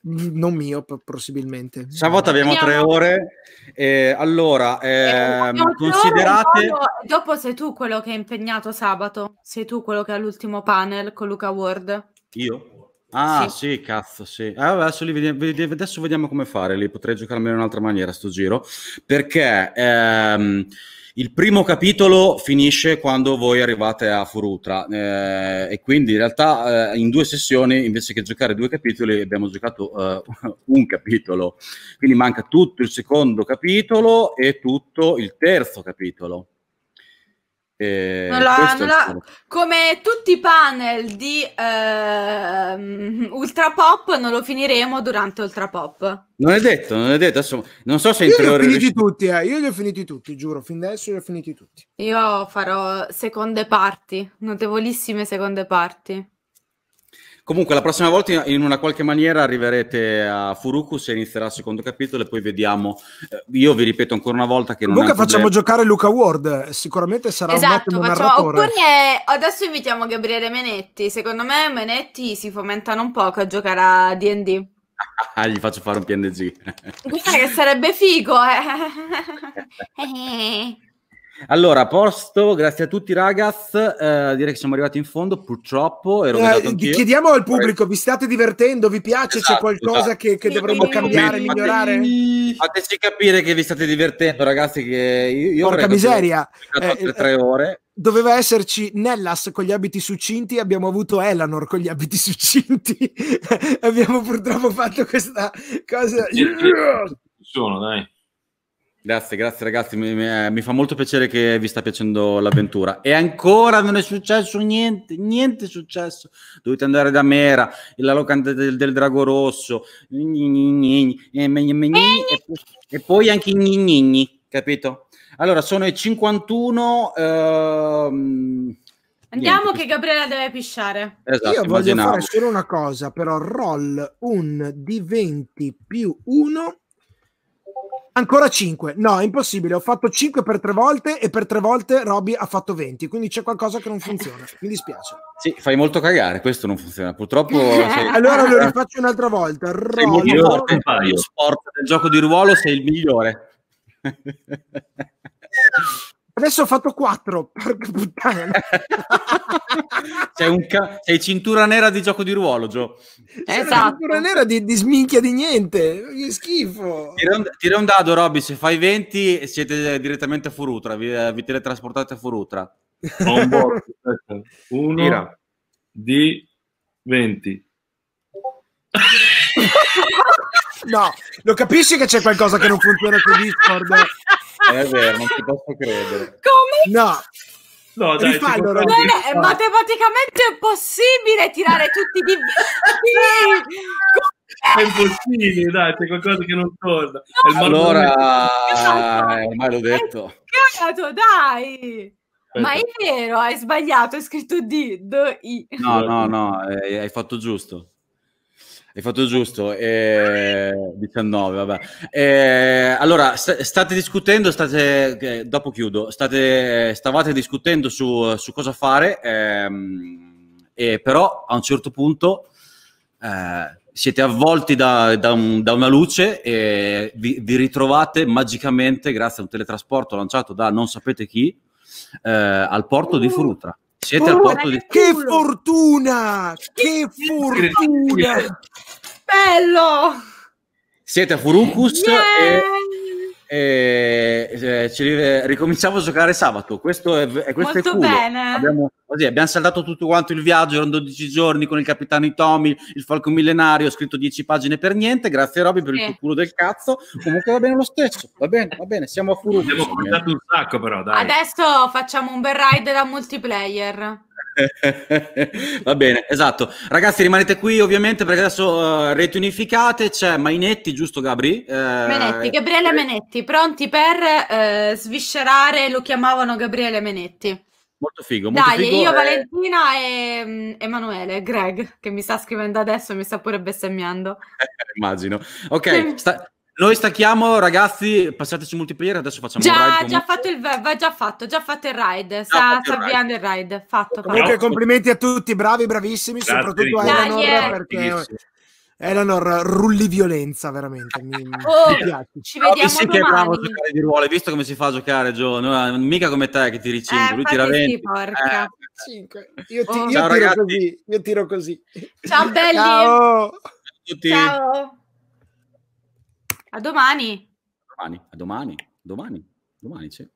Mm, non mio, possibilmente. Sabato abbiamo tre ore. Eh, allora, eh, ehm, considerate. Dopo, dopo sei tu quello che è impegnato sabato. Sei tu quello che ha l'ultimo panel con Luca Ward. Io? Ah sì, sì cazzo, sì. Eh, adesso, vediamo, adesso, vediamo, come fare, lì potrei giocarmelo in un'altra maniera sto giro, perché ehm, il primo capitolo finisce quando voi arrivate a Furutra eh, e quindi in realtà eh, in due sessioni, invece che giocare due capitoli, abbiamo giocato eh, un capitolo, quindi manca tutto il secondo capitolo e tutto il terzo capitolo. Eh, la, la, come tutti i panel di eh, Ultra Pop, non lo finiremo durante Ultra Pop. Non è detto, non è detto. Adesso, non so se io li ho finiti riuscito... tutti, eh, io li ho finiti tutti, giuro. Fin adesso li ho finiti tutti. Io farò seconde parti, notevolissime seconde parti. Comunque, la prossima volta in una qualche maniera arriverete a Furuku se inizierà il secondo capitolo e poi vediamo. Eh, io vi ripeto ancora una volta che non Luca facciamo problema. giocare Luca Ward, sicuramente sarà esatto, un ottimo facciamo, narratore. Oppure adesso invitiamo Gabriele Menetti, secondo me Menetti si fomentano un poco a giocare a D&D. Ah, gli faccio fare un PNG. Guarda che sarebbe figo, eh. Allora, a posto, grazie a tutti ragazzi, eh, direi che siamo arrivati in fondo, purtroppo. Ero eh, chiediamo al pubblico, vi state divertendo, vi piace, esatto, c'è qualcosa esatto. che, che, dovremmo cambiare, Quindi, migliorare? Fateci, capire che vi state divertendo ragazzi, che io... io Porca miseria! Eh, eh, tre ore. Doveva esserci Nellas con gli abiti succinti, abbiamo avuto Eleanor con gli abiti succinti, abbiamo purtroppo fatto questa cosa... Ci sono, dai. Grazie, grazie ragazzi, mi, mi, eh, mi, fa molto piacere che vi sta piacendo l'avventura. E ancora non è successo niente, niente è successo. Dovete andare da Mera, la locanda del, del Drago Rosso, e poi anche i gnignigni, capito? Allora, sono i 51... Ehm... Andiamo Niente. che Gabriella deve pisciare. Esatto, Io voglio fare solo una cosa, però roll un di 20 più 1 Ancora 5. No, è impossibile. Ho fatto 5 per tre volte e per tre volte Robby ha fatto 20. Quindi c'è qualcosa che non funziona. Mi dispiace. Sì, fai molto cagare. Questo non funziona. Purtroppo. Sei... Allora lo rifaccio un'altra volta. Sei Robby. il forte, sport del gioco di ruolo sei il migliore. Adesso ho fatto 4. Porca puttana. sei, un ca- sei cintura nera di gioco di ruolo, Gio. Cioè, esatto. Cintura nera di, di sminchia di niente. Che schifo. Tira un, tira un dado, Robby. Se fai 20, siete direttamente a Furutra. Vi, eh, vi teletrasportate a Furutra. Un bot. Uno tira. di 20. no, lo capisci che c'è qualcosa che non funziona su Discord? Eh, è vero, non ti posso credere. Come? No. No, dai, Rifallo, non è matematicamente possibile tirare tutti i di... è impossibile, dai, c'è qualcosa che non torna. No, allora, eh, esatto. ma l'ho detto. Cagato, dai. Aspetta. Ma è vero, hai sbagliato, hai scritto D, D, I. No, no, esatto. no, eh, hai fatto giusto. Hai fatto giusto, eh, 19, vabbè. Eh, allora, st- state discutendo, state, eh, dopo chiudo, state, stavate discutendo su, su cosa fare, ehm, e però a un certo punto eh, siete avvolti da, da, un, da, una luce e vi, vi, ritrovate magicamente, grazie a un teletrasporto lanciato da non sapete chi, eh, al porto di Furutra. Siete al porto di... Che fortuna! Che fortuna! Bello! Siete a Furucus yeah! e e, eh, ci, ricominciamo a giocare sabato. Questo è, è, questo Molto è culo. bene. Abbiamo, così, abbiamo saldato tutto quanto il viaggio. Erano 12 giorni con il capitano Tommy, il falco millenario. Ho scritto 10 pagine per niente. Grazie, Robby, per eh. il tuo culo del cazzo. Comunque va bene lo stesso. Va bene, va bene. Siamo a furubus. Abbiamo portato un sacco, però. Dai. Adesso facciamo un bel ride da multiplayer. Va bene, esatto. Ragazzi, rimanete qui ovviamente perché adesso uh, reti unificate c'è Mainetti, giusto Gabri? Eh, Menetti, Gabriele Menetti, pronti per eh, sviscerare, lo chiamavano Gabriele Menetti. Molto figo, molto Dai, figo, io, eh... Valentina e um, Emanuele, Greg, che mi sta scrivendo adesso e mi sta pure bestemmiando. Immagino. Ok, sta... Noi stacchiamo, ragazzi, passateci su multiplayer, adesso facciamo già, ride. Già, fatto il, va già fatto, già fatto il ride, sta, sta avviando il ride, fatto. Comunque fatto. complimenti a tutti, bravi, bravissimi, Grazie, soprattutto a Eleanor yeah. perché... Eleanor rulli violenza veramente mi, oh, mi piace ci vediamo Robby che è bravo a giocare di ruolo hai visto come si fa a giocare Gio no, mica come te che tiri 5 eh, lui tira 20 porca. Eh. Io, ti, oh. io, ciao, tiro così, io, tiro così ciao belli ciao, a ciao. A domani. A domani, a domani, domani, domani, sì.